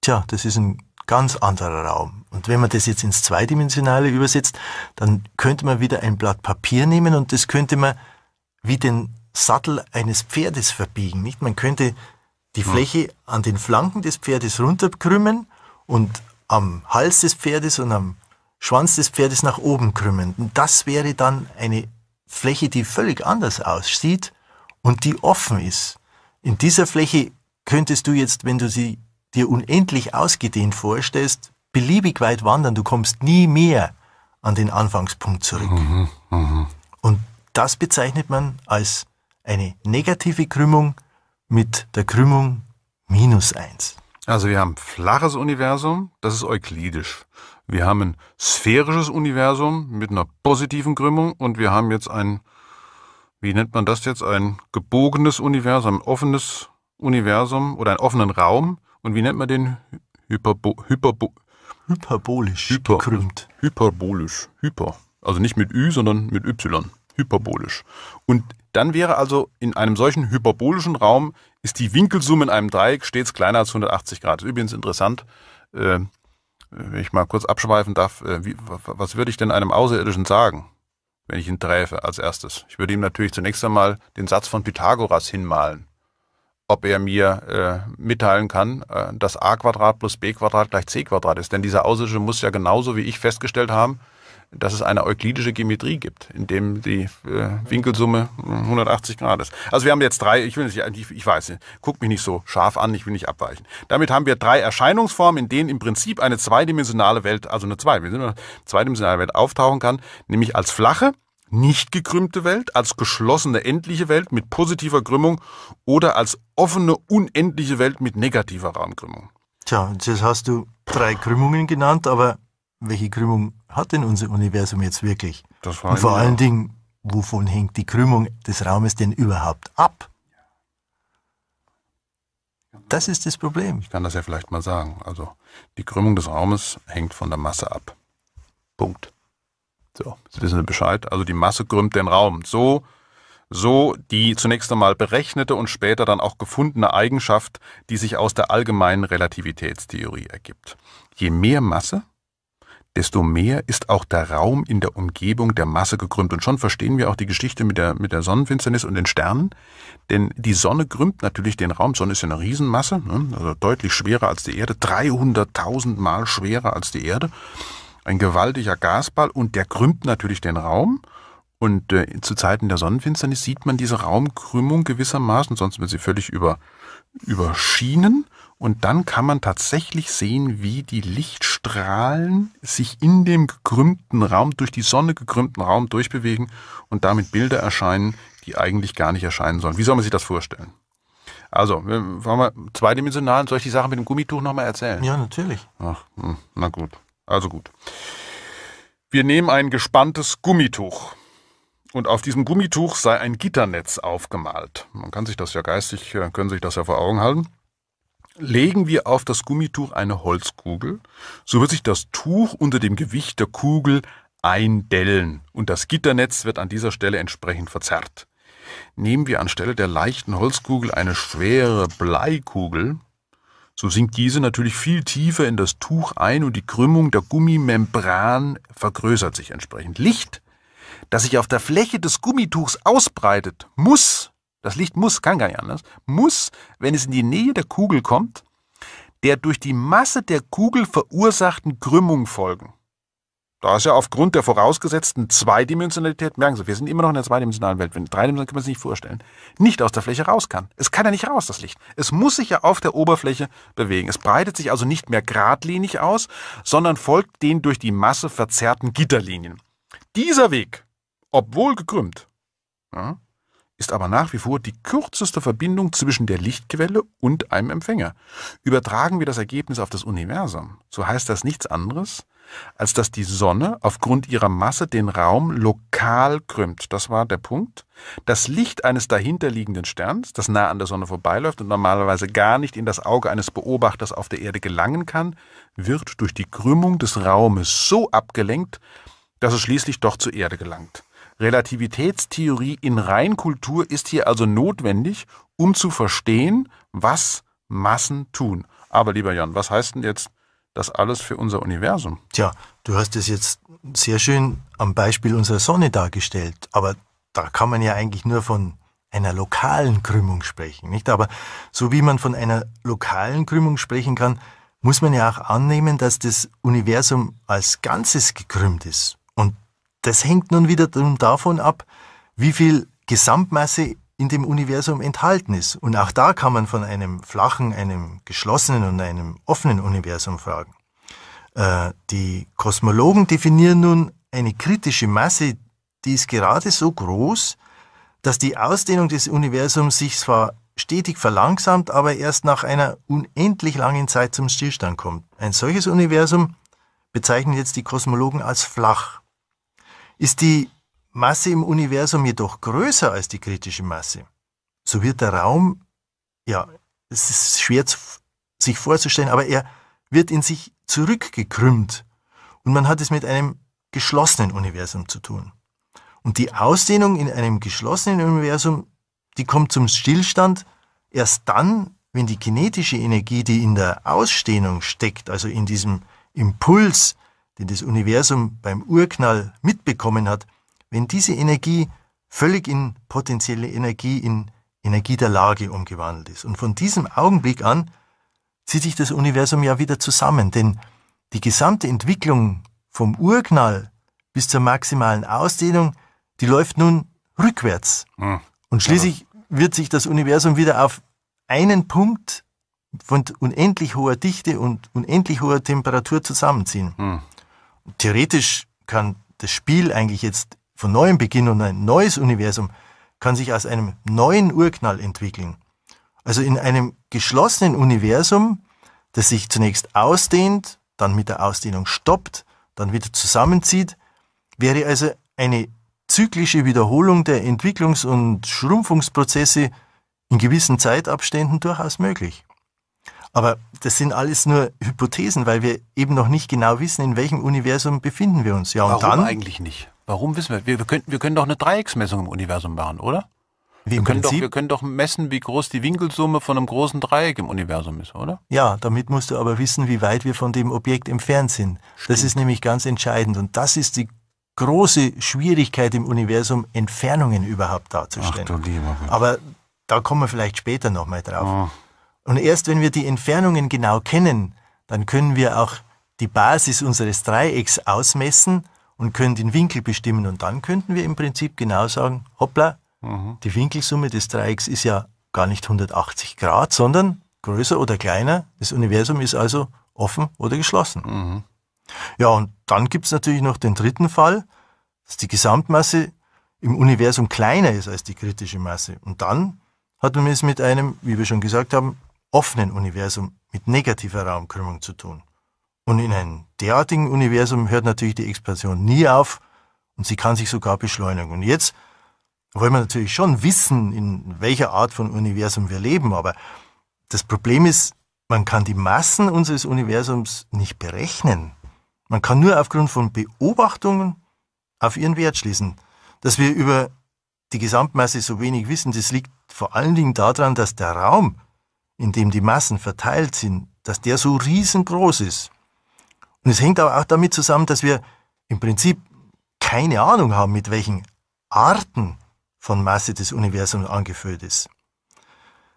Tja, das ist ein ganz anderer Raum. Und wenn man das jetzt ins Zweidimensionale übersetzt, dann könnte man wieder ein Blatt Papier nehmen und das könnte man wie den Sattel eines Pferdes verbiegen. Nicht? Man könnte die hm. Fläche an den Flanken des Pferdes runterkrümmen und am Hals des Pferdes und am Schwanz des Pferdes nach oben krümmen. Und das wäre dann eine Fläche, die völlig anders aussieht und die offen ist. In dieser Fläche könntest du jetzt, wenn du sie dir unendlich ausgedehnt vorstellst, beliebig weit wandern. Du kommst nie mehr an den Anfangspunkt zurück. Mhm, mh. Und das bezeichnet man als eine negative Krümmung mit der Krümmung minus eins. Also wir haben flaches Universum, das ist euklidisch. Wir haben ein sphärisches Universum mit einer positiven Krümmung und wir haben jetzt ein, wie nennt man das jetzt, ein gebogenes Universum, ein offenes Universum oder einen offenen Raum. Und wie nennt man den? Hyperbo Hyperbo hyperbolisch Hyper gekrümmt. Hyperbolisch. Hyper. Also nicht mit Ü, sondern mit Y. Hyperbolisch. Und dann wäre also in einem solchen hyperbolischen Raum ist die Winkelsumme in einem Dreieck stets kleiner als 180 Grad. Übrigens interessant, äh, wenn ich mal kurz abschweifen darf, äh, wie, was würde ich denn einem Außerirdischen sagen, wenn ich ihn träfe als erstes? Ich würde ihm natürlich zunächst einmal den Satz von Pythagoras hinmalen. Ob er mir äh, mitteilen kann, äh, dass a Quadrat plus b Quadrat gleich c Quadrat ist. Denn dieser Außerirdische muss ja genauso wie ich festgestellt haben, dass es eine euklidische Geometrie gibt, in dem die äh, Winkelsumme 180 Grad ist. Also wir haben jetzt drei, ich will nicht, ich, ich weiß nicht, guck mich nicht so scharf an, ich will nicht abweichen. Damit haben wir drei Erscheinungsformen, in denen im Prinzip eine zweidimensionale Welt, also eine zweidimensionale Welt auftauchen kann, nämlich als flache, nicht gekrümmte Welt, als geschlossene endliche Welt mit positiver Krümmung oder als offene unendliche Welt mit negativer Raumkrümmung. Tja, jetzt hast du drei Krümmungen genannt, aber welche Krümmung hat denn unser Universum jetzt wirklich? Und vor allen Dingen, wovon hängt die Krümmung des Raumes denn überhaupt ab? Das ist das Problem. Ich kann das ja vielleicht mal sagen. Also die Krümmung des Raumes hängt von der Masse ab. Punkt. So, jetzt wissen wir Bescheid. Also die Masse krümmt den Raum. So, so die zunächst einmal berechnete und später dann auch gefundene Eigenschaft, die sich aus der allgemeinen Relativitätstheorie ergibt. Je mehr Masse, desto mehr ist auch der Raum in der Umgebung der Masse gekrümmt. Und schon verstehen wir auch die Geschichte mit der, mit der Sonnenfinsternis und den Sternen. Denn die Sonne krümmt natürlich den Raum. Sonne ist ja eine Riesenmasse, ne? also deutlich schwerer als die Erde, 300.000 Mal schwerer als die Erde. Ein gewaltiger Gasball und der krümmt natürlich den Raum. Und äh, zu Zeiten der Sonnenfinsternis sieht man diese Raumkrümmung gewissermaßen, sonst wird sie völlig über, überschienen. Und dann kann man tatsächlich sehen, wie die Lichtstrahlen sich in dem gekrümmten Raum, durch die Sonne gekrümmten Raum durchbewegen und damit Bilder erscheinen, die eigentlich gar nicht erscheinen sollen. Wie soll man sich das vorstellen? Also, wollen wir zweidimensional, soll ich die Sache mit dem Gummituch nochmal erzählen? Ja, natürlich. Ach, hm, na gut. Also gut. Wir nehmen ein gespanntes Gummituch. Und auf diesem Gummituch sei ein Gitternetz aufgemalt. Man kann sich das ja geistig, äh, können sich das ja vor Augen halten. Legen wir auf das Gummituch eine Holzkugel, so wird sich das Tuch unter dem Gewicht der Kugel eindellen und das Gitternetz wird an dieser Stelle entsprechend verzerrt. Nehmen wir anstelle der leichten Holzkugel eine schwere Bleikugel, so sinkt diese natürlich viel tiefer in das Tuch ein und die Krümmung der Gummimembran vergrößert sich entsprechend. Licht, das sich auf der Fläche des Gummituchs ausbreitet, muss das Licht muss, kann gar nicht anders, muss, wenn es in die Nähe der Kugel kommt, der durch die Masse der Kugel verursachten Krümmung folgen. Da ist ja aufgrund der vorausgesetzten Zweidimensionalität, merken Sie, wir sind immer noch in der zweidimensionalen Welt. Wenn dreidimensional können wir es nicht vorstellen, nicht aus der Fläche raus kann. Es kann ja nicht raus, das Licht. Es muss sich ja auf der Oberfläche bewegen. Es breitet sich also nicht mehr geradlinig aus, sondern folgt den durch die Masse verzerrten Gitterlinien. Dieser Weg, obwohl gekrümmt, ja, ist aber nach wie vor die kürzeste Verbindung zwischen der Lichtquelle und einem Empfänger. Übertragen wir das Ergebnis auf das Universum, so heißt das nichts anderes, als dass die Sonne aufgrund ihrer Masse den Raum lokal krümmt. Das war der Punkt. Das Licht eines dahinterliegenden Sterns, das nah an der Sonne vorbeiläuft und normalerweise gar nicht in das Auge eines Beobachters auf der Erde gelangen kann, wird durch die Krümmung des Raumes so abgelenkt, dass es schließlich doch zur Erde gelangt. Relativitätstheorie in Reinkultur ist hier also notwendig, um zu verstehen, was Massen tun. Aber lieber Jan, was heißt denn jetzt das alles für unser Universum? Tja, du hast es jetzt sehr schön am Beispiel unserer Sonne dargestellt, aber da kann man ja eigentlich nur von einer lokalen Krümmung sprechen, nicht? Aber so wie man von einer lokalen Krümmung sprechen kann, muss man ja auch annehmen, dass das Universum als Ganzes gekrümmt ist. Und das hängt nun wieder davon ab, wie viel Gesamtmasse in dem Universum enthalten ist. Und auch da kann man von einem flachen, einem geschlossenen und einem offenen Universum fragen. Äh, die Kosmologen definieren nun eine kritische Masse, die ist gerade so groß, dass die Ausdehnung des Universums sich zwar stetig verlangsamt, aber erst nach einer unendlich langen Zeit zum Stillstand kommt. Ein solches Universum bezeichnen jetzt die Kosmologen als flach. Ist die Masse im Universum jedoch größer als die kritische Masse, so wird der Raum, ja, es ist schwer sich vorzustellen, aber er wird in sich zurückgekrümmt. Und man hat es mit einem geschlossenen Universum zu tun. Und die Ausdehnung in einem geschlossenen Universum, die kommt zum Stillstand erst dann, wenn die kinetische Energie, die in der Ausdehnung steckt, also in diesem Impuls, den das Universum beim Urknall mitbekommen hat, wenn diese Energie völlig in potenzielle Energie, in Energie der Lage umgewandelt ist. Und von diesem Augenblick an zieht sich das Universum ja wieder zusammen, denn die gesamte Entwicklung vom Urknall bis zur maximalen Ausdehnung, die läuft nun rückwärts. Hm. Und schließlich wird sich das Universum wieder auf einen Punkt von unendlich hoher Dichte und unendlich hoher Temperatur zusammenziehen. Mhm theoretisch kann das Spiel eigentlich jetzt von neuem beginnen und ein neues Universum kann sich aus einem neuen Urknall entwickeln. Also in einem geschlossenen Universum, das sich zunächst ausdehnt, dann mit der Ausdehnung stoppt, dann wieder zusammenzieht, wäre also eine zyklische Wiederholung der Entwicklungs- und Schrumpfungsprozesse in gewissen Zeitabständen durchaus möglich. Aber das sind alles nur Hypothesen, weil wir eben noch nicht genau wissen, in welchem Universum befinden wir uns. Ja, und Warum dann? eigentlich nicht? Warum wissen wir? Wir, wir, können, wir können doch eine Dreiecksmessung im Universum machen, oder? wir, können Doch, wir können doch messen, wie groß die Winkelsumme von einem großen Dreieck im Universum ist, oder? Ja, damit musst du aber wissen, wie weit wir von dem Objekt entfernt sind. Stimmt. Das ist nämlich ganz entscheidend. Und das ist die große Schwierigkeit im Universum, Entfernungen überhaupt darzustellen. Ach, aber da kommen wir vielleicht später nochmal drauf. Oh. Und erst wenn wir die Entfernungen genau kennen, dann können wir auch die Basis unseres Dreiecks ausmessen und können den Winkel bestimmen. Und dann könnten wir im Prinzip genau sagen, hoppla, mhm. die Winkelsumme des Dreiecks ist ja gar nicht 180 Grad, sondern größer oder kleiner. Das Universum ist also offen oder geschlossen. Mhm. Ja, und dann gibt es natürlich noch den dritten Fall, dass die Gesamtmasse im Universum kleiner ist als die kritische Masse. Und dann hat man es mit einem, wie wir schon gesagt haben, offenen Universum mit negativer Raumkrümmung zu tun. Und in einem derartigen Universum hört natürlich die Expansion nie auf und sie kann sich sogar beschleunigen. Und jetzt wollen wir natürlich schon wissen, in welcher Art von Universum wir leben, aber das Problem ist, man kann die Massen unseres Universums nicht berechnen. Man kann nur aufgrund von Beobachtungen auf ihren Wert schließen. Dass wir über die Gesamtmasse so wenig wissen, das liegt vor allen Dingen daran, dass der Raum in dem die Massen verteilt sind, dass der so riesengroß ist. Und es hängt aber auch damit zusammen, dass wir im Prinzip keine Ahnung haben, mit welchen Arten von Masse das Universum angefüllt ist.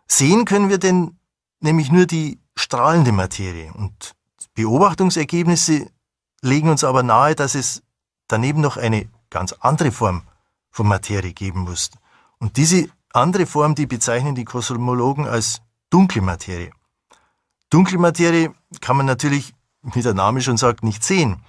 Sehen können wir denn nämlich nur die strahlende Materie und Beobachtungsergebnisse legen uns aber nahe, dass es daneben noch eine ganz andere Form von Materie geben muss. Und diese andere Form, die bezeichnen die Kosmologen als Dunkelmaterie. Dunkelmaterie kann man natürlich, wie der Name schon sagt, nicht sehen.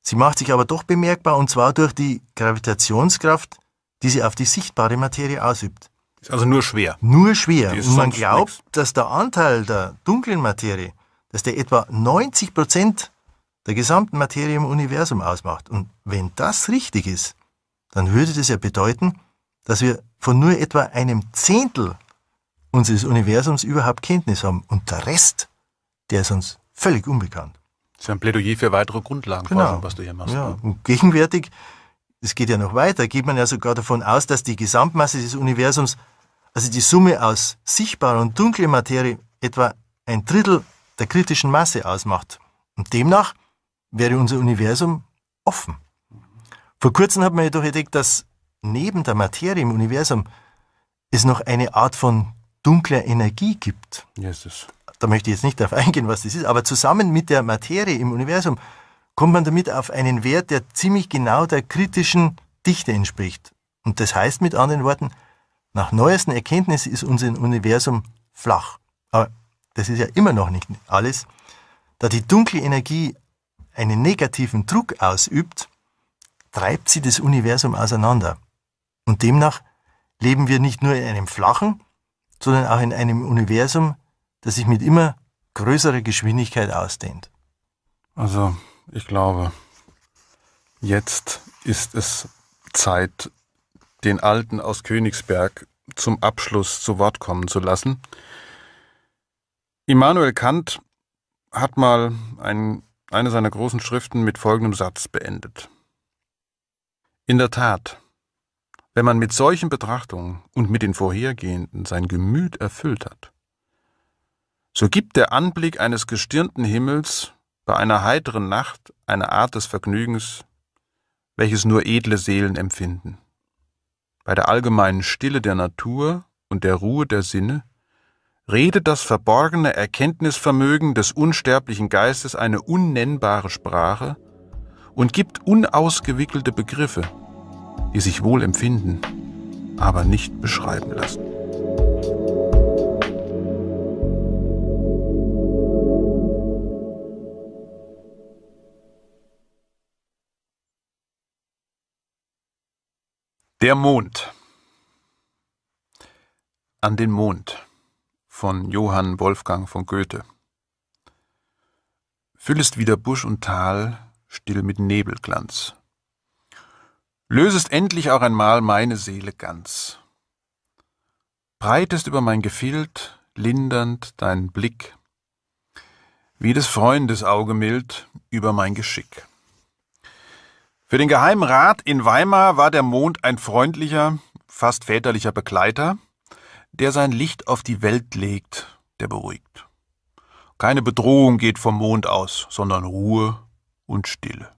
Sie macht sich aber doch bemerkbar und zwar durch die Gravitationskraft, die sie auf die sichtbare Materie ausübt. Ist also nur schwer. Nur schwer. Und man glaubt, nix. dass der Anteil der dunklen Materie, dass der etwa 90 Prozent der gesamten Materie im Universum ausmacht. Und wenn das richtig ist, dann würde das ja bedeuten, dass wir von nur etwa einem Zehntel unseres Universums überhaupt Kenntnis haben. Und der Rest, der ist uns völlig unbekannt. Das ist ein Plädoyer für weitere Grundlagen, genau. was du hier machst. Ja. Ne? Und gegenwärtig, es geht ja noch weiter, geht man ja sogar davon aus, dass die Gesamtmasse des Universums, also die Summe aus sichtbarer und dunkler Materie, etwa ein Drittel der kritischen Masse ausmacht. Und demnach wäre unser Universum offen. Vor kurzem hat man jedoch entdeckt, dass neben der Materie im Universum es noch eine Art von dunkler Energie gibt. Jesus. Da möchte ich jetzt nicht darauf eingehen, was das ist, aber zusammen mit der Materie im Universum kommt man damit auf einen Wert, der ziemlich genau der kritischen Dichte entspricht. Und das heißt mit anderen Worten, nach neuesten Erkenntnissen ist unser Universum flach. Aber das ist ja immer noch nicht alles. Da die dunkle Energie einen negativen Druck ausübt, treibt sie das Universum auseinander. Und demnach leben wir nicht nur in einem flachen, sondern auch in einem Universum, das sich mit immer größerer Geschwindigkeit ausdehnt. Also ich glaube, jetzt ist es Zeit, den Alten aus Königsberg zum Abschluss zu Wort kommen zu lassen. Immanuel Kant hat mal ein, eine seiner großen Schriften mit folgendem Satz beendet. In der Tat, wenn man mit solchen Betrachtungen und mit den vorhergehenden sein Gemüt erfüllt hat, so gibt der Anblick eines gestirnten Himmels bei einer heiteren Nacht eine Art des Vergnügens, welches nur edle Seelen empfinden. Bei der allgemeinen Stille der Natur und der Ruhe der Sinne redet das verborgene Erkenntnisvermögen des unsterblichen Geistes eine unnennbare Sprache und gibt unausgewickelte Begriffe, die sich wohl empfinden, aber nicht beschreiben lassen. Der Mond. An den Mond von Johann Wolfgang von Goethe. Füllest wieder Busch und Tal still mit Nebelglanz lösest endlich auch einmal meine Seele ganz. Breitest über mein Gefild lindernd deinen Blick, wie des Freundes Auge mild über mein Geschick. Für den Geheimen Rat in Weimar war der Mond ein freundlicher, fast väterlicher Begleiter, der sein Licht auf die Welt legt, der beruhigt. Keine Bedrohung geht vom Mond aus, sondern Ruhe und Stille.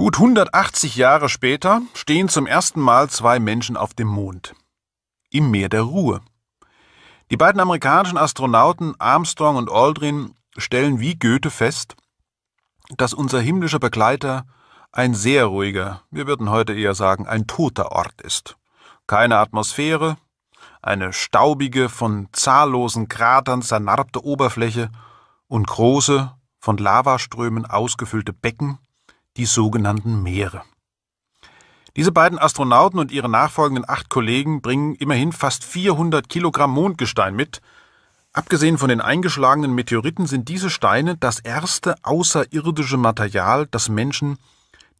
Gut 180 Jahre später stehen zum ersten Mal zwei Menschen auf dem Mond. Im Meer der Ruhe. Die beiden amerikanischen Astronauten Armstrong und Aldrin stellen wie Goethe fest, dass unser himmlischer Begleiter ein sehr ruhiger, wir würden heute eher sagen, ein toter Ort ist. Keine Atmosphäre, eine staubige, von zahllosen Kratern zernarbte Oberfläche und große, von Lavaströmen ausgefüllte Becken, die sogenannten Meere. Diese beiden Astronauten und ihre nachfolgenden acht Kollegen bringen immerhin fast 400 Kilogramm Mondgestein mit. Abgesehen von den eingeschlagenen Meteoriten sind diese Steine das erste außerirdische Material, das Menschen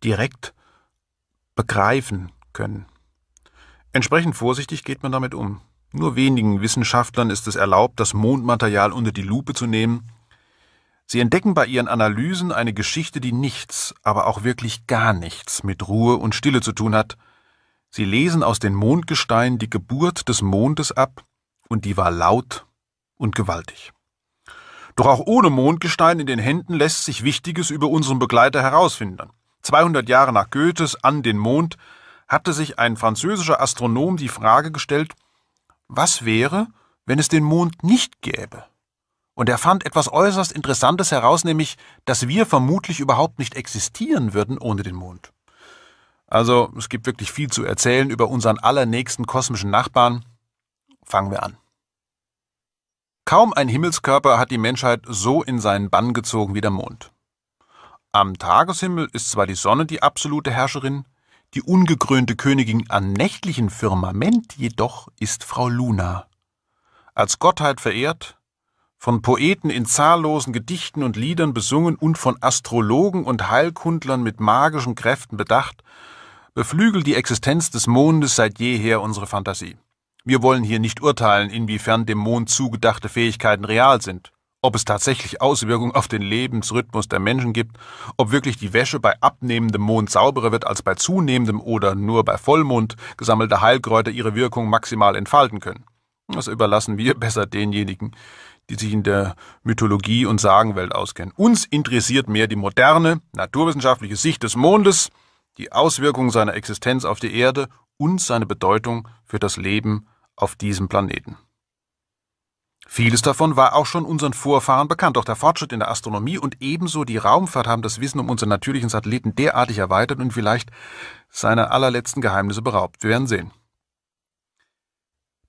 direkt begreifen können. Entsprechend vorsichtig geht man damit um. Nur wenigen Wissenschaftlern ist es erlaubt, das Mondmaterial unter die Lupe zu nehmen Sie entdecken bei ihren Analysen eine Geschichte, die nichts, aber auch wirklich gar nichts mit Ruhe und Stille zu tun hat. Sie lesen aus den Mondgesteinen die Geburt des Mondes ab, und die war laut und gewaltig. Doch auch ohne Mondgestein in den Händen lässt sich Wichtiges über unseren Begleiter herausfinden. 200 Jahre nach Goethes An den Mond hatte sich ein französischer Astronom die Frage gestellt, was wäre, wenn es den Mond nicht gäbe? Und er fand etwas äußerst Interessantes heraus, nämlich, dass wir vermutlich überhaupt nicht existieren würden ohne den Mond. Also, es gibt wirklich viel zu erzählen über unseren allernächsten kosmischen Nachbarn. Fangen wir an. Kaum ein Himmelskörper hat die Menschheit so in seinen Bann gezogen wie der Mond. Am Tageshimmel ist zwar die Sonne die absolute Herrscherin, die ungekrönte Königin am nächtlichen Firmament jedoch ist Frau Luna. Als Gottheit verehrt, von Poeten in zahllosen Gedichten und Liedern besungen und von Astrologen und Heilkundlern mit magischen Kräften bedacht, beflügelt die Existenz des Mondes seit jeher unsere Fantasie. Wir wollen hier nicht urteilen, inwiefern dem Mond zugedachte Fähigkeiten real sind, ob es tatsächlich Auswirkungen auf den Lebensrhythmus der Menschen gibt, ob wirklich die Wäsche bei abnehmendem Mond sauberer wird als bei zunehmendem oder nur bei Vollmond gesammelte Heilkräuter ihre Wirkung maximal entfalten können. Das überlassen wir besser denjenigen, die sich in der Mythologie und Sagenwelt auskennen. Uns interessiert mehr die moderne, naturwissenschaftliche Sicht des Mondes, die Auswirkungen seiner Existenz auf die Erde und seine Bedeutung für das Leben auf diesem Planeten. Vieles davon war auch schon unseren Vorfahren bekannt, doch der Fortschritt in der Astronomie und ebenso die Raumfahrt haben das Wissen um unsere natürlichen Satelliten derartig erweitert und vielleicht seiner allerletzten Geheimnisse beraubt. Wir werden sehen.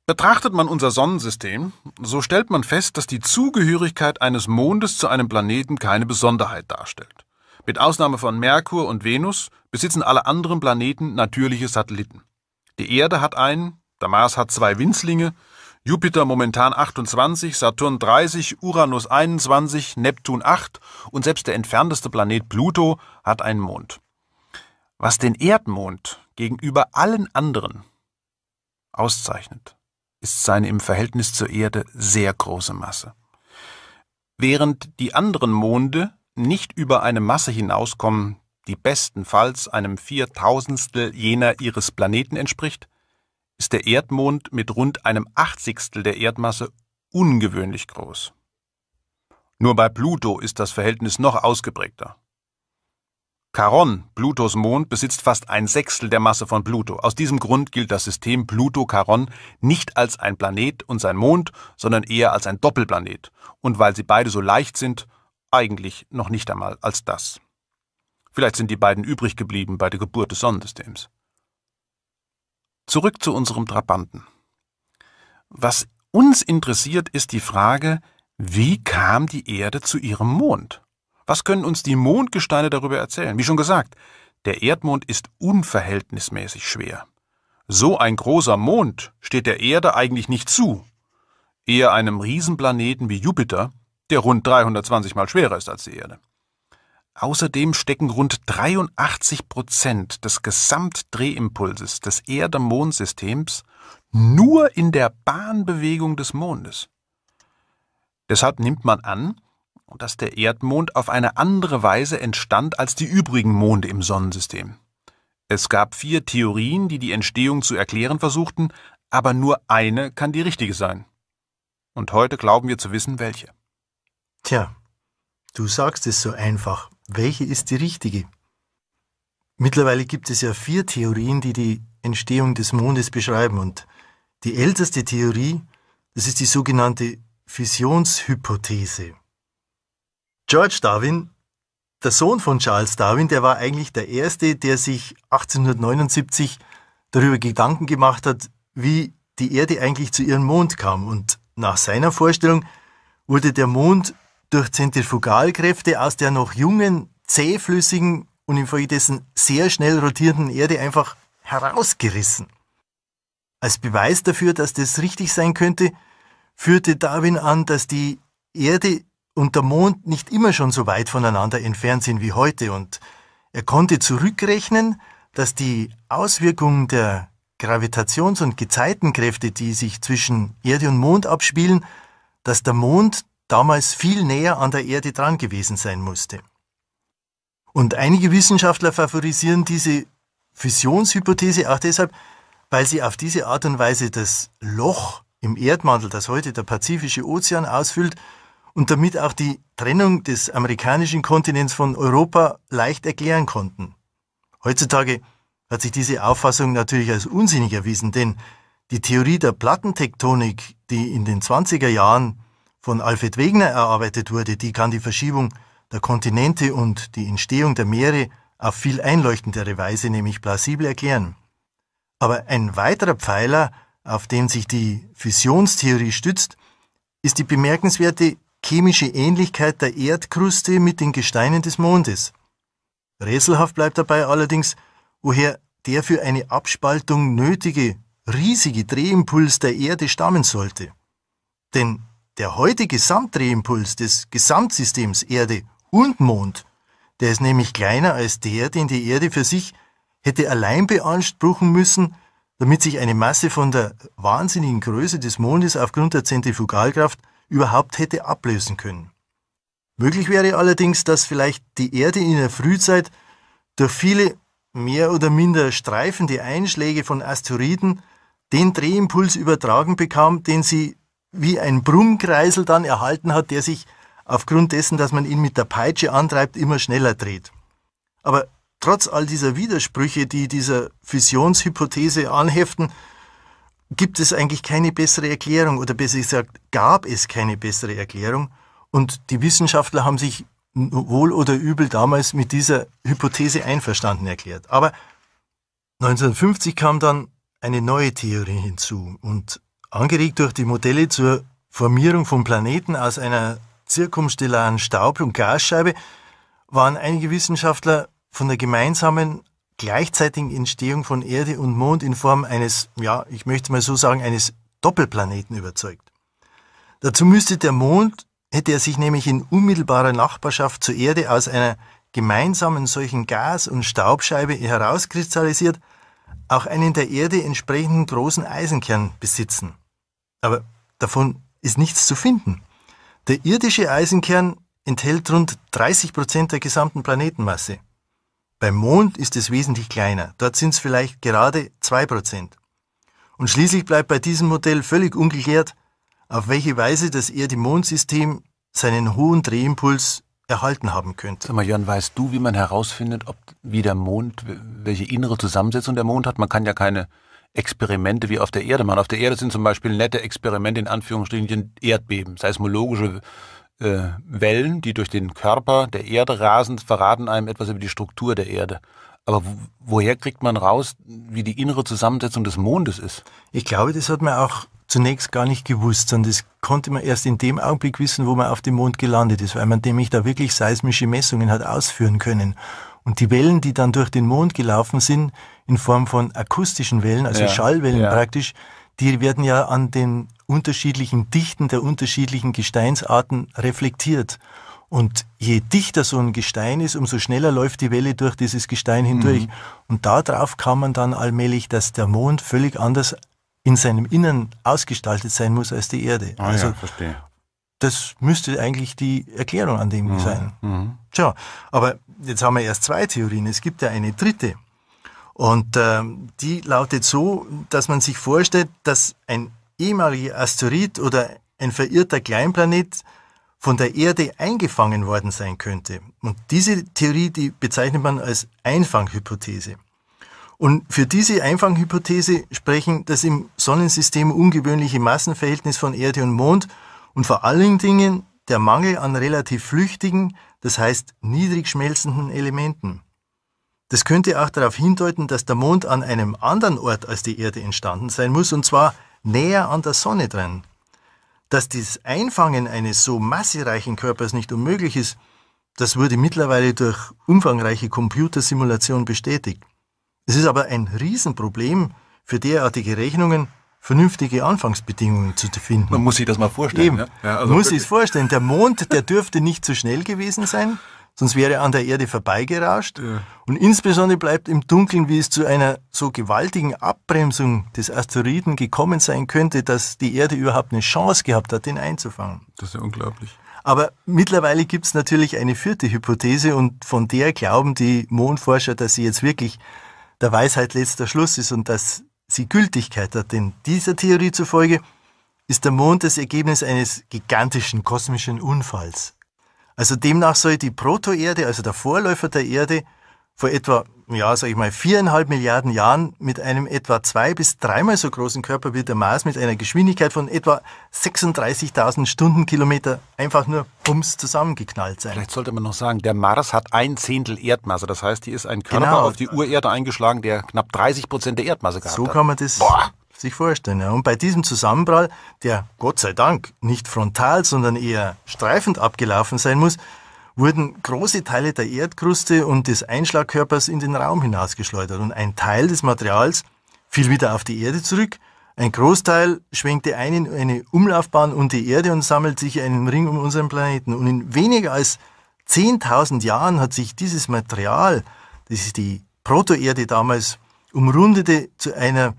Betrachtet man unser Sonnensystem, so stellt man fest, dass die Zugehörigkeit eines Mondes zu einem Planeten keine Besonderheit darstellt. Mit Ausnahme von Merkur und Venus besitzen alle anderen Planeten natürliche Satelliten. Die Erde hat einen, der Mars hat zwei Winzlinge, Jupiter momentan 28, Saturn 30, Uranus 21, Neptun 8 und selbst der entfernteste Planet Pluto hat einen Mond. Was den Erdmond gegenüber allen anderen auszeichnet ist seine im Verhältnis zur Erde sehr große Masse. Während die anderen Monde nicht über eine Masse hinauskommen, die bestenfalls einem Viertausendstel jener ihres Planeten entspricht, ist der Erdmond mit rund einem Achtzigstel der Erdmasse ungewöhnlich groß. Nur bei Pluto ist das Verhältnis noch ausgeprägter. Charon, Plutos Mond, besitzt fast ein Sechstel der Masse von Pluto. Aus diesem Grund gilt das System Pluto-Charon nicht als ein Planet und sein Mond, sondern eher als ein Doppelplanet. Und weil sie beide so leicht sind, eigentlich noch nicht einmal als das. Vielleicht sind die beiden übrig geblieben bei der Geburt des Sonnensystems. Zurück zu unserem Trabanten. Was uns interessiert, ist die Frage, wie kam die Erde zu ihrem Mond? Was können uns die Mondgesteine darüber erzählen? Wie schon gesagt, der Erdmond ist unverhältnismäßig schwer. So ein großer Mond steht der Erde eigentlich nicht zu. Eher einem Riesenplaneten wie Jupiter, der rund 320 Mal schwerer ist als die Erde. Außerdem stecken rund 83 Prozent des Gesamtdrehimpulses des Erde-Mond-Systems nur in der Bahnbewegung des Mondes. Deshalb nimmt man an, und dass der Erdmond auf eine andere Weise entstand als die übrigen Monde im Sonnensystem. Es gab vier Theorien, die die Entstehung zu erklären versuchten, aber nur eine kann die richtige sein. Und heute glauben wir zu wissen, welche. Tja, du sagst es so einfach. Welche ist die richtige? Mittlerweile gibt es ja vier Theorien, die die Entstehung des Mondes beschreiben. Und die älteste Theorie, das ist die sogenannte Fissionshypothese. George Darwin, der Sohn von Charles Darwin, der war eigentlich der Erste, der sich 1879 darüber Gedanken gemacht hat, wie die Erde eigentlich zu ihrem Mond kam. Und nach seiner Vorstellung wurde der Mond durch Zentrifugalkräfte aus der noch jungen, zähflüssigen und infolgedessen sehr schnell rotierenden Erde einfach herausgerissen. Als Beweis dafür, dass das richtig sein könnte, führte Darwin an, dass die Erde und der Mond nicht immer schon so weit voneinander entfernt sind wie heute und er konnte zurückrechnen, dass die Auswirkungen der Gravitations- und Gezeitenkräfte, die sich zwischen Erde und Mond abspielen, dass der Mond damals viel näher an der Erde dran gewesen sein musste. Und einige Wissenschaftler favorisieren diese Fusionshypothese auch deshalb, weil sie auf diese Art und Weise das Loch im Erdmantel, das heute der Pazifische Ozean ausfüllt, und damit auch die Trennung des amerikanischen Kontinents von Europa leicht erklären konnten. Heutzutage hat sich diese Auffassung natürlich als unsinnig erwiesen, denn die Theorie der Plattentektonik, die in den 20er Jahren von Alfred Wegener erarbeitet wurde, die kann die Verschiebung der Kontinente und die Entstehung der Meere auf viel einleuchtendere Weise nämlich plausibel erklären. Aber ein weiterer Pfeiler, auf den sich die Fissionstheorie stützt, ist die bemerkenswerte chemische Ähnlichkeit der Erdkruste mit den Gesteinen des Mondes. Rätselhaft bleibt dabei allerdings, woher der für eine Abspaltung nötige, riesige Drehimpuls der Erde stammen sollte. Denn der heutige Gesamtdrehimpuls des Gesamtsystems Erde und Mond, der ist nämlich kleiner als der, den die Erde für sich hätte allein beanspruchen müssen, damit sich eine Masse von der wahnsinnigen Größe des Mondes aufgrund der Zentrifugalkraft überhaupt hätte ablösen können. Möglich wäre allerdings, dass vielleicht die Erde in der Frühzeit durch viele mehr oder minder streifende Einschläge von Asteroiden den Drehimpuls übertragen bekam, den sie wie ein Brummkreisel dann erhalten hat, der sich aufgrund dessen, dass man ihn mit der Peitsche antreibt, immer schneller dreht. Aber trotz all dieser Widersprüche, die dieser Fissionshypothese anheften, gibt es eigentlich keine bessere Erklärung oder besser gesagt gab es keine bessere Erklärung. Und die Wissenschaftler haben sich wohl oder übel damals mit dieser Hypothese einverstanden erklärt. Aber 1950 kam dann eine neue Theorie hinzu und angeregt durch die Modelle zur Formierung von Planeten aus einer zirkumstellaren Staub- und Gasscheibe waren einige Wissenschaftler von der gemeinsamen gleichzeitigen Entstehung von Erde und Mond in Form eines, ja, ich möchte mal so sagen, eines Doppelplaneten überzeugt. Dazu müsste der Mond, hätte er sich nämlich in unmittelbarer Nachbarschaft zur Erde aus einer gemeinsamen solchen Gas- und Staubscheibe herauskristallisiert, auch einen der Erde entsprechenden großen Eisenkern besitzen. Aber davon ist nichts zu finden. Der irdische Eisenkern enthält rund 30 Prozent der gesamten Planetenmasse. Beim Mond ist es wesentlich kleiner. Dort sind es vielleicht gerade 2%. Und schließlich bleibt bei diesem Modell völlig ungeklärt, auf welche Weise das Erde-Mond-System seinen hohen Drehimpuls erhalten haben könnte. Sag mal, Jörn, weißt du, wie man herausfindet, ob wie der Mond, welche innere Zusammensetzung der Mond hat? Man kann ja keine Experimente wie auf der Erde machen. Auf der Erde sind zum Beispiel nette Experimente in Anführungsstrichen Erdbeben, seismologische äh, Wellen, die durch den Körper der Erde rasen, verraten einem etwas über die Struktur der Erde. Aber woher kriegt man raus, wie die innere Zusammensetzung des Mondes ist? Ich glaube, das hat man auch zunächst gar nicht gewusst, sondern das konnte man erst in dem Augenblick wissen, wo man auf dem Mond gelandet ist, weil man nämlich da wirklich seismische Messungen hat ausführen können. Und die Wellen, die dann durch den Mond gelaufen sind, in Form von akustischen Wellen, also ja, Schallwellen ja. praktisch, die werden ja an den unterschiedlichen Dichten der unterschiedlichen Gesteinsarten reflektiert. Und je dichter so ein Gestein ist, umso schneller läuft die Welle durch dieses Gestein hindurch. Mhm. Und darauf kam man dann allmählich, dass der Mond völlig anders in seinem Innern ausgestaltet sein muss als die Erde. Ah, also ja, verstehe. Das müsste eigentlich die Erklärung an dem mhm. sein. Mhm. Tja, aber jetzt haben wir erst zwei Theorien. Es gibt ja eine dritte. Und äh, die lautet so, dass man sich vorstellt, dass ein ehemaliger Asteroid oder ein verirrter Kleinplanet von der Erde eingefangen worden sein könnte. Und diese Theorie, die bezeichnet man als Einfanghypothese. Und für diese Einfanghypothese sprechen das im Sonnensystem ungewöhnliche Massenverhältnis von Erde und Mond und vor allen Dingen der Mangel an relativ flüchtigen, das heißt niedrig schmelzenden Elementen. Das könnte auch darauf hindeuten, dass der Mond an einem anderen Ort als die Erde entstanden sein muss, und zwar näher an der Sonne dran. Dass das Einfangen eines so massereichen Körpers nicht unmöglich ist, das wurde mittlerweile durch umfangreiche Computersimulationen bestätigt. Es ist aber ein Riesenproblem, für derartige Rechnungen vernünftige Anfangsbedingungen zu finden. Man muss sich das mal vorstellen. Eben. Ja? Ja, also muss sich vorstellen. Der Mond, der dürfte nicht so schnell gewesen sein sonst wäre er an der Erde vorbeigerauscht. Ja. Und insbesondere bleibt im Dunkeln, wie es zu einer so gewaltigen Abbremsung des Asteroiden gekommen sein könnte, dass die Erde überhaupt eine Chance gehabt hat, ihn einzufangen. Das ist ja unglaublich. Aber mittlerweile gibt es natürlich eine vierte Hypothese und von der glauben die Mondforscher, dass sie jetzt wirklich der Weisheit letzter Schluss ist und dass sie Gültigkeit hat. Denn dieser Theorie zufolge ist der Mond das Ergebnis eines gigantischen kosmischen Unfalls. Also demnach soll die Protoerde, also der Vorläufer der Erde, vor etwa, ja, sag ich mal, viereinhalb Milliarden Jahren mit einem etwa zwei- bis dreimal so großen Körper wie der Mars mit einer Geschwindigkeit von etwa 36.000 Stundenkilometer einfach nur bums zusammengeknallt sein. Vielleicht sollte man noch sagen, der Mars hat ein Zehntel Erdmasse. Das heißt, hier ist ein Körper genau. auf die Urerde eingeschlagen, der knapp 30 Prozent der Erdmasse gehabt hat. So kann man das Boah sich vorstellen. Ja. Und bei diesem Zusammenprall, der Gott sei Dank nicht frontal, sondern eher streifend abgelaufen sein muss, wurden große Teile der Erdkruste und des Einschlagkörpers in den Raum hinausgeschleudert und ein Teil des Materials fiel wieder auf die Erde zurück. Ein Großteil schwenkte ein in eine Umlaufbahn um die Erde und sammelt sich einen Ring um unseren Planeten. Und in weniger als 10.000 Jahren hat sich dieses Material, das ist die Protoerde damals umrundete, zu einer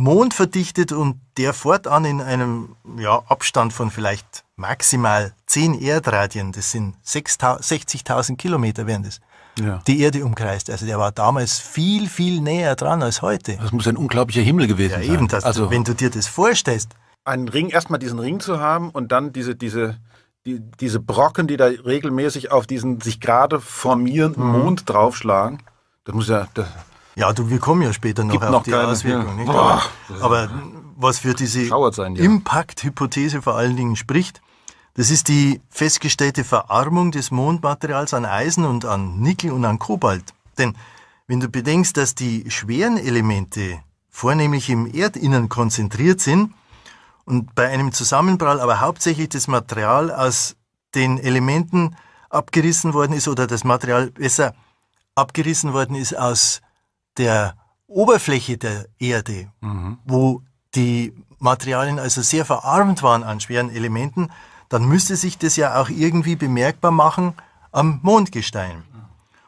Mond verdichtet und der fortan in einem ja, Abstand von vielleicht maximal 10 Erdradien, das sind 60.000 Kilometer wären das, ja. die Erde umkreist. Also der war damals viel, viel näher dran als heute. Das muss ein unglaublicher Himmel gewesen ja, sein. Eben, dass, also. wenn du dir das vorstellst. Einen Ring, erstmal diesen Ring zu haben und dann diese, diese, die, diese Brocken, die da regelmäßig auf diesen sich gerade formierenden mhm. Mond draufschlagen, das muss ja, das, ja, du, wir kommen ja später noch Gibt auf noch die keine, Auswirkungen. Ja. Aber was für diese ja. Impact-Hypothese vor allen Dingen spricht, das ist die festgestellte Verarmung des Mondmaterials an Eisen und an Nickel und an Kobalt. Denn wenn du bedenkst, dass die schweren Elemente vornehmlich im Erdinnern konzentriert sind und bei einem Zusammenprall aber hauptsächlich das Material aus den Elementen abgerissen worden ist oder das Material besser abgerissen worden ist aus der Oberfläche der Erde, mhm. wo die Materialien also sehr verarmt waren an schweren Elementen, dann müsste sich das ja auch irgendwie bemerkbar machen am Mondgestein.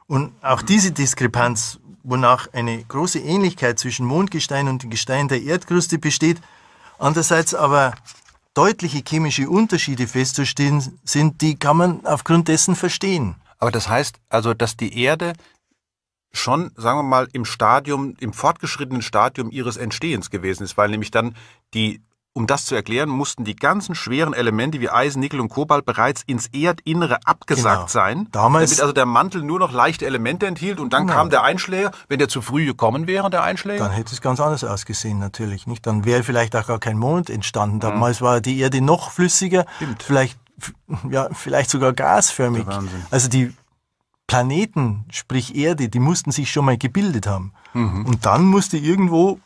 Und auch diese Diskrepanz, wonach eine große Ähnlichkeit zwischen Mondgestein und dem Gestein der Erdkruste besteht, andererseits aber deutliche chemische Unterschiede festzustellen sind, die kann man aufgrund dessen verstehen. Aber das heißt also, dass die Erde schon, sagen wir mal, im Stadium, im fortgeschrittenen Stadium ihres Entstehens gewesen ist, weil nämlich dann die um das zu erklären, mussten die ganzen schweren Elemente wie Eisen, Nickel und Kobalt bereits ins Erdinnere abgesackt genau. sein, Damals damit also der Mantel nur noch leichte Elemente enthielt und dann genau. kam der Einschläger. Wenn der zu früh gekommen wäre, der Einschläger... Dann hätte es ganz anders ausgesehen natürlich. nicht? Dann wäre vielleicht auch gar kein Mond entstanden. Mhm. Damals mhm. war die Erde noch flüssiger, Stimmt. vielleicht ja, vielleicht sogar gasförmig. Also die Planeten, sprich Erde, die mussten sich schon mal gebildet haben. Mhm. Und dann musste irgendwo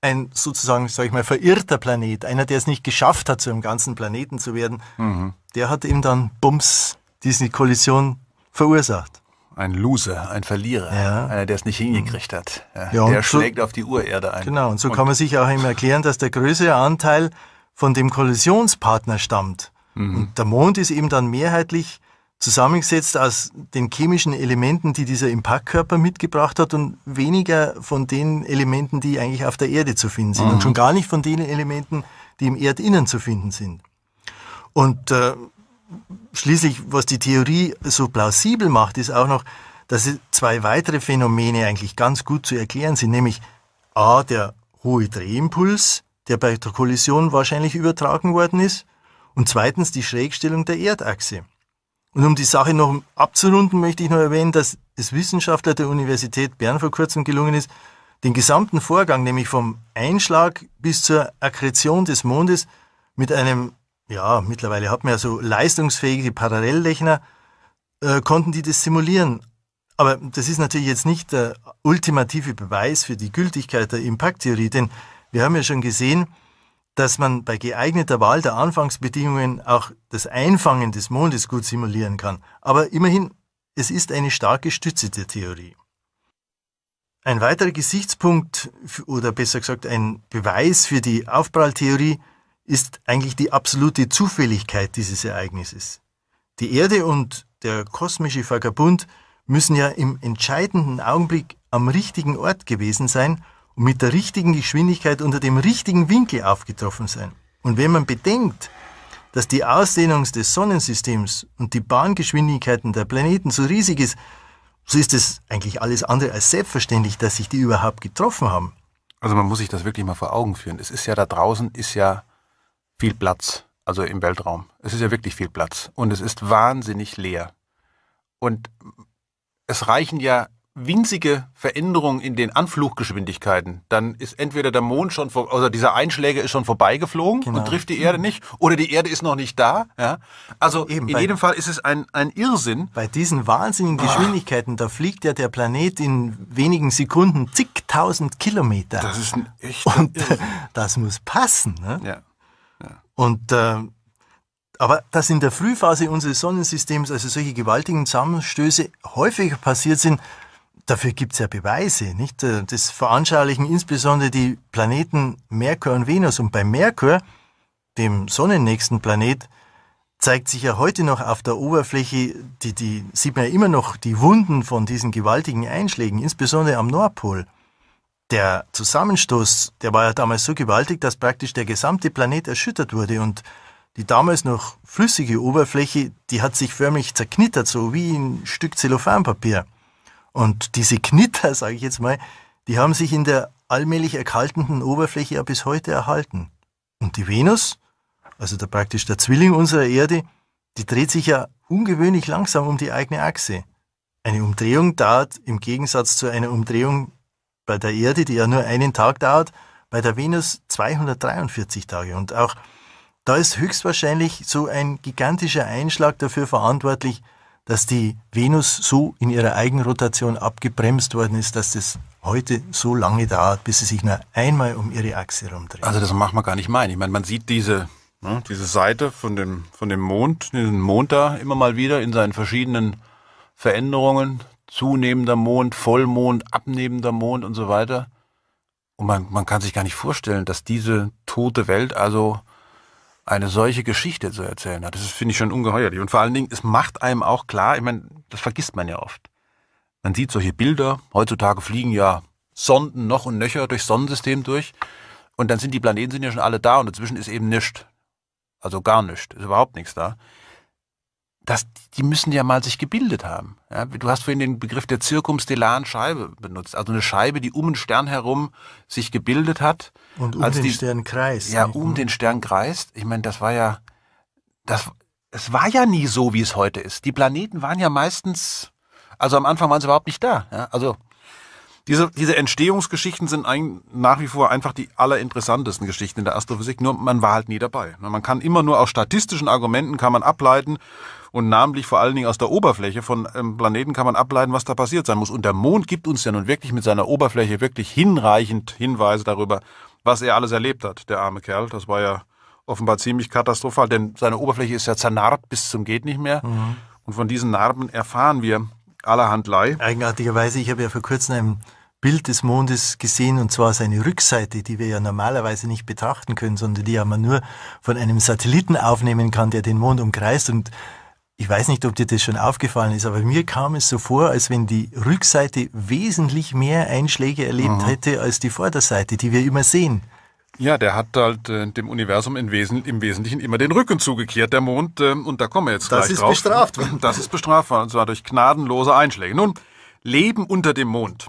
ein sozusagen, sag ich mal, verirrter Planet, einer, der es nicht geschafft hat, zu einem ganzen Planeten zu werden, mhm. der hat eben dann Bums diese Kollision verursacht. Ein Loser, ein Verlierer, ja. einer, der es nicht hingekriegt hat. Ja, ja, der schlägt so, auf die Urerde ein. Genau, und so und kann man sich auch eben erklären, dass der größere Anteil von dem Kollisionspartner stammt. Mhm. Und der Mond ist eben dann mehrheitlich zusammengesetzt aus den chemischen Elementen, die dieser Impaktkörper mitgebracht hat und weniger von den Elementen, die eigentlich auf der Erde zu finden sind mhm. und schon gar nicht von den Elementen, die im Erdinnern zu finden sind. Und äh, schließlich, was die Theorie so plausibel macht, ist auch noch, dass zwei weitere Phänomene eigentlich ganz gut zu erklären sind, nämlich a, der hohe Drehimpuls, der bei der Kollision wahrscheinlich übertragen worden ist, und zweitens die Schrägstellung der Erdachse. Und um die Sache noch abzurunden, möchte ich noch erwähnen, dass es Wissenschaftler der Universität Bern vor kurzem gelungen ist, den gesamten Vorgang, nämlich vom Einschlag bis zur Akkretion des Mondes, mit einem, ja, mittlerweile hat man ja so leistungsfähige Parallellechner, äh, konnten die das simulieren. Aber das ist natürlich jetzt nicht der ultimative Beweis für die Gültigkeit der Impakttheorie, denn wir haben ja schon gesehen, dass man bei geeigneter Wahl der Anfangsbedingungen auch das Einfangen des Mondes gut simulieren kann. Aber immerhin, es ist eine starke Stütze der Theorie. Ein weiterer Gesichtspunkt oder besser gesagt ein Beweis für die Aufpralltheorie ist eigentlich die absolute Zufälligkeit dieses Ereignisses. Die Erde und der kosmische Vagabund müssen ja im entscheidenden Augenblick am richtigen Ort gewesen sein, und mit der richtigen Geschwindigkeit unter dem richtigen Winkel aufgetroffen sein. Und wenn man bedenkt, dass die Ausdehnung des Sonnensystems und die Bahngeschwindigkeiten der Planeten so riesig ist, so ist es eigentlich alles andere als selbstverständlich, dass sich die überhaupt getroffen haben. Also man muss sich das wirklich mal vor Augen führen. Es ist ja da draußen, ist ja viel Platz, also im Weltraum. Es ist ja wirklich viel Platz und es ist wahnsinnig leer. Und es reichen ja winzige Veränderung in den Anfluggeschwindigkeiten, dann ist entweder der Mond schon, vor, also dieser Einschläge ist schon vorbeigeflogen genau. und trifft die Erde nicht, oder die Erde ist noch nicht da. Ja? Also Eben, in jedem Fall ist es ein, ein Irrsinn. Bei diesen wahnsinnigen ah. Geschwindigkeiten, da fliegt ja der Planet in wenigen Sekunden zigtausend Kilometer. Das ist ein echter Und äh, Irrsinn. das muss passen. Ne? Ja. ja. Und äh, aber dass in der Frühphase unseres Sonnensystems also solche gewaltigen Zusammenstöße häufiger passiert sind, dafür gibt es ja Beweise, nicht? Äh, das veranschaulichen insbesondere die Planeten Merkur und Venus. Und bei Merkur, dem sonnennächsten Planet, zeigt sich ja heute noch auf der Oberfläche, die, die sieht man ja immer noch die Wunden von diesen gewaltigen Einschlägen, insbesondere am Nordpol. Der Zusammenstoß, der war ja damals so gewaltig, dass praktisch der gesamte Planet erschüttert wurde und die damals noch flüssige Oberfläche, die hat sich förmlich zerknittert, so wie ein Stück Zellophanpapier. Und diese Knitter, [laughs] sage ich jetzt mal, die haben sich in der allmählich erkaltenden Oberfläche ja bis heute erhalten. Und die Venus, also der, praktisch der Zwilling unserer Erde, die dreht sich ja ungewöhnlich langsam um die eigene Achse. Eine Umdrehung dauert im Gegensatz zu einer Umdrehung bei der Erde, die ja nur einen Tag dauert, bei der Venus 243 Tage. Und auch da ist höchstwahrscheinlich so ein gigantischer Einschlag dafür verantwortlich, dass die Venus so in ihrer Eigenrotation abgebremst worden ist, dass das heute so lange dauert, bis sie sich nur einmal um ihre Achse herumdreht. Also das macht man gar nicht meinen. Ich meine, man sieht diese, ne, diese Seite von dem, von dem Mond, diesen Mond da immer mal wieder in seinen verschiedenen Veränderungen, zunehmender Mond, Vollmond, abnehmender Mond und so weiter. Und man, man kann sich gar nicht vorstellen, dass diese tote Welt also eine solche Geschichte zu erzählen hat. Das finde ich schon ungeheuerlich. Und vor allen Dingen, es macht einem auch klar, ich meine, das vergisst man ja oft. Man sieht solche Bilder, heutzutage fliegen ja Sonden noch und nöcher durchs Sonnensystem durch. Und dann sind die Planeten sind ja schon alle da und dazwischen ist eben nichts. Also gar nichts, ist überhaupt nichts da das, die müssen ja mal sich gebildet haben. Ja, du hast vorhin den Begriff der zirkumstellaren Scheibe benutzt, also eine Scheibe, die um den Stern herum sich gebildet hat. Und um also den die, Stern kreist. Ja, um ne? den Stern kreist. Ich meine, das war ja, das, es war ja nie so, wie es heute ist. Die Planeten waren ja meistens, also am Anfang waren sie überhaupt nicht da. Ja, also diese, diese Entstehungsgeschichten sind ein, nach wie vor einfach die allerinteressantesten Geschichten in der Astrophysik, nur man war halt nie dabei. Man kann immer nur aus statistischen Argumenten kann man ableiten, und namentlich vor allen Dingen aus der Oberfläche von ähm, Planeten kann man ableiten, was da passiert sein muss. Und der Mond gibt uns ja nun wirklich mit seiner Oberfläche wirklich hinreichend Hinweise darüber, was er alles erlebt hat, der arme Kerl. Das war ja offenbar ziemlich katastrophal, denn seine Oberfläche ist ja zernarbt bis zum geht nicht mehr. Mhm. Und von diesen Narben erfahren wir allerhand allerhandlei. Eigenartigerweise, ich habe ja vor kurzem ein Bild des Mondes gesehen und zwar seine Rückseite, die wir ja normalerweise nicht betrachten können, sondern die ja man nur von einem Satelliten aufnehmen kann, der den Mond umkreist und ich weiß nicht, ob dir das schon aufgefallen ist, aber mir kam es so vor, als wenn die Rückseite wesentlich mehr Einschläge erlebt mhm. hätte als die Vorderseite, die wir immer sehen. Ja, der hat halt äh, dem Universum Wesen, im Wesentlichen immer den Rücken zugekehrt, der Mond. Äh, und da kommen wir jetzt das gleich drauf. [clears throat] Das ist bestraft worden. Das ist bestraft worden, und zwar durch gnadenlose Einschläge. Nun, Leben unter dem Mond.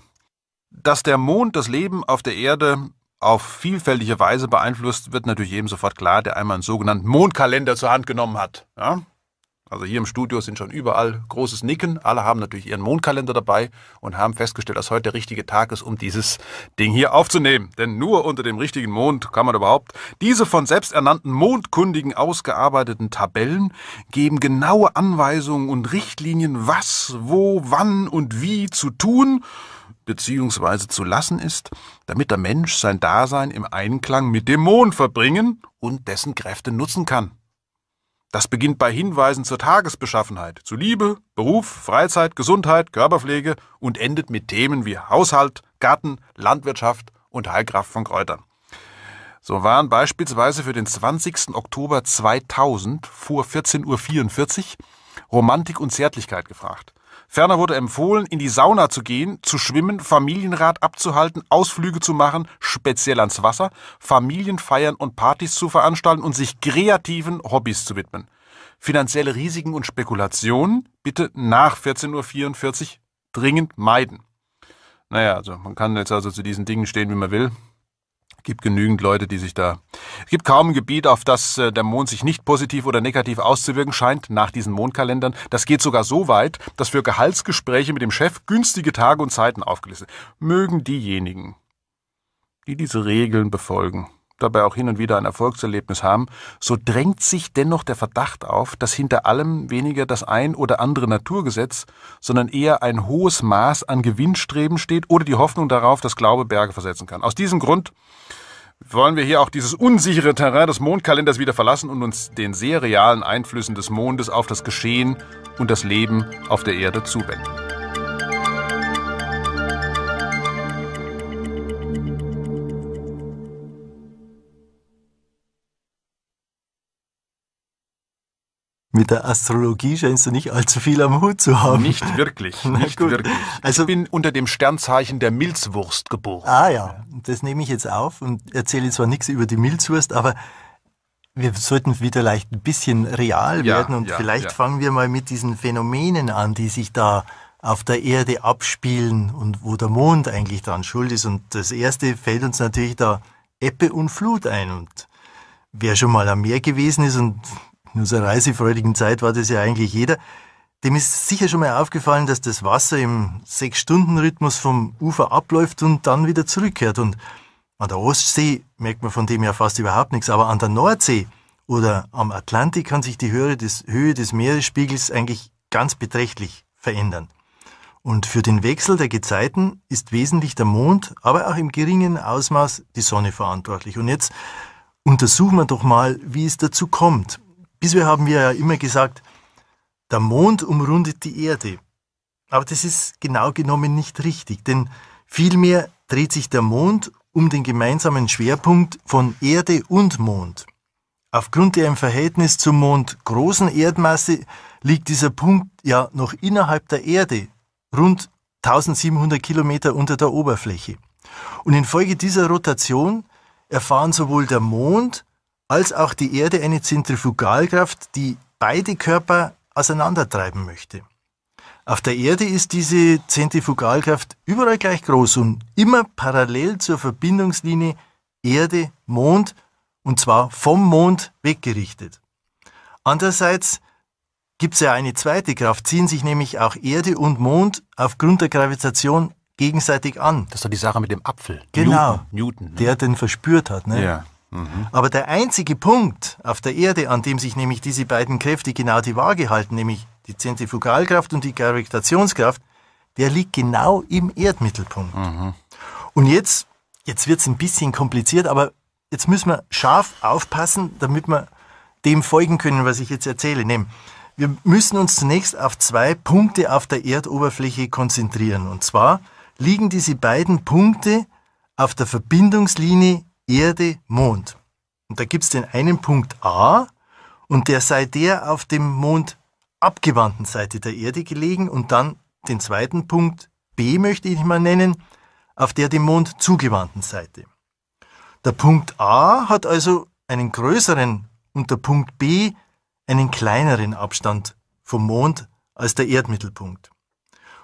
Dass der Mond das Leben auf der Erde auf vielfältige Weise beeinflusst, wird natürlich jedem sofort klar, der einmal einen sogenannten Mondkalender zur Hand genommen hat. Ja? Also hier im Studio sind schon überall großes Nicken. Alle haben natürlich ihren Mondkalender dabei und haben festgestellt, dass heute der richtige Tag ist, um dieses Ding hier aufzunehmen. Denn nur unter dem richtigen Mond kann man überhaupt diese von selbsternannten Mondkundigen ausgearbeiteten Tabellen geben genaue Anweisungen und Richtlinien, was, wo, wann und wie zu tun bzw. zu lassen ist, damit der Mensch sein Dasein im Einklang mit dem Mond verbringen und dessen Kräfte nutzen kann. Das beginnt bei Hinweisen zur Tagesbeschaffenheit, zu Liebe, Beruf, Freizeit, Gesundheit, Körperpflege und endet mit Themen wie Haushalt, Garten, Landwirtschaft und Heilkraft von Kräutern. So waren beispielsweise für den 20. Oktober 2000 vor 14.44 Uhr Romantik und Zärtlichkeit gefragt. Ferner wurde empfohlen, in die Sauna zu gehen, zu schwimmen, Familienrat abzuhalten, Ausflüge zu machen, speziell ans Wasser, Familienfeiern und Partys zu veranstalten und sich kreativen Hobbys zu widmen. Finanzielle Risiken und Spekulationen bitte nach 14.44 Uhr dringend meiden. Naja, also man kann jetzt also zu diesen Dingen stehen, wie man will gibt genügend Leute, die sich da. Es gibt kaum ein Gebiet, auf das äh, der Mond sich nicht positiv oder negativ auszuwirken scheint, nach diesen Mondkalendern. Das geht sogar so weit, dass für Gehaltsgespräche mit dem Chef günstige Tage und Zeiten aufgelistet mögen diejenigen, die diese Regeln befolgen dabei auch hin und wieder ein Erfolgserlebnis haben, so drängt sich dennoch der Verdacht auf, dass hinter allem weniger das ein oder andere Naturgesetz, sondern eher ein hohes Maß an Gewinnstreben steht oder die Hoffnung darauf, dass Glaube Berge versetzen kann. Aus diesem Grund wollen wir hier auch dieses unsichere Terrain des Mondkalenders wieder verlassen und uns den sehr realen Einflüssen des Mondes auf das Geschehen und das Leben auf der Erde zuwenden. mit der Astrologie scheinst du nicht allzu viel am Hut zu haben. Nicht wirklich, [laughs] nicht gut. wirklich. Also, ich bin unter dem Sternzeichen der Milzwurst geboren. Ah ja, das nehme ich jetzt auf und erzähle zwar nichts über die Milzwurst, aber wir sollten wieder leicht ein bisschen real ja, werden und ja, vielleicht ja. fangen wir mal mit diesen Phänomenen an, die sich da auf der Erde abspielen und wo der Mond eigentlich dran schuld ist. Und das erste fällt uns natürlich da Ebbe und Flut ein. Und wer schon mal am Meer gewesen ist und in unserer reisefreudigen Zeit war das ja eigentlich jeder, dem ist sicher schon mal aufgefallen, dass das Wasser im Sechs-Stunden-Rhythmus vom Ufer abläuft und dann wieder zurückkehrt. Und an der Ostsee merkt man von dem ja fast überhaupt nichts, aber an der Nordsee oder am Atlantik kann sich die Höhe des, Höhe des Meeresspiegels eigentlich ganz beträchtlich verändern. Und für den Wechsel der Gezeiten ist wesentlich der Mond, aber auch im geringen Ausmaß die Sonne verantwortlich. Und jetzt untersuchen wir doch mal, wie es dazu kommt, Bisher haben wir ja immer gesagt, der Mond umrundet die Erde. Aber das ist genau genommen nicht richtig, denn vielmehr dreht sich der Mond um den gemeinsamen Schwerpunkt von Erde und Mond. Aufgrund der im Verhältnis zum Mond großen Erdmasse liegt dieser Punkt ja noch innerhalb der Erde, rund 1700 Kilometer unter der Oberfläche. Und infolge dieser Rotation erfahren sowohl der Mond als auch die Erde eine Zentrifugalkraft, die beide Körper auseinandertreiben möchte. Auf der Erde ist diese Zentrifugalkraft überall gleich groß und immer parallel zur Verbindungslinie Erde-Mond und zwar vom Mond weggerichtet. Andererseits gibt es ja eine zweite Kraft, ziehen sich nämlich auch Erde und Mond aufgrund der Gravitation gegenseitig an. Das war die Sache mit dem Apfel. Genau. Newton. Newton ne? Der den verspürt hat. Ne? Ja. Aber der einzige Punkt auf der Erde, an dem sich nämlich diese beiden Kräfte genau die Waage halten, nämlich die Zentrifugalkraft und die Gravitationskraft, der liegt genau im Erdmittelpunkt. Mhm. Und jetzt, jetzt wird es ein bisschen kompliziert, aber jetzt müssen wir scharf aufpassen, damit wir dem folgen können, was ich jetzt erzähle. Nehmen. Wir müssen uns zunächst auf zwei Punkte auf der Erdoberfläche konzentrieren. Und zwar liegen diese beiden Punkte auf der Verbindungslinie Erde, Mond. Und da gibt es den einen Punkt A und der sei der auf dem Mond abgewandten Seite der Erde gelegen und dann den zweiten Punkt B möchte ich mal nennen, auf der dem Mond zugewandten Seite. Der Punkt A hat also einen größeren und der Punkt B einen kleineren Abstand vom Mond als der Erdmittelpunkt.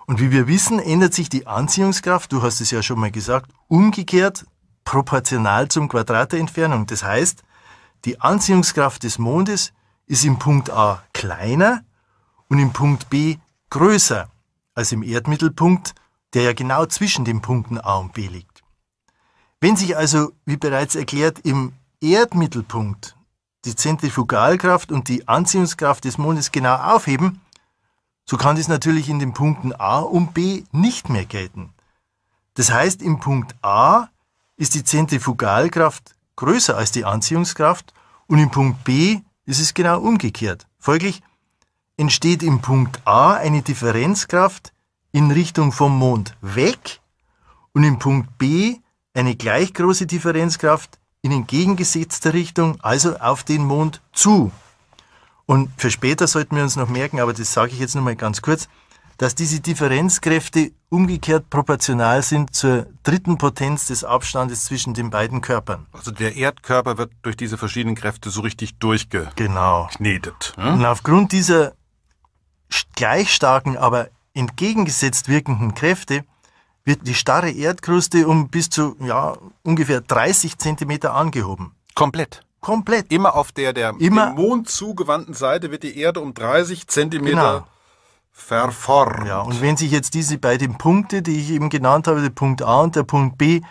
Und wie wir wissen, ändert sich die Anziehungskraft, du hast es ja schon mal gesagt, umgekehrt proportional zum Quadrat der Entfernung. Das heißt, die Anziehungskraft des Mondes ist im Punkt A kleiner und im Punkt B größer als im Erdmittelpunkt, der ja genau zwischen den Punkten A und B liegt. Wenn sich also, wie bereits erklärt, im Erdmittelpunkt die Zentrifugalkraft und die Anziehungskraft des Mondes genau aufheben, so kann das natürlich in den Punkten A und B nicht mehr gelten. Das heißt, im Punkt A ist die Zentrifugalkraft größer als die Anziehungskraft und im Punkt B ist es genau umgekehrt. Folglich entsteht im Punkt A eine Differenzkraft in Richtung vom Mond weg und im Punkt B eine gleich große Differenzkraft in entgegengesetzter Richtung, also auf den Mond zu. Und für später sollten wir uns noch merken, aber das sage ich jetzt nochmal ganz kurz, dass diese Differenzkräfte umgekehrt proportional sind zur dritten Potenz des Abstandes zwischen den beiden Körpern. Also der Erdkörper wird durch diese verschiedenen Kräfte so richtig genau. durchgeknetet. Genau. Ja? Und aufgrund dieser gleich starken, aber entgegengesetzt wirkenden Kräfte wird die starre Erdkruste um bis zu ja, ungefähr 30 Zentimeter angehoben. Komplett. Komplett. Immer auf der der Immer dem Mond zugewandten Seite wird die Erde um 30 Zentimeter genau verformt. Ja, und wenn sich jetzt diese beiden Punkte, die ich eben genannt habe, der Punkt A und der Punkt B,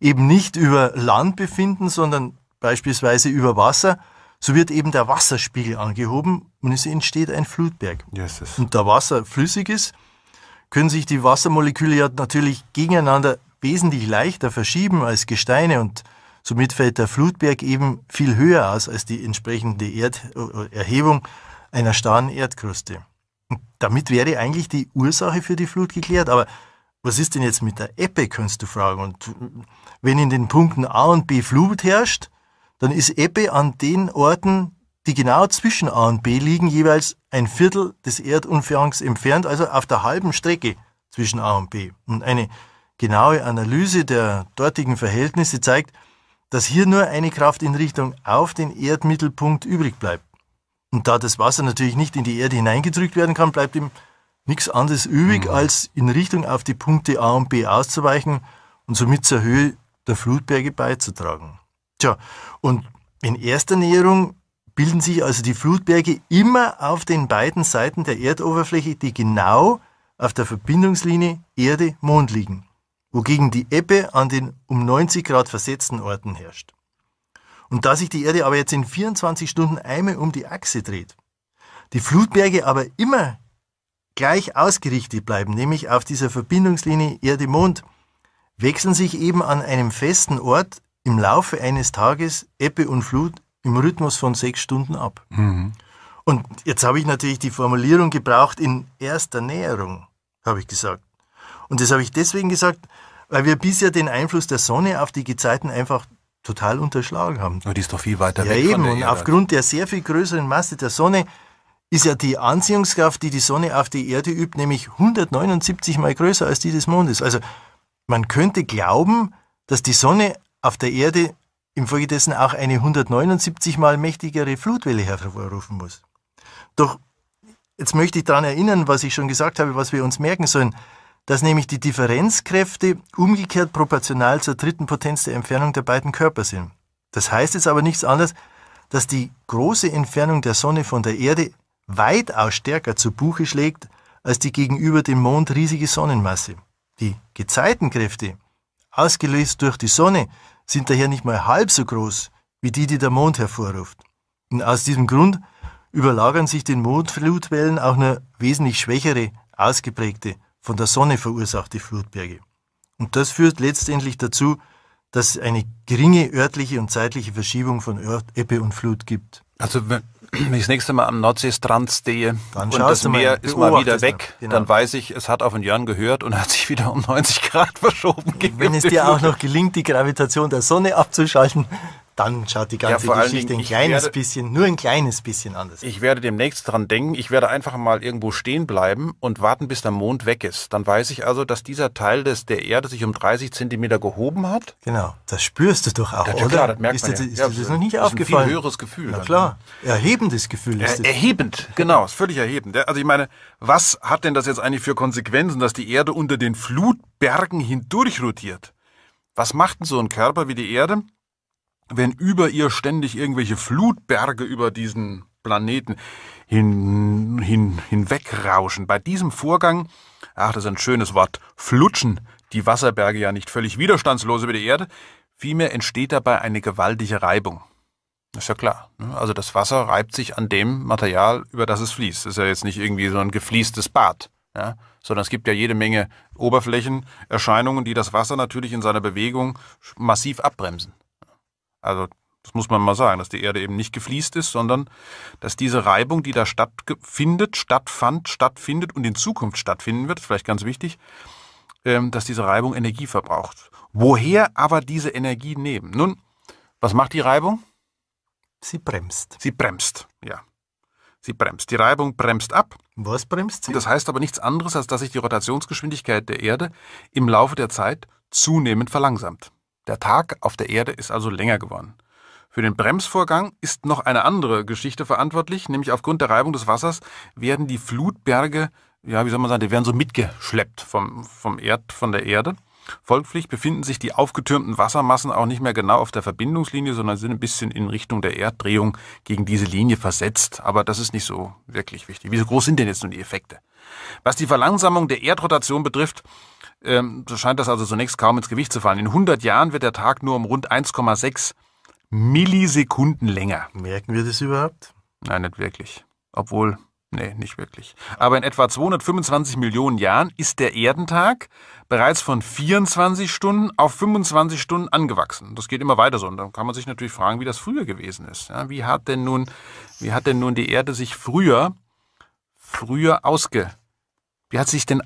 eben nicht über Land befinden, sondern beispielsweise über Wasser, so wird eben der Wasserspiegel angehoben und es entsteht ein Flutberg. Jesus. Und da Wasser flüssig ist, können sich die Wassermoleküle ja natürlich gegeneinander wesentlich leichter verschieben als Gesteine und somit fällt der Flutberg eben viel höher aus als die entsprechende Erd Erhebung einer starren Erdkruste damit wäre eigentlich die Ursache für die Flut geklärt. Aber was ist denn jetzt mit der Ebbe, kannst du fragen. Und äh, wenn in den Punkten A und B Flut herrscht, dann ist Ebbe an den Orten, die genau zwischen A und B liegen, jeweils ein Viertel des Erdumfangs entfernt, also auf der halben Strecke zwischen A und B. Und eine genaue Analyse der dortigen Verhältnisse zeigt, dass hier nur eine Kraft in Richtung auf den Erdmittelpunkt übrig bleibt. Und da das Wasser natürlich nicht in die Erde hineingedrückt werden kann, bleibt ihm nichts anderes übrig, mhm. als in Richtung auf die Punkte A und B auszuweichen und somit zur Höhe der Flutberge beizutragen. Tja, und in erster Näherung bilden sich also die Flutberge immer auf den beiden Seiten der Erdoberfläche, die genau auf der Verbindungslinie Erde-Mond liegen, wogegen die Ebbe an den um 90 Grad versetzten Orten herrscht. Und da sich die Erde aber jetzt in 24 Stunden einmal um die Achse dreht, die Flutberge aber immer gleich ausgerichtet bleiben, nämlich auf dieser Verbindungslinie Erde-Mond, wechseln sich eben an einem festen Ort im Laufe eines Tages Ebbe und Flut im Rhythmus von sechs Stunden ab. Mhm. Und jetzt habe ich natürlich die Formulierung gebraucht in erster Näherung, habe ich gesagt. Und das habe ich deswegen gesagt, weil wir bisher den Einfluss der Sonne auf die Gezeiten einfach total unterschlagen haben. Und die ist doch viel weiter ja, weg. Ja, eben. und Erde. aufgrund der sehr viel größeren Masse der Sonne ist ja die Anziehungskraft, die die Sonne auf die Erde übt, nämlich 179 mal größer als die des Mondes. Also man könnte glauben, dass die Sonne auf der Erde infolgedessen auch eine 179 mal mächtigere Flutwelle hervorrufen muss. Doch jetzt möchte ich daran erinnern, was ich schon gesagt habe, was wir uns merken sollen dass nämlich die Differenzkräfte umgekehrt proportional zur dritten Potenz der Entfernung der beiden Körper sind. Das heißt jetzt aber nichts anderes, dass die große Entfernung der Sonne von der Erde weitaus stärker zu Buche schlägt als die gegenüber dem Mond riesige Sonnenmasse. Die Gezeitenkräfte, ausgelöst durch die Sonne, sind daher nicht mal halb so groß wie die, die der Mond hervorruft. Und aus diesem Grund überlagern sich den Mondflutwellen auch nur wesentlich schwächere, ausgeprägte von der Sonne verursachte Flutberge. Und das führt letztendlich dazu, dass es eine geringe örtliche und zeitliche Verschiebung von Ebbe und Flut gibt. Also [clears throat] wenn ich das nächste Mal am Nordseestrand stehe dann und das Meer ist mal wieder weg, genau. dann weiß ich, es hat auf den Jörn gehört und hat sich wieder um 90 [laughs] Grad verschoben. Wenn es dir auch noch gelingt, die Gravitation der Sonne abzuschalten, dann schaut die ganze ja, Geschichte ein kleines werde, bisschen, nur ein kleines bisschen anders. Ich werde demnächst dran denken, ich werde einfach mal irgendwo stehen bleiben und warten, bis der Mond weg ist. Dann weiß ich also, dass dieser Teil des, der Erde sich um 30 Zentimeter gehoben hat. Genau, das spürst du doch auch, ja, oder? Klar, das merkt ist man ja. Ist ja, dir das noch nicht aufgefallen? Ein viel höheres Gefühl. Na klar, dann, ne? erhebendes Gefühl ist er, Erhebend, genau, ist völlig erhebend. Also ich meine, was hat denn das jetzt eigentlich für Konsequenzen, dass die Erde unter den Flutbergen hindurch rotiert? Was macht denn so ein Körper wie die Erde? wenn über ihr ständig irgendwelche Flutberge über diesen Planeten hin, hin, hinwegrauschen. Bei diesem Vorgang, ach, das ist ein schönes Wort, flutschen die Wasserberge ja nicht völlig widerstandslos über die Erde, vielmehr entsteht dabei eine gewaltige Reibung. Das ist ja klar. Ne? Also das Wasser reibt sich an dem Material, über das es fließt. Das ist ja jetzt nicht irgendwie so ein gefließtes Bad. Ja, sondern es gibt ja jede Menge Oberflächenerscheinungen, die das Wasser natürlich in seiner Bewegung massiv abbremsen. Also das muss man mal sagen, dass die Erde eben nicht gefliest ist, sondern dass diese Reibung, die da stattfindet, stattfand, stattfindet und in Zukunft stattfinden wird, vielleicht ganz wichtig, ähm, dass diese Reibung Energie verbraucht. Woher aber diese Energie nehmen? Nun, was macht die Reibung? Sie bremst. Sie bremst, ja. Sie bremst. Die Reibung bremst ab. Was bremst sie? Das heißt aber nichts anderes, als dass sich die Rotationsgeschwindigkeit der Erde im Laufe der Zeit zunehmend verlangsamt. Der Tag auf der Erde ist also länger geworden. Für den Bremsvorgang ist noch eine andere Geschichte verantwortlich, nämlich aufgrund der Reibung des Wassers werden die Flutberge, ja, wie soll man sagen, die werden so mitgeschleppt vom, vom Erd, von der Erde. Folglich befinden sich die aufgetürmten Wassermassen auch nicht mehr genau auf der Verbindungslinie, sondern sind ein bisschen in Richtung der Erddrehung gegen diese Linie versetzt. Aber das ist nicht so wirklich wichtig. Wie groß sind denn jetzt nun die Effekte? Was die Verlangsamung der Erdrotation betrifft, ähm, so scheint das also zunächst kaum ins Gewicht zu fallen. In 100 Jahren wird der Tag nur um rund 1,6 Millisekunden länger. Merken wir das überhaupt? Nein, nicht wirklich. Obwohl, nee, nicht wirklich. Aber in etwa 225 Millionen Jahren ist der Erdentag bereits von 24 Stunden auf 25 Stunden angewachsen. Das geht immer weiter so. Und dann kann man sich natürlich fragen, wie das früher gewesen ist. Ja, wie, hat denn nun, wie hat denn nun die Erde sich früher, früher ausge... Wie hat sich denn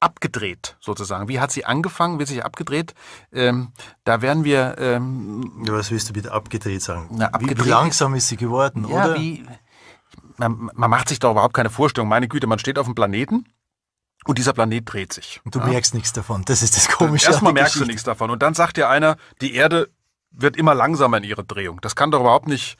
abgedreht, sozusagen? Wie hat sie angefangen? Wie hat sich abgedreht? Ähm, da werden wir. Ähm, ja, was willst du bitte abgedreht sagen? Na, abgedreht. Wie, wie langsam ist sie geworden, ja, oder? Wie, man, man macht sich da überhaupt keine Vorstellung. Meine Güte, man steht auf dem Planeten. Und dieser Planet dreht sich. Und du ja? merkst nichts davon. Das ist das Komische. Erstmal merkst Geschichte. du nichts davon. Und dann sagt dir einer, die Erde wird immer langsamer in ihrer Drehung. Das kann doch überhaupt nicht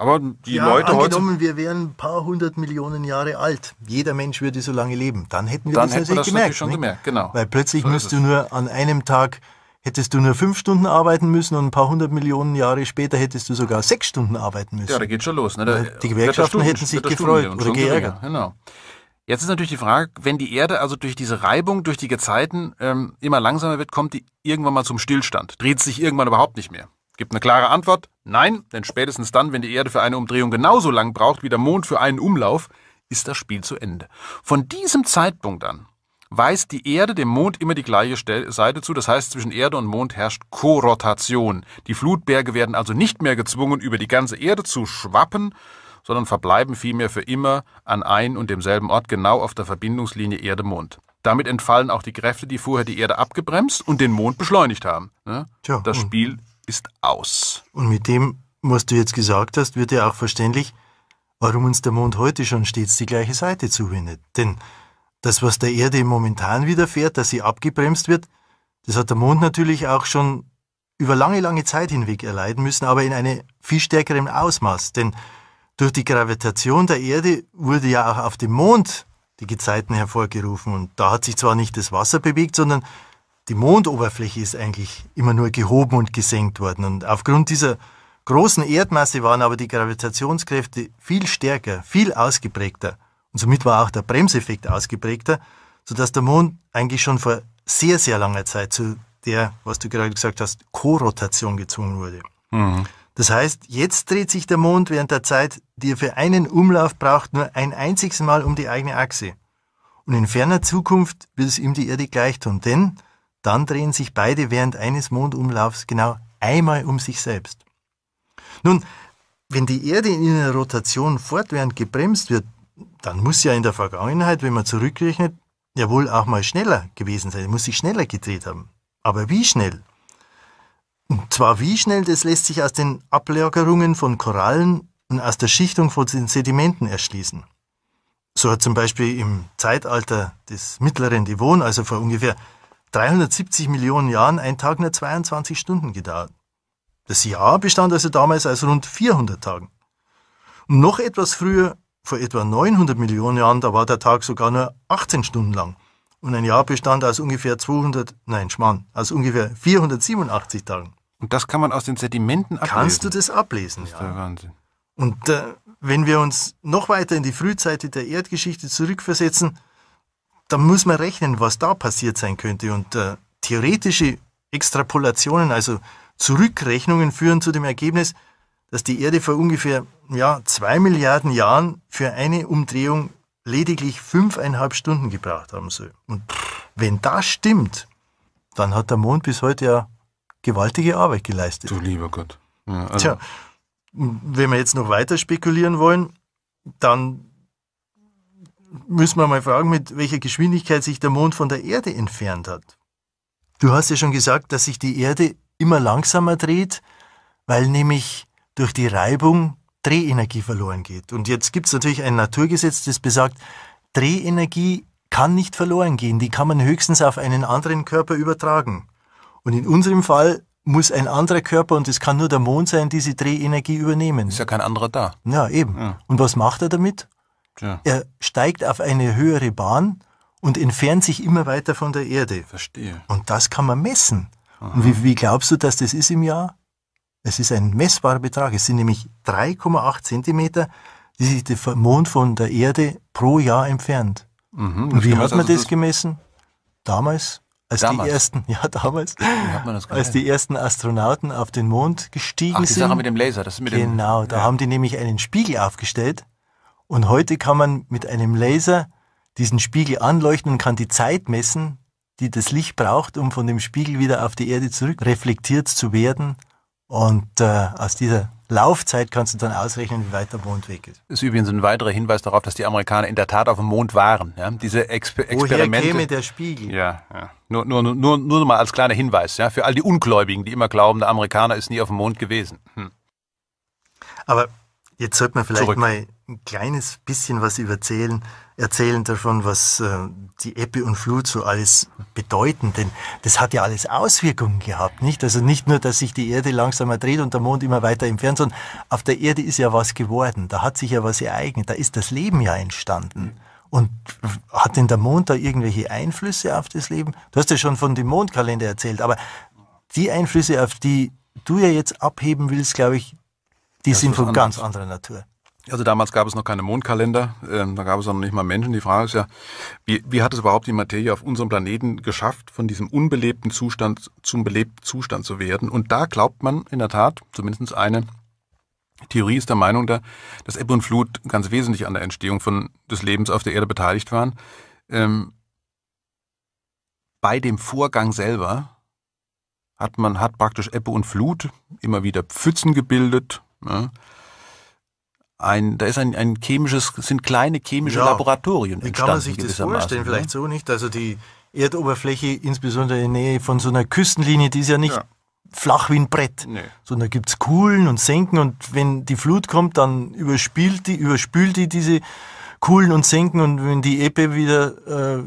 aber die ja, Leute heute. Angenommen, wir wären ein paar hundert Millionen Jahre alt. Jeder Mensch würde so lange leben. Dann hätten wir dann das, hätten wir das gemerkt, natürlich schon gemerkt. Genau. Weil plötzlich so müsst du nur an einem Tag hättest du nur fünf Stunden arbeiten müssen und ein paar hundert Millionen Jahre später hättest du sogar sechs Stunden arbeiten müssen. Ja, da geht schon los. Ne? Da, die Gewerkschaften hätten sich gefreut oder geärgert. Genau. Jetzt ist natürlich die Frage, wenn die Erde also durch diese Reibung, durch die Gezeiten ähm, immer langsamer wird, kommt die irgendwann mal zum Stillstand, dreht sich irgendwann überhaupt nicht mehr. Gibt eine klare Antwort? Nein, denn spätestens dann, wenn die Erde für eine Umdrehung genauso lang braucht wie der Mond für einen Umlauf, ist das Spiel zu Ende. Von diesem Zeitpunkt an weist die Erde dem Mond immer die gleiche Seite zu, das heißt zwischen Erde und Mond herrscht Korotation. Die Flutberge werden also nicht mehr gezwungen, über die ganze Erde zu schwappen, sondern verbleiben vielmehr für immer an ein und demselben Ort genau auf der Verbindungslinie Erde-Mond. Damit entfallen auch die Kräfte, die vorher die Erde abgebremst und den Mond beschleunigt haben. Ne? Das hm. Spiel ist aus. Und mit dem, was du jetzt gesagt hast, wird ja auch verständlich, warum uns der Mond heute schon stets die gleiche Seite zuwendet. Denn das, was der Erde momentan widerfährt, dass sie abgebremst wird, das hat der Mond natürlich auch schon über lange, lange Zeit hinweg erleiden müssen, aber in einem viel stärkeren Ausmaß. Denn durch die Gravitation der Erde wurde ja auch auf dem Mond die Gezeiten hervorgerufen. Und da hat sich zwar nicht das Wasser bewegt, sondern die Mondoberfläche ist eigentlich immer nur gehoben und gesenkt worden. Und aufgrund dieser großen Erdmasse waren aber die Gravitationskräfte viel stärker, viel ausgeprägter. Und somit war auch der Bremseffekt ausgeprägter, sodass der Mond eigentlich schon vor sehr, sehr langer Zeit zu der, was du gerade gesagt hast, Korotation gezwungen wurde. Mhm. Das heißt, jetzt dreht sich der Mond während der Zeit, die er für einen Umlauf braucht, nur ein einziges Mal um die eigene Achse. Und in ferner Zukunft wird es ihm die Erde gleich tun, denn dann drehen sich beide während eines Mondumlaufs genau einmal um sich selbst. Nun, wenn die Erde in ihrer Rotation fortwährend gebremst wird, dann muss ja in der Vergangenheit, wenn man zurückrechnet, ja wohl auch mal schneller gewesen sein, muss sich schneller gedreht haben. Aber wie schnell? Und zwar wie schnell, das lässt sich aus den Ablagerungen von Korallen und aus der Schichtung von den Sedimenten erschließen. So hat zum Beispiel im Zeitalter des mittleren Devon, also vor ungefähr 370 Millionen Jahren ein Tag nur 22 Stunden gedauert. Das Jahr bestand also damals aus rund 400 Tagen. Und noch etwas früher, vor etwa 900 Millionen Jahren, da war der Tag sogar nur 18 Stunden lang. Und ein Jahr bestand aus ungefähr 200, nein, Schmarrn, aus ungefähr 487 Tagen. Und das kann man aus den Sedimenten ablesen? Kannst du das ablesen, das ist ja. Der Wahnsinn. Und äh, wenn wir uns noch weiter in die Frühzeit der Erdgeschichte zurückversetzen, da muss man rechnen, was da passiert sein könnte. Und äh, theoretische Extrapolationen, also Zurückrechnungen führen zu dem Ergebnis, dass die Erde vor ungefähr ja, zwei Milliarden Jahren für eine Umdrehung lediglich fünfeinhalb Stunden gebraucht haben soll. Und wenn das stimmt, dann hat der Mond bis heute ja gewaltige Arbeit geleistet. Du lieber Gott. Ja, also. Tja, wenn wir jetzt noch weiter spekulieren wollen, dann müssen wir mal fragen, mit welcher Geschwindigkeit sich der Mond von der Erde entfernt hat. Du hast ja schon gesagt, dass sich die Erde immer langsamer dreht, weil nämlich durch die Reibung Drehenergie verloren geht. Und jetzt gibt es natürlich ein Naturgesetz, das besagt, Drehenergie kann nicht verloren gehen, die kann man höchstens auf einen anderen Körper übertragen. Und in unserem Fall muss ein anderer Körper, und es kann nur der Mond sein, diese Drehenergie übernehmen. Ist ja kein anderer da. Ja, eben. Ja. Und was macht er damit? Ja. Er steigt auf eine höhere Bahn und entfernt sich immer weiter von der Erde. Verstehe. Und das kann man messen. Aha. Und wie, wie glaubst du, dass das ist im Jahr? Es ist ein messbarer Betrag. Es sind nämlich 3,8 Zentimeter, die sich der Mond von der Erde pro Jahr entfernt. Mhm, und wie hat man also das, gemessen? Damals, als damals. die ersten, ja damals, als die ersten Astronauten auf den Mond gestiegen Ach, die sind. Die Sache mit dem Laser, das ist mit genau, dem. da ja. haben die nämlich einen Spiegel aufgestellt und heute kann man mit einem Laser diesen Spiegel anleuchten und kann die Zeit messen, die das Licht braucht, um von dem Spiegel wieder auf die Erde zurück reflektiert zu werden. Und äh, aus dieser Laufzeit kannst du dann ausrechnen, wie weit der Mond weg ist. Das ist übrigens ein weiterer Hinweis darauf, dass die Amerikaner in der Tat auf dem Mond waren. Ja? Diese Exper Woher Experimente. Woher käme der Spiegel? Ja, ja. Nur, nur, nur, nur mal als kleiner Hinweis ja? für all die Ungläubigen, die immer glauben, der Amerikaner ist nie auf dem Mond gewesen. Hm. Aber jetzt sollte man vielleicht Zurück. mal ein kleines bisschen was überzählen, erzählen davon, was äh, die Ebbe und Flut so alles bedeuten. Denn das hat ja alles Auswirkungen gehabt, nicht? Also nicht nur, dass sich die Erde langsamer dreht und der Mond immer weiter entfernt, sondern auf der Erde ist ja was geworden. Da hat sich ja was ereignet. Da ist das Leben ja entstanden. Und hat denn der Mond da irgendwelche Einflüsse auf das Leben? Du hast ja schon von dem Mondkalender erzählt, aber die Einflüsse, auf die du ja jetzt abheben willst, glaube ich, die das sind von ganz anderer Natur. Also damals gab es noch keine Mondkalender, ähm, da gab es auch noch nicht mal Menschen. Die Frage ist ja, wie, wie hat es überhaupt die Materie auf unserem Planeten geschafft, von diesem unbelebten Zustand zum belebten Zustand zu werden? Und da glaubt man in der Tat, zumindest eine Theorie ist der Meinung, da, dass Ebbe und Flut ganz wesentlich an der Entstehung von, des Lebens auf der Erde beteiligt waren. Ähm, bei dem Vorgang selber hat man hat praktisch Ebbe und Flut immer wieder Pfützen gebildet. Ja, ein, da ist ein, ein chemisches, sind kleine chemische ja, Laboratorien entstanden. Wie kann man sich das vorstellen? Ne? Vielleicht so nicht. Also die Erdoberfläche, insbesondere in der Nähe von so einer Küstenlinie, die ist ja nicht ja. flach wie ein Brett, nee. sondern da gibt es Kuhlen und Senken und wenn die Flut kommt, dann überspült die, überspült die diese Kuhlen und Senken und wenn die Epe wieder, äh,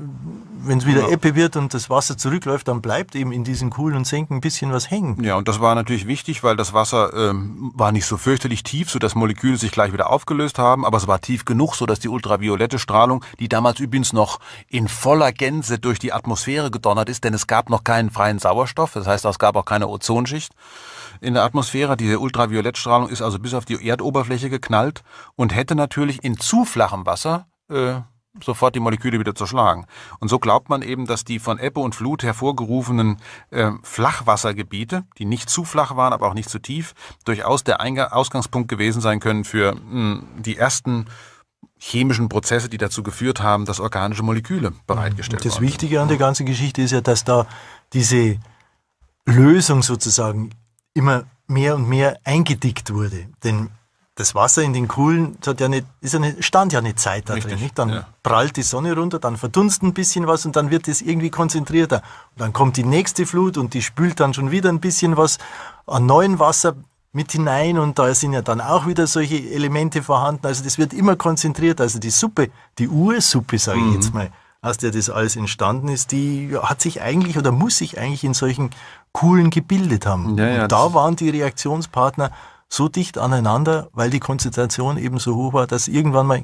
wenn es wieder genau. Epe wird und das Wasser zurückläuft, dann bleibt eben in diesen Kuhlen und Senken ein bisschen was hängen. Ja, und das war natürlich wichtig, weil das Wasser ähm, war nicht so fürchterlich tief, so dass Moleküle sich gleich wieder aufgelöst haben, aber es war tief genug, so dass die ultraviolette Strahlung, die damals übrigens noch in voller Gänze durch die Atmosphäre gedonnert ist, denn es gab noch keinen freien Sauerstoff, das heißt, es gab auch keine Ozonschicht, in der Atmosphäre. Diese Ultraviolettstrahlung ist also bis auf die Erdoberfläche geknallt und hätte natürlich in zu flachem Wasser äh, sofort die Moleküle wieder zerschlagen. Und so glaubt man eben, dass die von Ebbe und Flut hervorgerufenen äh, Flachwassergebiete, die nicht zu flach waren, aber auch nicht zu tief, durchaus der Eingang Ausgangspunkt gewesen sein können für mh, hm, die ersten chemischen Prozesse, die dazu geführt haben, dass organische Moleküle bereitgestellt wurden. Das Wichtige an der ganzen Geschichte ist ja, dass da diese Lösung sozusagen immer mehr und mehr eingedickt wurde. Denn das Wasser in den Kuhlen ja nicht, ist ja nicht, stand ja nicht Zeit da Richtig, drin. Nicht? Dann ja. prallt die Sonne runter, dann verdunst ein bisschen was und dann wird es irgendwie konzentrierter. Und dann kommt die nächste Flut und die spült dann schon wieder ein bisschen was an neuem Wasser mit hinein und da sind ja dann auch wieder solche Elemente vorhanden. Also das wird immer konzentriert. Also die Suppe, die Ursuppe, sage ich mhm. jetzt mal, aus der das alles entstanden ist, die hat sich eigentlich oder muss sich eigentlich in solchen Coolen gebildet haben. Ja, ja, und da waren die Reaktionspartner so dicht aneinander, weil die Konzentration eben so hoch war, dass irgendwann mal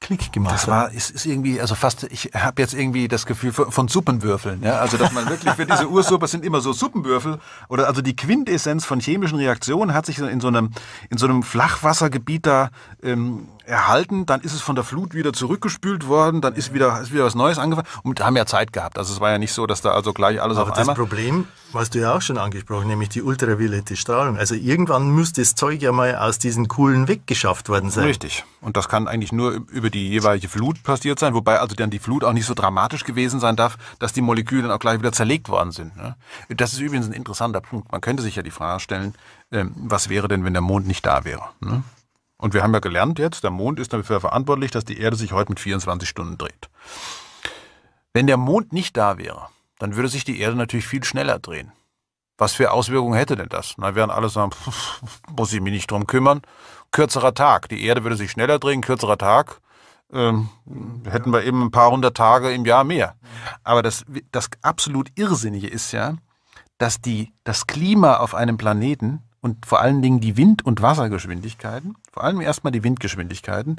Klick gemacht. Das war, es ist irgendwie, also fast, ich habe jetzt irgendwie das Gefühl von, von Suppenwürfeln. Ja? Also, dass man wirklich für diese Ursuppe sind immer so Suppenwürfel. Oder also die Quintessenz von chemischen Reaktionen hat sich in so einem, in so einem Flachwassergebiet da ähm, erhalten, dann ist es von der Flut wieder zurückgespült worden, dann ist wieder, ist wieder was Neues angefangen und haben ja Zeit gehabt. Also es war ja nicht so, dass da also gleich alles Aber auf einmal... Aber das Problem, was du ja auch schon angesprochen, nämlich die ultraviolette Strahlung. Also irgendwann müsste das Zeug ja mal aus diesen Kuhlen weggeschafft worden sein. Richtig. Und das kann eigentlich nur über die jeweilige Flut passiert sein, wobei also dann die Flut auch nicht so dramatisch gewesen sein darf, dass die Moleküle dann auch gleich wieder zerlegt worden sind. Ne? Das ist übrigens ein interessanter Punkt. Man könnte sich ja die Frage stellen, ähm, was wäre denn, wenn der Mond nicht da wäre? Ne? Und wir haben ja gelernt jetzt, der Mond ist dafür verantwortlich, dass die Erde sich heute mit 24 Stunden dreht. Wenn der Mond nicht da wäre, dann würde sich die Erde natürlich viel schneller drehen. Was für Auswirkungen hätte denn das? Dann wären alle sagen, muss ich mich nicht drum kümmern. Kürzerer Tag. Die Erde würde sich schneller drehen, kürzerer Tag. Ähm, hätten wir eben ein paar hundert Tage im Jahr mehr. Aber das, das absolut Irrsinnige ist ja, dass die, das Klima auf einem Planeten und vor allen Dingen die Wind- und Wassergeschwindigkeiten vor allem erstmal die Windgeschwindigkeiten,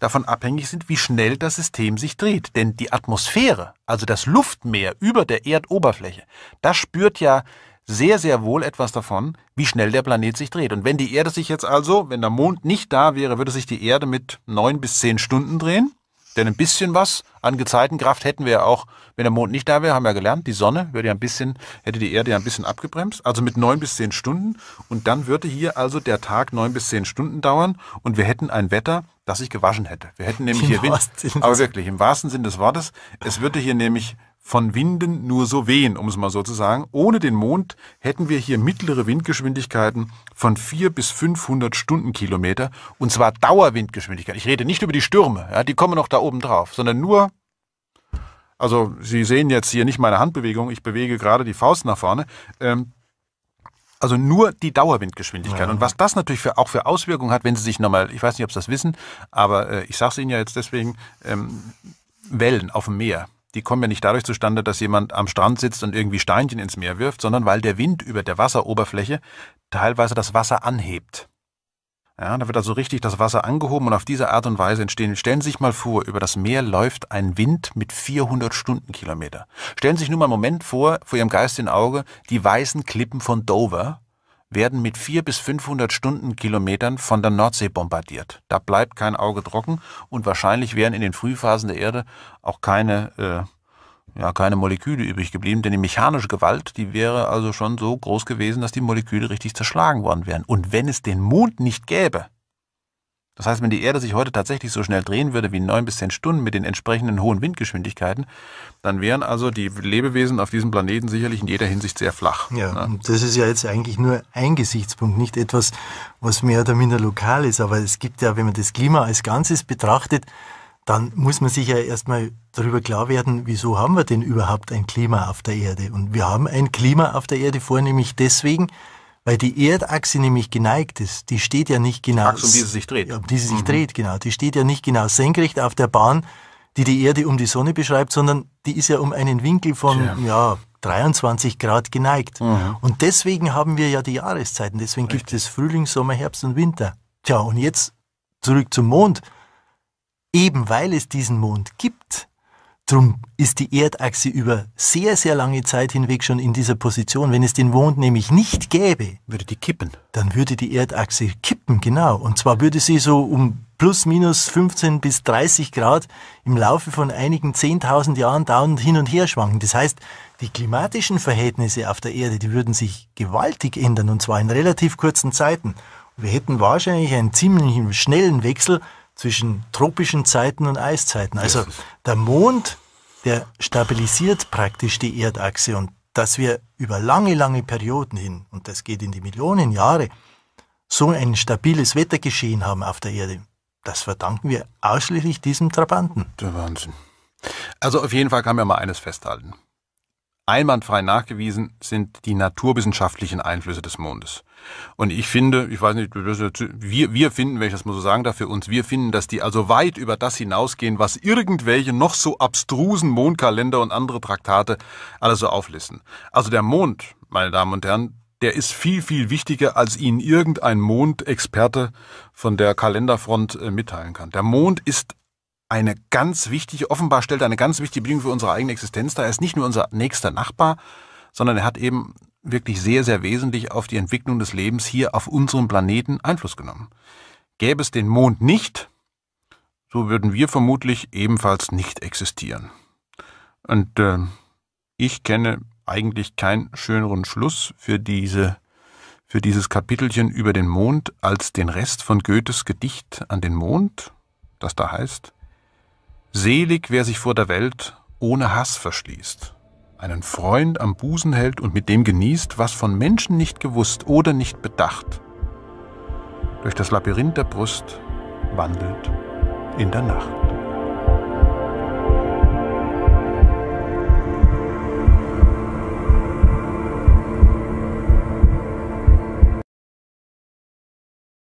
davon abhängig sind, wie schnell das System sich dreht. Denn die Atmosphäre, also das Luftmeer über der Erdoberfläche, das spürt ja sehr, sehr wohl etwas davon, wie schnell der Planet sich dreht. Und wenn die Erde sich jetzt also, wenn der Mond nicht da wäre, würde sich die Erde mit neun bis zehn Stunden drehen. Denn ein bisschen was an Gezeitenkraft hätten wir ja auch, wenn der Mond nicht da wäre, haben wir ja gelernt, die Sonne würde ja ein bisschen, hätte die Erde ja ein bisschen abgebremst, also mit neun bis zehn Stunden. Und dann würde hier also der Tag neun bis zehn Stunden dauern und wir hätten ein Wetter, das sich gewaschen hätte. Wir hätten nämlich Im hier Wind, aber wirklich, im wahrsten Sinn des Wortes, es würde hier nämlich von Winden nur so wehen, um es mal so zu sagen. Ohne den Mond hätten wir hier mittlere Windgeschwindigkeiten von 4 bis 500 Stundenkilometer und zwar Dauerwindgeschwindigkeit. Ich rede nicht über die Stürme, ja, die kommen noch da oben drauf, sondern nur, also Sie sehen jetzt hier nicht meine Handbewegung, ich bewege gerade die Faust nach vorne. Ähm, also nur die Dauerwindgeschwindigkeit. Ja. Und was das natürlich für, auch für Auswirkungen hat, wenn Sie sich nochmal, ich weiß nicht, ob Sie das wissen, aber äh, ich sage es Ihnen ja jetzt deswegen, ähm, Wellen auf dem Meer die kommen ja nicht dadurch zustande, dass jemand am Strand sitzt und irgendwie Steinchen ins Meer wirft, sondern weil der Wind über der Wasseroberfläche teilweise das Wasser anhebt. Ja, da wird also richtig das Wasser angehoben und auf diese Art und Weise entstehen. Stellen Sie sich mal vor, über das Meer läuft ein Wind mit 400 Stundenkilometer. Stellen Sie sich nur mal einen Moment vor, vor Ihrem Geist in Auge, die weißen Klippen von Dover werden mit 4 bis 500 Stundenkilometern von der Nordsee bombardiert. Da bleibt kein Auge trocken und wahrscheinlich wären in den Frühphasen der Erde auch keine, äh, ja, keine Moleküle übrig geblieben, denn die mechanische Gewalt, die wäre also schon so groß gewesen, dass die Moleküle richtig zerschlagen worden wären. Und wenn es den Mond nicht gäbe, das heißt, wenn die Erde sich heute tatsächlich so schnell drehen würde wie neun bis zehn Stunden mit den entsprechenden hohen Windgeschwindigkeiten, dann wären also die Lebewesen auf diesem Planeten sicherlich in jeder Hinsicht sehr flach. Ja, ne? das ist ja jetzt eigentlich nur ein Gesichtspunkt, nicht etwas, was mehr oder minder lokal ist. Aber es gibt ja, wenn man das Klima als Ganzes betrachtet, dann muss man sich ja erstmal darüber klar werden, wieso haben wir denn überhaupt ein Klima auf der Erde? Und wir haben ein Klima auf der Erde vornehmlich deswegen, weil die Erdachse nämlich geneigt ist. Die steht ja nicht genau. Achse, um die sie sich dreht. Ja, um die sie sich mhm. dreht, genau. Die steht ja nicht genau senkrecht auf der Bahn, die die Erde um die Sonne beschreibt, sondern die ist ja um einen Winkel von Tja. ja 23 Grad geneigt. Mhm. Und deswegen haben wir ja die Jahreszeiten. Deswegen Richtig. gibt es Frühling, Sommer, Herbst und Winter. Tja, und jetzt zurück zum Mond. Eben weil es diesen Mond gibt, Drum ist die Erdachse über sehr, sehr lange Zeit hinweg schon in dieser Position. Wenn es den Mond nämlich nicht gäbe, würde die kippen. Dann würde die Erdachse kippen, genau. Und zwar würde sie so um plus minus 15 bis 30 Grad im Laufe von einigen 10.000 Jahren dauernd hin und her schwanken. Das heißt, die klimatischen Verhältnisse auf der Erde, die würden sich gewaltig ändern und zwar in relativ kurzen Zeiten. Wir hätten wahrscheinlich einen ziemlich schnellen Wechsel zwischen tropischen Zeiten und Eiszeiten. Also der Mond, der stabilisiert praktisch die Erdachse und dass wir über lange, lange Perioden hin, und das geht in die Millionen Jahre, so ein stabiles Wettergeschehen haben auf der Erde, das verdanken wir ausschließlich diesem Trabanten. Der Wahnsinn. Also auf jeden Fall kann man mal eines festhalten. Einwandfrei nachgewiesen sind die naturwissenschaftlichen Einflüsse des Mondes. Und ich finde, ich weiß nicht, wir, wir finden, wenn ich das mal so sagen darf, für uns, wir finden, dass die also weit über das hinausgehen, was irgendwelche noch so abstrusen Mondkalender und andere Traktate alles so auflisten. Also der Mond, meine Damen und Herren, der ist viel, viel wichtiger, als ihn irgendein Mondexperte von der Kalenderfront äh, mitteilen kann. Der Mond ist eine ganz wichtige, offenbar stellt eine ganz wichtige Bedingung für unsere eigene Existenz dar. Er ist nicht nur unser nächster Nachbar, sondern er hat eben wirklich sehr, sehr wesentlich auf die Entwicklung des Lebens hier auf unserem Planeten Einfluss genommen. Gäbe es den Mond nicht, so würden wir vermutlich ebenfalls nicht existieren. Und äh, ich kenne eigentlich keinen schöneren Schluss für diese für dieses Kapitelchen über den Mond als den Rest von Goethes Gedicht an den Mond, das da heißt Selig, wer sich vor der Welt ohne Hass verschließt einen Freund am Busen hält und mit dem genießt, was von Menschen nicht gewusst oder nicht bedacht, durch das Labyrinth der Brust wandelt in der Nacht.